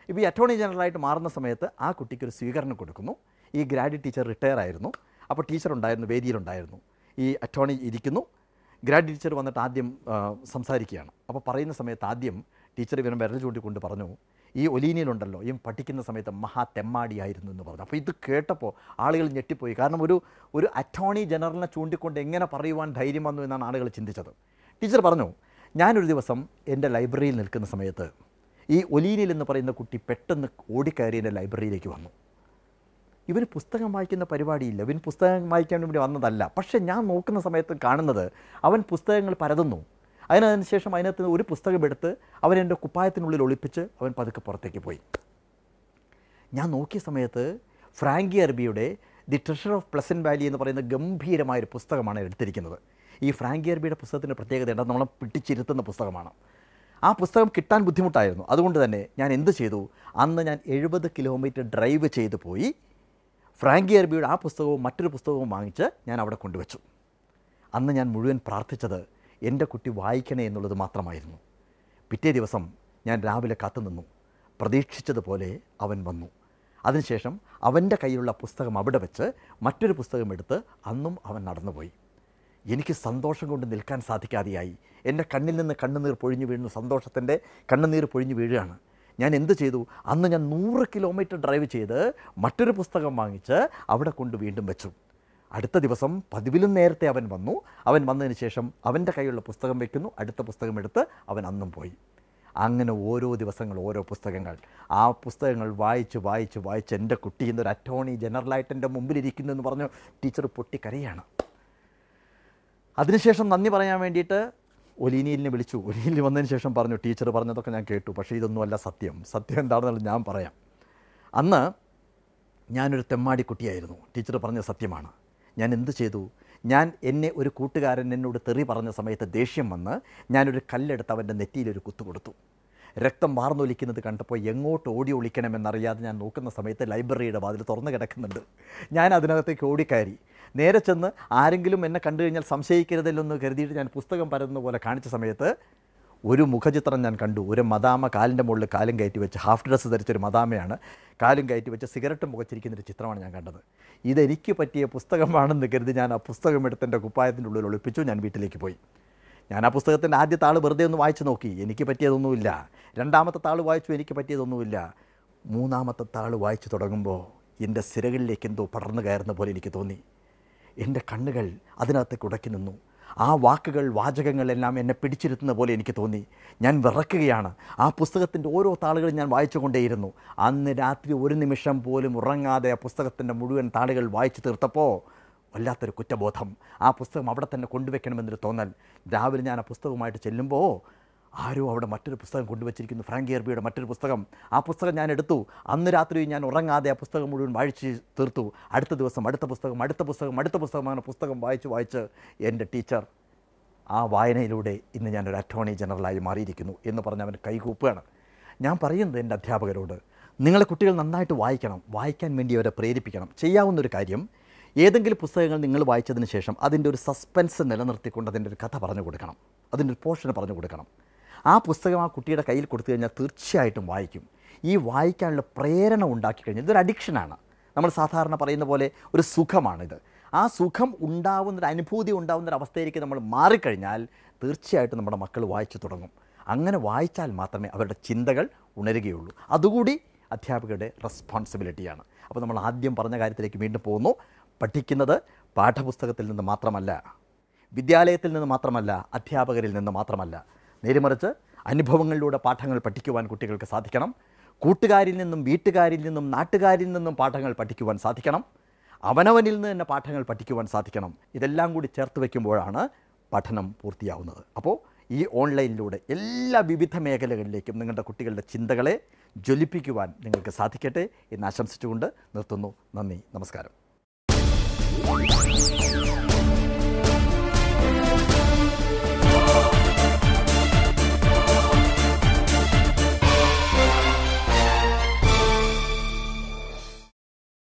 ഇപ്പോൾ ഈ അറ്റോർണി ജനറലായിട്ട് മാറുന്ന സമയത്ത് ആ കുട്ടിക്കൊരു സ്വീകരണം കൊടുക്കുന്നു ഈ ഗ്രാഡി ടീച്ചർ റിട്ടയർ ആയിരുന്നു അപ്പോൾ ടീച്ചർ ഉണ്ടായിരുന്നു വേദിയിലുണ്ടായിരുന്നു ഈ അറ്റോർണി ഇരിക്കുന്നു ഗ്രാഡ് ടീച്ചർ വന്നിട്ട് ആദ്യം സംസാരിക്കുകയാണ് അപ്പോൾ പറയുന്ന സമയത്ത് ആദ്യം ടീച്ചർ ഇവനും വിരൽ ചൂണ്ടിക്കൊണ്ട് പറഞ്ഞു ഈ ഒലീനിയിലുണ്ടല്ലോ ഇവൻ പഠിക്കുന്ന സമയത്ത് മഹാ തെമ്മാടിയായിരുന്നു എന്ന് പറഞ്ഞു അപ്പോൾ ഇത് കേട്ടപ്പോൾ ആളുകൾ ഞെട്ടിപ്പോയി കാരണം ഒരു ഒരു അറ്റോർണി ജനറലിനെ ചൂണ്ടിക്കൊണ്ട് എങ്ങനെ പറയുവാൻ ധൈര്യം വന്നു എന്നാണ് ആളുകൾ ചിന്തിച്ചത് ടീച്ചർ പറഞ്ഞു ഞാനൊരു ദിവസം എൻ്റെ ലൈബ്രറിയിൽ നിൽക്കുന്ന സമയത്ത് ഈ ഒലീനിൽ എന്ന് പറയുന്ന കുട്ടി പെട്ടെന്ന് ഓടിക്കയറി എൻ്റെ ലൈബ്രറിയിലേക്ക് വന്നു ഇവന് പുസ്തകം വായിക്കുന്ന പരിപാടിയില്ല ഇവൻ പുസ്തകം വായിക്കാൻ വേണ്ടി വന്നതല്ല പക്ഷേ ഞാൻ നോക്കുന്ന സമയത്ത് കാണുന്നത് അവൻ പുസ്തകങ്ങൾ പരതുന്നു അതിനതിനുശേഷം അതിനകത്ത് ഒരു പുസ്തകം എടുത്ത് അവനെൻ്റെ കുപ്പായത്തിനുള്ളിൽ ഒളിപ്പിച്ച് അവൻ പതുക്കെ പുറത്തേക്ക് പോയി ഞാൻ നോക്കിയ സമയത്ത് ഫ്രാങ്കി അറബിയുടെ the treasure of Pleasant Valley എന്ന് പറയുന്ന ഗംഭീരമായൊരു പുസ്തകമാണ് എടുത്തിരിക്കുന്നത് ഈ ഫ്രാങ്കി അറബിയുടെ പുസ്തകത്തിൻ്റെ പ്രത്യേകത എന്താ നമ്മളെ പിടിച്ചിരുത്തുന്ന പുസ്തകമാണ് ആ പുസ്തകം കിട്ടാൻ ബുദ്ധിമുട്ടായിരുന്നു അതുകൊണ്ട് തന്നെ ഞാൻ എന്ത് ചെയ്തു അന്ന് ഞാൻ എഴുപത് കിലോമീറ്റർ ഡ്രൈവ് ചെയ്ത് പോയി ഫ്രാങ്കി അർബിയുടെ ആ പുസ്തകവും മറ്റൊരു പുസ്തകവും വാങ്ങിച്ച് ഞാൻ അവിടെ കൊണ്ടുവച്ചു അന്ന് ഞാൻ മുഴുവൻ പ്രാർത്ഥിച്ചത് എൻ്റെ കുട്ടി വായിക്കണേ എന്നുള്ളത് മാത്രമായിരുന്നു പിറ്റേ ദിവസം ഞാൻ രാവിലെ നിന്നു പ്രതീക്ഷിച്ചതുപോലെ അവൻ വന്നു അതിനുശേഷം അവൻ്റെ കയ്യിലുള്ള പുസ്തകം അവിടെ വെച്ച് മറ്റൊരു പുസ്തകം എടുത്ത് അന്നും അവൻ നടന്നുപോയി എനിക്ക് സന്തോഷം കൊണ്ട് നിൽക്കാൻ സാധിക്കാതെയായി എൻ്റെ കണ്ണിൽ നിന്ന് കണ്ണുനീർ പൊഴിഞ്ഞു വീഴുന്ന സന്തോഷത്തിൻ്റെ കണ്ണുനീർ പൊഴിഞ്ഞു വീഴുകയാണ് ഞാൻ എന്ത് ചെയ്തു അന്ന് ഞാൻ നൂറ് കിലോമീറ്റർ ഡ്രൈവ് ചെയ്ത് മറ്റൊരു പുസ്തകം വാങ്ങിച്ച് അവിടെ കൊണ്ട് വീണ്ടും വെച്ചു അടുത്ത ദിവസം പതിവിലും നേരത്തെ അവൻ വന്നു അവൻ വന്നതിന് ശേഷം അവൻ്റെ കൈയുള്ള പുസ്തകം വെക്കുന്നു അടുത്ത പുസ്തകം എടുത്ത് അവൻ അന്നും പോയി അങ്ങനെ ഓരോ ദിവസങ്ങൾ ഓരോ പുസ്തകങ്ങൾ ആ പുസ്തകങ്ങൾ വായിച്ച് വായിച്ച് വായിച്ച് എൻ്റെ കുട്ടി എന്നൊരു അറ്റോർണി ജനറലായിട്ട് എൻ്റെ മുമ്പിലിരിക്കുന്നു എന്ന് പറഞ്ഞു ടീച്ചർ പൊട്ടിക്കരയാണ് അതിനുശേഷം നന്ദി പറയാൻ വേണ്ടിയിട്ട് ഒലീനിയലിനെ വിളിച്ചു ഒലീനിയിൽ വന്നതിന് ശേഷം പറഞ്ഞു ടീച്ചർ പറഞ്ഞതൊക്കെ ഞാൻ കേട്ടു പക്ഷേ ഇതൊന്നുമല്ല സത്യം സത്യം എന്താണെന്നുള്ളത് ഞാൻ പറയാം അന്ന് ഞാനൊരു കുട്ടിയായിരുന്നു ടീച്ചർ പറഞ്ഞ സത്യമാണ് ഞാൻ എന്ത് ചെയ്തു ഞാൻ എന്നെ ഒരു കൂട്ടുകാരൻ എന്നോട് തെറി പറഞ്ഞ സമയത്ത് ദേഷ്യം വന്ന് ഞാനൊരു കല്ലെടുത്ത് അവൻ്റെ നെറ്റിയിലൊരു കുത്ത് കൊടുത്തു രക്തം മാർന്നൊലിക്കുന്നത് കണ്ടപ്പോൾ എങ്ങോട്ട് ഓടി ഒളിക്കണമെന്നറിയാതെ ഞാൻ നോക്കുന്ന സമയത്ത് ലൈബ്രറിയുടെ വാതിൽ തുറന്നു കിടക്കുന്നുണ്ട് ഞാൻ അതിനകത്തേക്ക് ഓടിക്കയറി നേരെ ചെന്ന് ആരെങ്കിലും എന്നെ കണ്ടു കഴിഞ്ഞാൽ സംശയിക്കരുതല്ലെന്ന് കരുതിയിട്ട് ഞാൻ പുസ്തകം പരന്ന പോലെ കാണിച്ച സമയത്ത് ഒരു മുഖചിത്രം ഞാൻ കണ്ടു ഒരു മദാമ കാലിൻ്റെ മുകളിൽ കാലും കയറ്റി വെച്ച് ഹാഫ് ഡ്രസ്സ് ധരിച്ചൊരു മദാമയാണ് കാലും കയറ്റി വെച്ച് സിഗരറ്റ് മുഖച്ചിരിക്കുന്ന ഒരു ചിത്രമാണ് ഞാൻ കണ്ടത് ഇതെനിക്ക് പറ്റിയ പുസ്തകമാണെന്ന് കരുതി ഞാൻ ആ പുസ്തകം എടുത്ത് എൻ്റെ കുപ്പായത്തിൻ്റെ ഉള്ളിൽ ഒളിപ്പിച്ചു ഞാൻ വീട്ടിലേക്ക് പോയി ഞാൻ ആ പുസ്തകത്തിൻ്റെ ആദ്യ താൾ വെറുതെ ഒന്ന് വായിച്ചു നോക്കി എനിക്ക് പറ്റിയതൊന്നുമില്ല രണ്ടാമത്തെ താൾ വായിച്ചു എനിക്ക് പറ്റിയതൊന്നുമില്ല മൂന്നാമത്തെ താൾ വായിച്ചു തുടങ്ങുമ്പോൾ എൻ്റെ സിരകളിലേക്ക് എന്തോ പടർന്നു കയറുന്ന പോലെ എനിക്ക് തോന്നി എൻ്റെ കണ്ണുകൾ അതിനകത്ത് കുടക്കി നിന്നു ആ വാക്കുകൾ വാചകങ്ങളെല്ലാം എന്നെ പിടിച്ചിരുത്തുന്ന പോലെ എനിക്ക് തോന്നി ഞാൻ വിറക്കുകയാണ് ആ പുസ്തകത്തിൻ്റെ ഓരോ താളുകളും ഞാൻ വായിച്ചു കൊണ്ടേയിരുന്നു അന്ന് രാത്രി ഒരു നിമിഷം പോലും ഉറങ്ങാതെ ആ പുസ്തകത്തിൻ്റെ മുഴുവൻ താളുകൾ വായിച്ചു തീർത്തപ്പോൾ വല്ലാത്തൊരു കുറ്റബോധം ആ പുസ്തകം അവിടെ തന്നെ കൊണ്ടുവെക്കണമെന്നൊരു തോന്നൽ രാവിലെ ഞാൻ ആ പുസ്തകവുമായിട്ട് ചെല്ലുമ്പോൾ ആരോ അവിടെ മറ്റൊരു പുസ്തകം കൊണ്ടുവച്ചിരിക്കുന്നു ഫ്രാങ്ക് എർബിയുടെ മറ്റൊരു പുസ്തകം ആ പുസ്തകം ഞാൻ എടുത്തു അന്ന് രാത്രി ഞാൻ ഉറങ്ങാതെ ആ പുസ്തകം മുഴുവൻ വായിച്ച് തീർത്തു അടുത്ത ദിവസം അടുത്ത പുസ്തകം അടുത്ത പുസ്തകം അടുത്ത പുസ്തകം അങ്ങനെ പുസ്തകം വായിച്ച് വായിച്ച് എൻ്റെ ടീച്ചർ ആ വായനയിലൂടെ ഇന്ന് ഞാനൊരു അറ്റോർണി ജനറലായി മാറിയിരിക്കുന്നു എന്ന് പറഞ്ഞ് അവൻ കൈകൂപ്പുകയാണ് ഞാൻ പറയുന്നത് എൻ്റെ അധ്യാപകരോട് നിങ്ങളെ കുട്ടികൾ നന്നായിട്ട് വായിക്കണം വായിക്കാൻ വേണ്ടി അവരെ പ്രേരിപ്പിക്കണം ചെയ്യാവുന്നൊരു കാര്യം ഏതെങ്കിലും പുസ്തകങ്ങൾ നിങ്ങൾ വായിച്ചതിന് ശേഷം അതിൻ്റെ ഒരു സസ്പെൻസ് നിലനിർത്തിക്കൊണ്ട് അതിൻ്റെ ഒരു കഥ പറഞ്ഞു കൊടുക്കണം അതിൻ്റെ ഒരു പോർഷൻ പറഞ്ഞു കൊടുക്കണം ആ പുസ്തകം ആ കുട്ടിയുടെ കയ്യിൽ കൊടുത്തു കഴിഞ്ഞാൽ തീർച്ചയായിട്ടും വായിക്കും ഈ വായിക്കാനുള്ള പ്രേരണ ഉണ്ടാക്കി കഴിഞ്ഞാൽ ഇതൊരു അഡിക്ഷനാണ് നമ്മൾ സാധാരണ പറയുന്ന പോലെ ഒരു സുഖമാണിത് ആ സുഖം ഉണ്ടാവുന്നൊരു അനുഭൂതി ഉണ്ടാവുന്നൊരു അവസ്ഥയിലേക്ക് നമ്മൾ മാറിക്കഴിഞ്ഞാൽ തീർച്ചയായിട്ടും നമ്മുടെ മക്കൾ വായിച്ചു തുടങ്ങും അങ്ങനെ വായിച്ചാൽ മാത്രമേ അവരുടെ ചിന്തകൾ ഉണരുകയുള്ളൂ അതുകൂടി അധ്യാപകരുടെ റെസ്പോൺസിബിലിറ്റിയാണ് അപ്പോൾ നമ്മൾ ആദ്യം പറഞ്ഞ കാര്യത്തിലേക്ക് വീണ്ടും പോകുന്നു പഠിക്കുന്നത് പാഠപുസ്തകത്തിൽ നിന്ന് മാത്രമല്ല വിദ്യാലയത്തിൽ നിന്ന് മാത്രമല്ല അധ്യാപകരിൽ നിന്ന് മാത്രമല്ല നേരിമറിച്ച് അനുഭവങ്ങളിലൂടെ പാഠങ്ങൾ പഠിക്കുവാൻ കുട്ടികൾക്ക് സാധിക്കണം കൂട്ടുകാരിൽ നിന്നും വീട്ടുകാരിൽ നിന്നും നാട്ടുകാരിൽ നിന്നും പാഠങ്ങൾ പഠിക്കുവാൻ സാധിക്കണം അവനവനിൽ നിന്ന് തന്നെ പാഠങ്ങൾ പഠിക്കുവാൻ സാധിക്കണം ഇതെല്ലാം കൂടി ചേർത്ത് വയ്ക്കുമ്പോഴാണ് പഠനം പൂർത്തിയാവുന്നത് അപ്പോൾ ഈ ഓൺലൈനിലൂടെ എല്ലാ വിവിധ മേഖലകളിലേക്കും നിങ്ങളുടെ കുട്ടികളുടെ ചിന്തകളെ ജ്വലിപ്പിക്കുവാൻ നിങ്ങൾക്ക് സാധിക്കട്ടെ എന്ന് ആശംസിച്ചുകൊണ്ട് നിർത്തുന്നു നന്ദി നമസ്കാരം